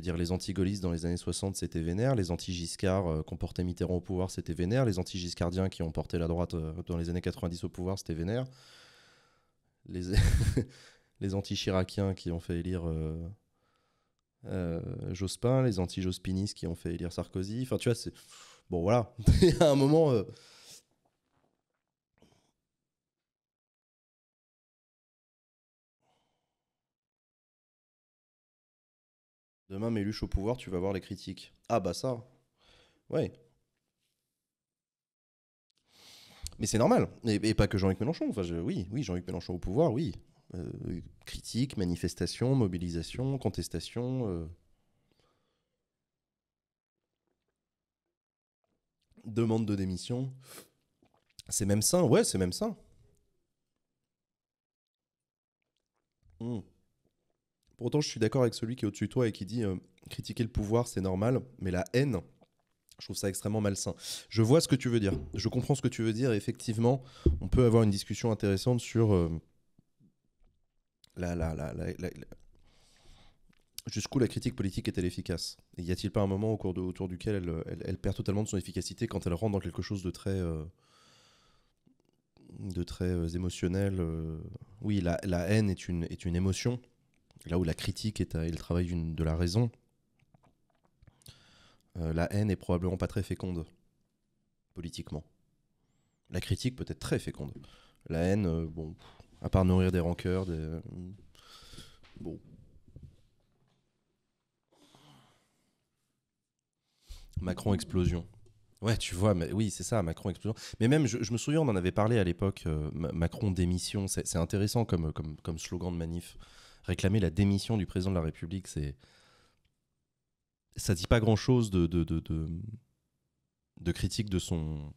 dire, les anti-gaullistes dans les années 60, c'était vénère. Les anti-Giscard euh, qui ont porté Mitterrand au pouvoir, c'était vénère. Les anti-Giscardiens qui ont porté la droite euh, dans les années 90 au pouvoir, c'était vénère. Les, les anti-Chiraciens qui ont fait élire euh, Jospin. Les anti jospinistes qui ont fait élire Sarkozy. Enfin, tu vois, c'est. Bon, voilà. À un moment. Demain, Méluche au pouvoir, tu vas voir les critiques. Ah bah ça, ouais. Mais c'est normal. Et, pas que Jean-Luc Mélenchon. Enfin, oui, oui, Jean-Luc Mélenchon au pouvoir, oui. Euh, critiques, critique, manifestation, mobilisation, contestation. Euh, Demande de démission. C'est même ça, ouais, c'est même ça. Pour autant, je suis d'accord avec celui qui est au-dessus de toi et qui dit euh, critiquer le pouvoir, c'est normal, mais la haine, je trouve ça extrêmement malsain. Je vois ce que tu veux dire. Je comprends ce que tu veux dire. Effectivement, on peut avoir une discussion intéressante sur euh, jusqu'où la critique politique est-elle efficace y a-t-il pas un moment autour duquel euh, elle, perd totalement de son efficacité quand elle rentre dans quelque chose de très, de très émotionnel Oui, la, haine est une émotion là où la critique est, le travail de la raison, euh, la haine est probablement pas très féconde politiquement. La critique peut être très féconde. La haine, euh, bon, à part nourrir des rancœurs, des, euh, bon. Macron explosion. Ouais, tu vois, mais oui, c'est ça, Macron explosion. Mais même, je, me souviens, on en avait parlé à l'époque, Macron démission. C'est intéressant comme slogan de manif réclamer la démission du président de la République, c'est ça dit pas grand-chose de de, de, critique de son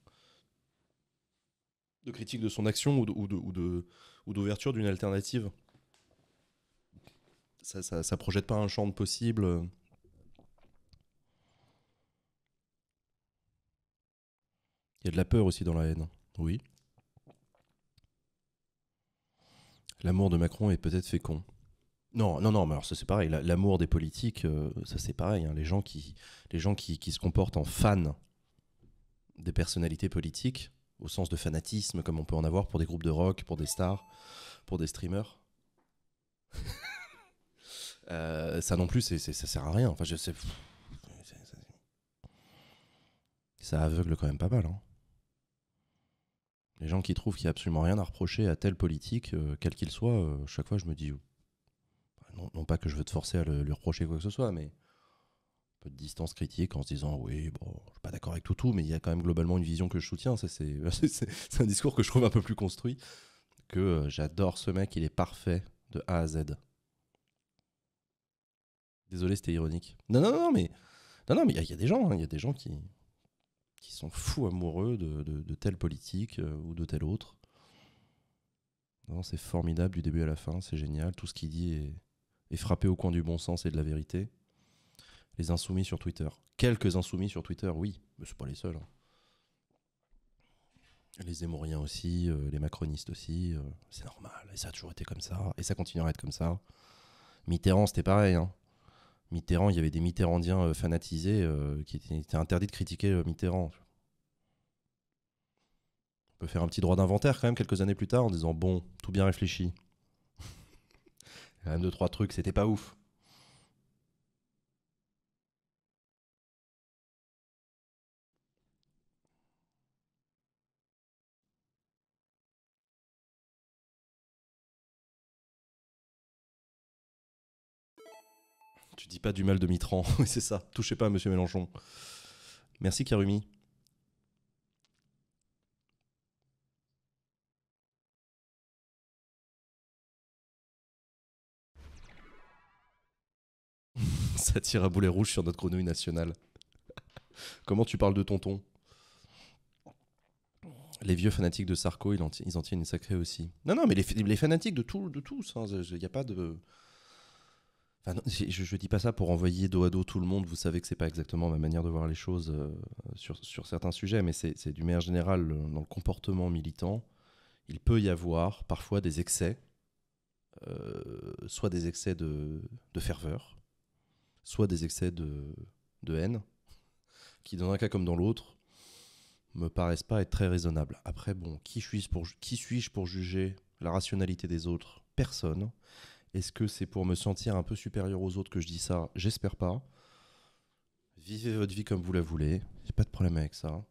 de critique de son action ou de, ou d'ouverture d'une alternative. Ça, ça, ça, projette pas un champ de possible. Il y a de la peur aussi dans la haine, oui. L'amour de Macron est peut-être fécond. Non, non, non, mais alors ça c'est pareil. L'amour des politiques, euh, ça c'est pareil. Hein. Les gens, qui, les gens qui, se comportent en fans des personnalités politiques, au sens de fanatisme, comme on peut en avoir pour des groupes de rock, pour des stars, pour des streamers. Euh, ça non plus, ça sert à rien. Enfin, je sais. Ça aveugle quand même pas mal. Hein. Les gens qui trouvent qu'il n'y a absolument rien à reprocher à telle politique, euh, quel qu'il soit, chaque fois je me dis non, pas que je veux te forcer à le, lui reprocher quoi que ce soit, mais un peu de distance critique en se disant oui, bon, je suis pas d'accord avec tout, tout, mais il y a quand même globalement une vision que je soutiens. C'est un discours que je trouve un peu plus construit. Que euh, j'adore ce mec, il est parfait de A à Z. Désolé, c'était ironique. Non, non, non, mais non, non, mais il y, a des gens, hein, il y a des gens qui qui sont fous amoureux de, telle politique euh, ou de telle autre. Non, c'est formidable du début à la fin, c'est génial. Tout ce qu'il dit est, et frapper au coin du bon sens et de la vérité. Les insoumis sur Twitter. Quelques insoumis sur Twitter, oui, mais sont pas les seuls. Hein. Les Émouriens aussi, euh, les macronistes aussi, euh, c'est normal, et ça a toujours été comme ça, et ça continuera à être comme ça. Mitterrand, c'était pareil. Hein. Mitterrand, il y avait des Mitterrandiens euh, fanatisés qui étaient, interdits de critiquer Mitterrand. On peut faire un petit droit d'inventaire quand même quelques années plus tard en disant, bon, tout bien réfléchi, un, deux, trois trucs, c'était pas ouf. Tu dis pas du mal de Mitran, c'est ça. Touchez pas à Monsieur Mélenchon. Merci Karumi. ça tire à boulet rouge sur notre grenouille nationale. Comment tu parles de tonton les vieux fanatiques de Sarko, ils en, tiennent une sacrée aussi. Non, non, mais les, fanatiques de, tout, de tous, il hein, a pas de... je, ne dis pas ça pour envoyer dos à dos tout le monde, vous savez que c'est pas exactement ma manière de voir les choses euh, sur, certains sujets, mais c'est du meilleur général euh, dans le comportement militant, il peut y avoir parfois des excès, euh, soit des excès de ferveur, soit des excès de, de haine, qui dans un cas comme dans l'autre, me paraissent pas être très raisonnables. Après, bon, qui suis-je pour, qui suis pour juger la rationalité des autres Personne. Est-ce que c'est pour me sentir un peu supérieur aux autres que je dis ça J'espère pas. Vivez votre vie comme vous la voulez. J'ai pas de problème avec ça.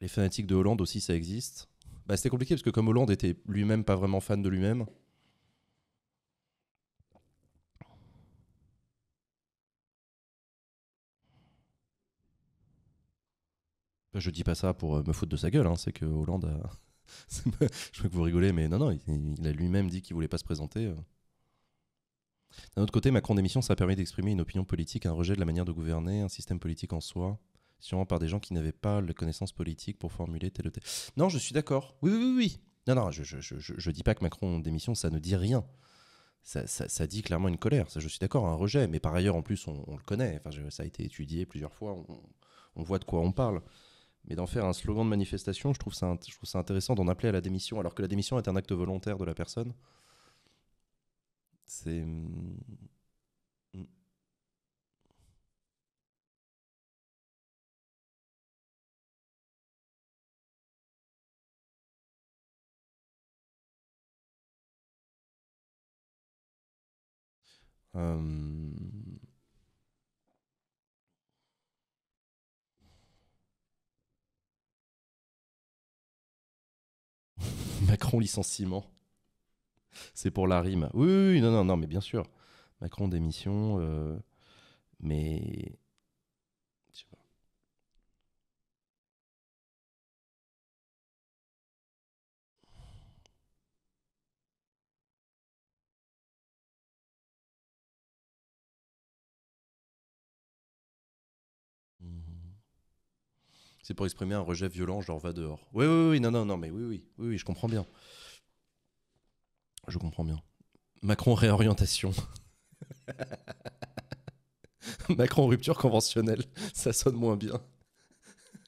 Les fanatiques de Hollande aussi, ça existe. Bah, c'était compliqué parce que comme Hollande était lui-même pas vraiment fan de lui-même, Je dis pas ça pour euh, me foutre de sa gueule, hein, c'est que Hollande je crois que vous rigolez, mais non, non, il, a lui-même dit qu'il voulait pas se présenter. Euh. D'un autre côté, Macron démission, ça a permis d'exprimer une opinion politique, un rejet de la manière de gouverner, un système politique en soi, sûrement par des gens qui n'avaient pas les connaissances politiques pour formuler tel ou tel. Non, je suis d'accord. Oui, oui, oui, Non, non, je, je, dis pas que Macron démission, ça ne dit rien. Ça, dit clairement une colère, je suis d'accord, un rejet, mais par ailleurs en plus on, le connaît, enfin, ça a été étudié plusieurs fois, on voit de quoi on parle mais d'en faire un slogan de manifestation, je trouve ça, intéressant d'en appeler à la démission, alors que la démission est un acte volontaire de la personne. C'est. Hmm, hmm. Euh, hmm. Macron licenciement. C'est pour la rime. Oui, oui, non, non, non, mais bien sûr. Macron démission. Euh, mais pour exprimer un rejet violent, genre va dehors. Oui, oui, oui, non, non, non, mais oui, oui, oui, oui je comprends bien. Je comprends bien. Macron réorientation. Macron rupture conventionnelle, ça sonne moins bien.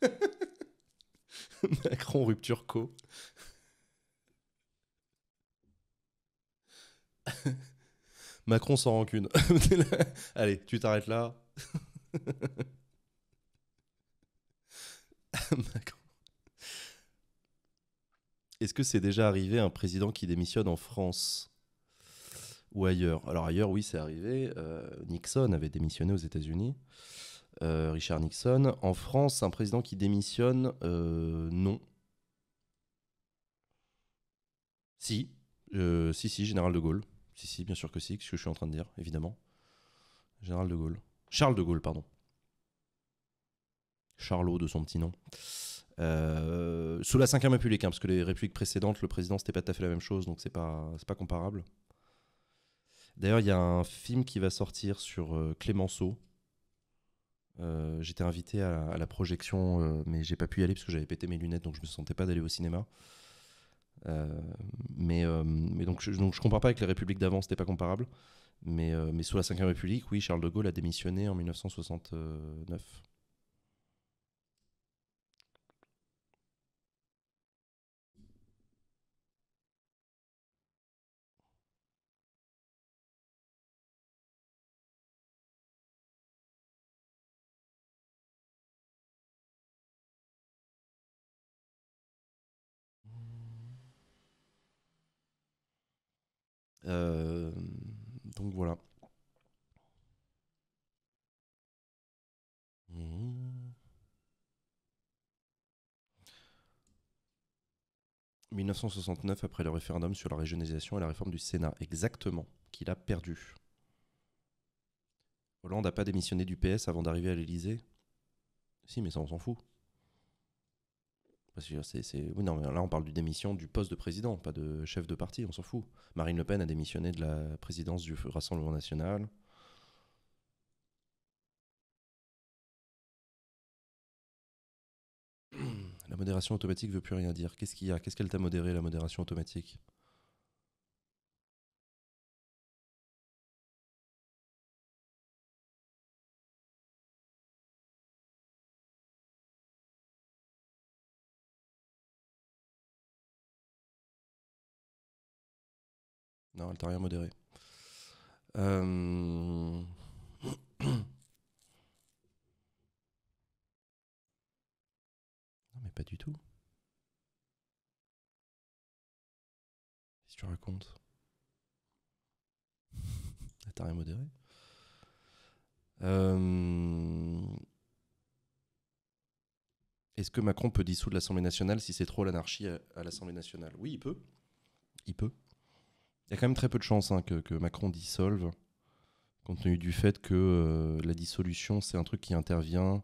Macron rupture co. Macron sans rancune. Allez, tu t'arrêtes là. Est-ce que c'est déjà arrivé un président qui démissionne en France ou ailleurs Alors ailleurs, oui, c'est arrivé. Euh, Nixon avait démissionné aux États-Unis. Euh, Richard Nixon. En France, un président qui démissionne, euh, non. Si, si, si, général de Gaulle. Si, si, bien sûr que si, ce que je suis en train de dire, évidemment. Général de Gaulle. Charles de Gaulle, pardon. Charlot de son petit nom. Euh, sous la 5 République, hein, parce que les républiques précédentes, le président, c'était pas tout à fait la même chose, donc c'est pas, pas comparable. D'ailleurs, il y a un film qui va sortir sur euh, Clémenceau. Euh, j'étais invité à, la projection, mais j'ai pas pu y aller parce que j'avais pété mes lunettes, donc je me sentais pas d'aller au cinéma. mais, mais donc, je, donc je compare pas avec les républiques d'avant, c'était pas comparable. Mais, mais sous la 5 République, oui, Charles de Gaulle a démissionné en 1969. Donc voilà. 1969, mmh. après le référendum sur la régionalisation et la réforme du Sénat. Exactement, qu'il a perdu. Hollande n'a pas démissionné du PS avant d'arriver à l'Élysée Si, mais ça, on s'en fout c'est, Oui, non, là, on parle du démission du poste de président, pas de chef de parti, on s'en fout. Marine Le Pen a démissionné de la présidence du Rassemblement national. La modération automatique veut plus rien dire. Qu'est-ce qu'il y a Qu'est-ce qu'elle t'a modéré, la modération automatique d'un altarien modéré. Euh, non, mais pas du tout. Si tu racontes. rien modéré. Euh, est-ce que Macron peut dissoudre l'Assemblée nationale si c'est trop l'anarchie à, l'Assemblée nationale Oui, il peut. Il peut. Il y a quand même très peu de chances hein, que, Macron dissolve, compte tenu du fait que euh, la dissolution, c'est un truc qui intervient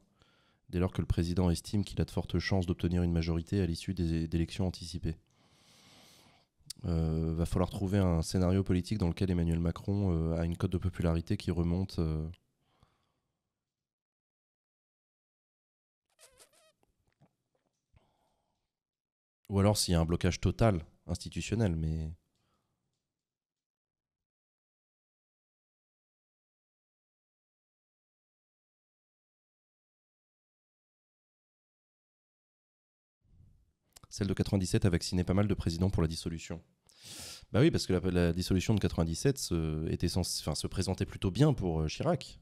dès lors que le président estime qu'il a de fortes chances d'obtenir une majorité à l'issue des élections anticipées. Euh, va falloir trouver un scénario politique dans lequel Emmanuel Macron euh, a une cote de popularité qui remonte. Euh, ou alors s'il y a un blocage total institutionnel, mais Celle de 97 a vacciné pas mal de présidents pour la dissolution. Bah oui, parce que la, dissolution de 97 se, était enfin, se présentait plutôt bien pour euh, Chirac.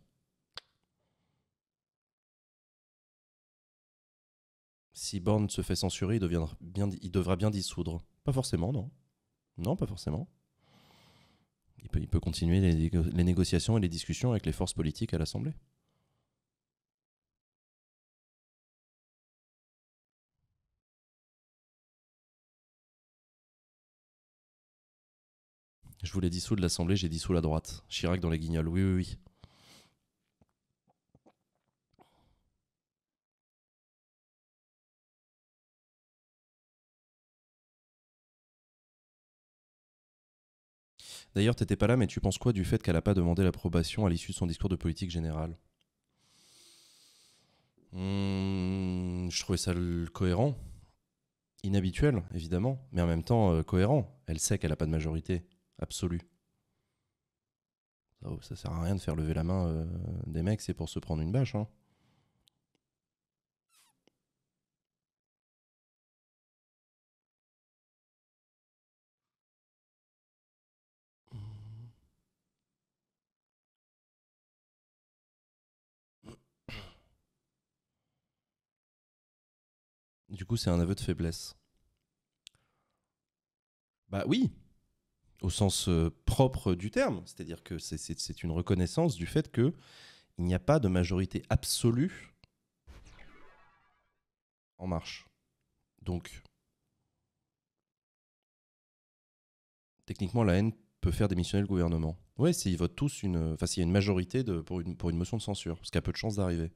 Si Borne se fait censurer, il, deviendra bien, il devra bien dissoudre. Pas forcément, non. Non, pas forcément. Il peut, il peut continuer les négociations et les discussions avec les forces politiques à l'Assemblée. Je voulais dissoudre l'Assemblée, j'ai dissous la droite. Chirac dans les guignols, oui, oui, oui. D'ailleurs, t'étais pas là, mais tu penses quoi du fait qu'elle n'a pas demandé l'approbation à l'issue de son discours de politique générale hmm, Je trouvais ça cohérent. Inhabituel, évidemment, mais en même temps euh, cohérent. Elle sait qu'elle n'a pas de majorité. Absolu. Ça, ça sert à rien de faire lever la main euh, des mecs, c'est pour se prendre une bâche. Hein. Du coup, c'est un aveu de faiblesse. Bah oui, au sens euh, propre du terme, c'est-à-dire que c'est une reconnaissance du fait que il n'y a pas de majorité absolue en marche. Donc, techniquement, la haine peut faire démissionner le gouvernement. Oui, s'ils votent tous une, enfin s'il y a une majorité pour, une, pour une motion de censure, ce qui a peu de chances d'arriver.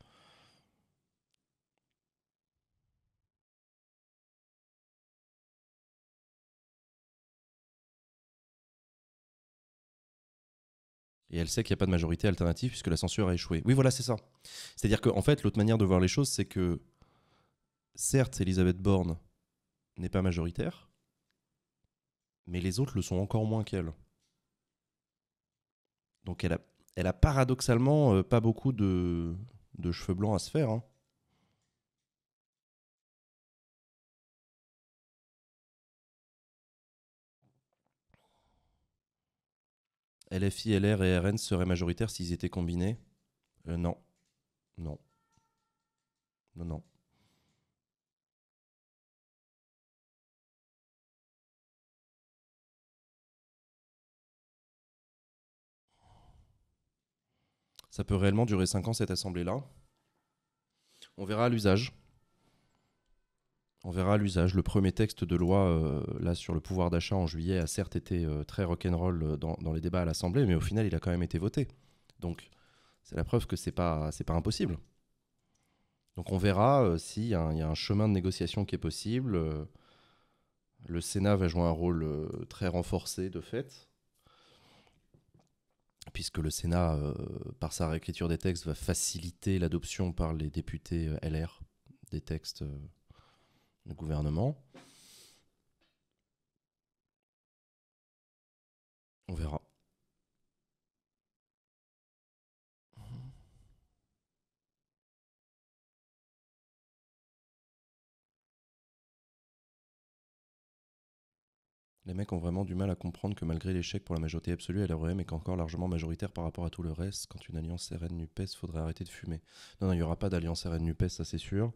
et elle sait qu'il n'y a pas de majorité alternative puisque la censure a échoué. Oui, voilà, c'est ça. C'est-à-dire qu'en fait, l'autre manière de voir les choses, c'est que certes, Elisabeth Borne n'est pas majoritaire, mais les autres le sont encore moins qu'elle. Donc elle a, elle a paradoxalement euh, pas beaucoup de, de, cheveux blancs à se faire. Hein. LFI, LR et RN seraient majoritaires s'ils étaient combinés euh, Non. Non. Non, non. Ça peut réellement durer 5 ans cette assemblée-là. On verra à l'usage. On verra l'usage. Le premier texte de loi euh, là sur le pouvoir d'achat en juillet a certes été euh, très rock'n'roll euh, dans, dans les débats à l'Assemblée, mais au final, il a quand même été voté. Donc, c'est la preuve que c'est pas pas impossible. Donc, on verra s'il y, a un chemin de négociation qui est possible. le Sénat va jouer un rôle très renforcé de fait, puisque le Sénat, par sa réécriture des textes, va faciliter l'adoption par les députés LR des textes le gouvernement. On verra. Les mecs ont vraiment du mal à comprendre que malgré l'échec pour la majorité absolue, LREM est encore largement majoritaire par rapport à tout le reste. Quand une alliance RN-NUPES, faudrait arrêter de fumer. Non, non, il n'y aura pas d'alliance RN-NUPES, ça c'est sûr.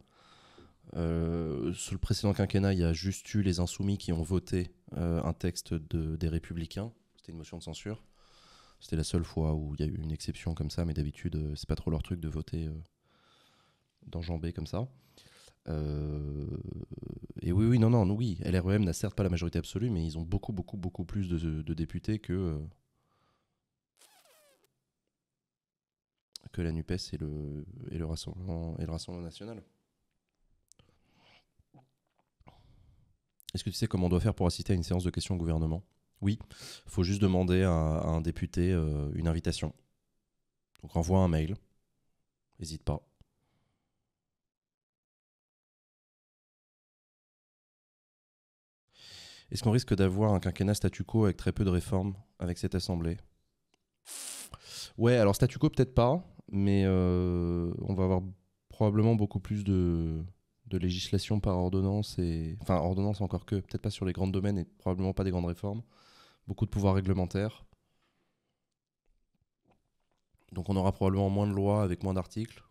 Euh, sous le précédent quinquennat, il y a juste eu les insoumis qui ont voté euh, un texte des républicains. C'était une motion de censure. C'était la seule fois où il y a eu une exception comme ça, mais d'habitude, euh, c'est pas trop leur truc de voter d'enjamber comme ça. et oui, oui, non, non, oui, LREM n'a certes pas la majorité absolue, mais ils ont beaucoup, beaucoup, beaucoup plus de, députés que, que la NUPES et et le Rassemblement National. Est-ce que tu sais comment on doit faire pour assister à une séance de questions au gouvernement Oui, il faut juste demander à, un député euh, une invitation. Donc envoie un mail, n'hésite pas. Est-ce qu'on risque d'avoir un quinquennat statu quo avec très peu de réformes avec cette assemblée Ouais, alors statu quo peut-être pas, mais euh, on va avoir probablement beaucoup plus de, de législation par ordonnance, et enfin ordonnance encore que, peut-être pas sur les grands domaines et probablement pas des grandes réformes, beaucoup de pouvoirs réglementaires. Donc on aura probablement moins de lois avec moins d'articles.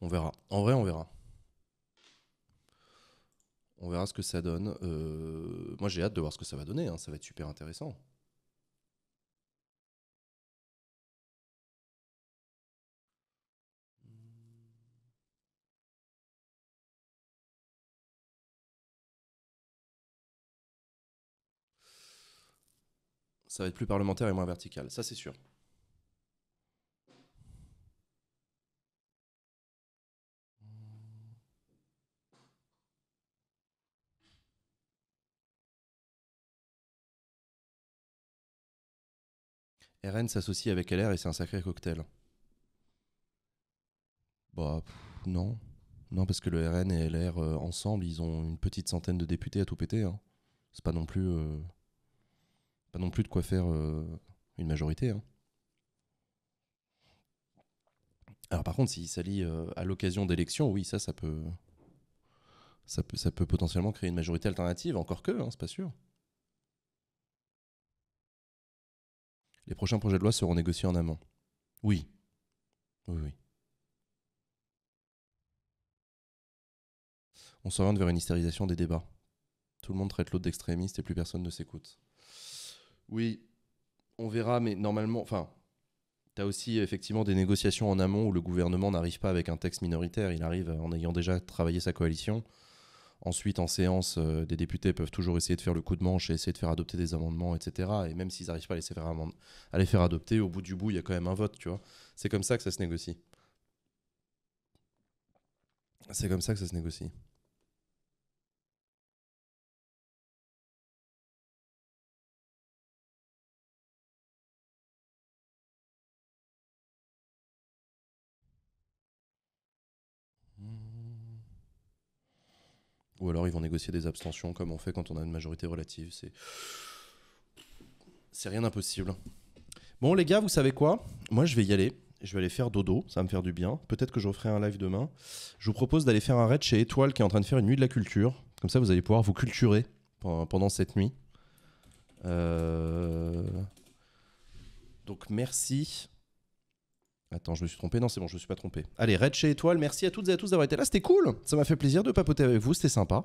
On verra. En vrai, on verra. On verra ce que ça donne. Euh, moi, j'ai hâte de voir ce que ça va donner. Hein. Ça va être super intéressant. Ça va être plus parlementaire et moins vertical. Ça, c'est sûr. RN s'associe avec LR et c'est un sacré cocktail. Bah, non. Non, parce que le RN et LR euh, ensemble, ils ont une petite centaine de députés à tout péter. Hein. C'est pas non plus. Euh, pas non plus de quoi faire euh, une majorité. Hein. Alors, par contre, s'ils s'allient à l'occasion d'élections, oui, ça, ça peut, ça peut. Ça peut potentiellement créer une majorité alternative, encore que, hein, c'est pas sûr. Les prochains projets de loi seront négociés en amont. Oui. Oui, oui. On s'oriente vers une hystérisation des débats. Tout le monde traite l'autre d'extrémiste et plus personne ne s'écoute. Oui, on verra, mais normalement, enfin, tu as aussi effectivement des négociations en amont où le gouvernement n'arrive pas avec un texte minoritaire, il arrive en ayant déjà travaillé sa coalition Ensuite, en séance, euh, des députés peuvent toujours essayer de faire le coup de manche et essayer de faire adopter des amendements, etc. Et même s'ils n'arrivent pas à les, faire à les faire adopter, au bout du bout, il y a quand même un vote, tu vois. C'est comme ça que ça se négocie. C'est comme ça que ça se négocie. Ou alors ils vont négocier des abstentions comme on fait quand on a une majorité relative. C'est, c'est rien d'impossible. Bon les gars, vous savez quoi Moi je vais y aller. Je vais aller faire dodo, ça va me faire du bien. Peut-être que je referai un live demain. Je vous propose d'aller faire un raid chez Étoile qui est en train de faire une nuit de la culture. Comme ça vous allez pouvoir vous culturer pendant cette nuit. Euh, donc merci. Attends, je me suis trompé. Non, c'est bon, je me suis pas trompé. Allez, Red chez Étoile, merci à toutes et à tous d'avoir été là. C'était cool. Ça m'a fait plaisir de papoter avec vous. C'était sympa.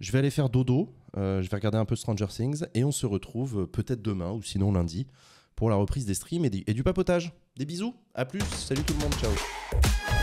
Je vais aller faire dodo. Euh, je vais regarder un peu Stranger Things. Et on se retrouve euh, peut-être demain ou sinon lundi pour la reprise des streams et, et du papotage. Des bisous. À plus. Salut tout le monde. Ciao.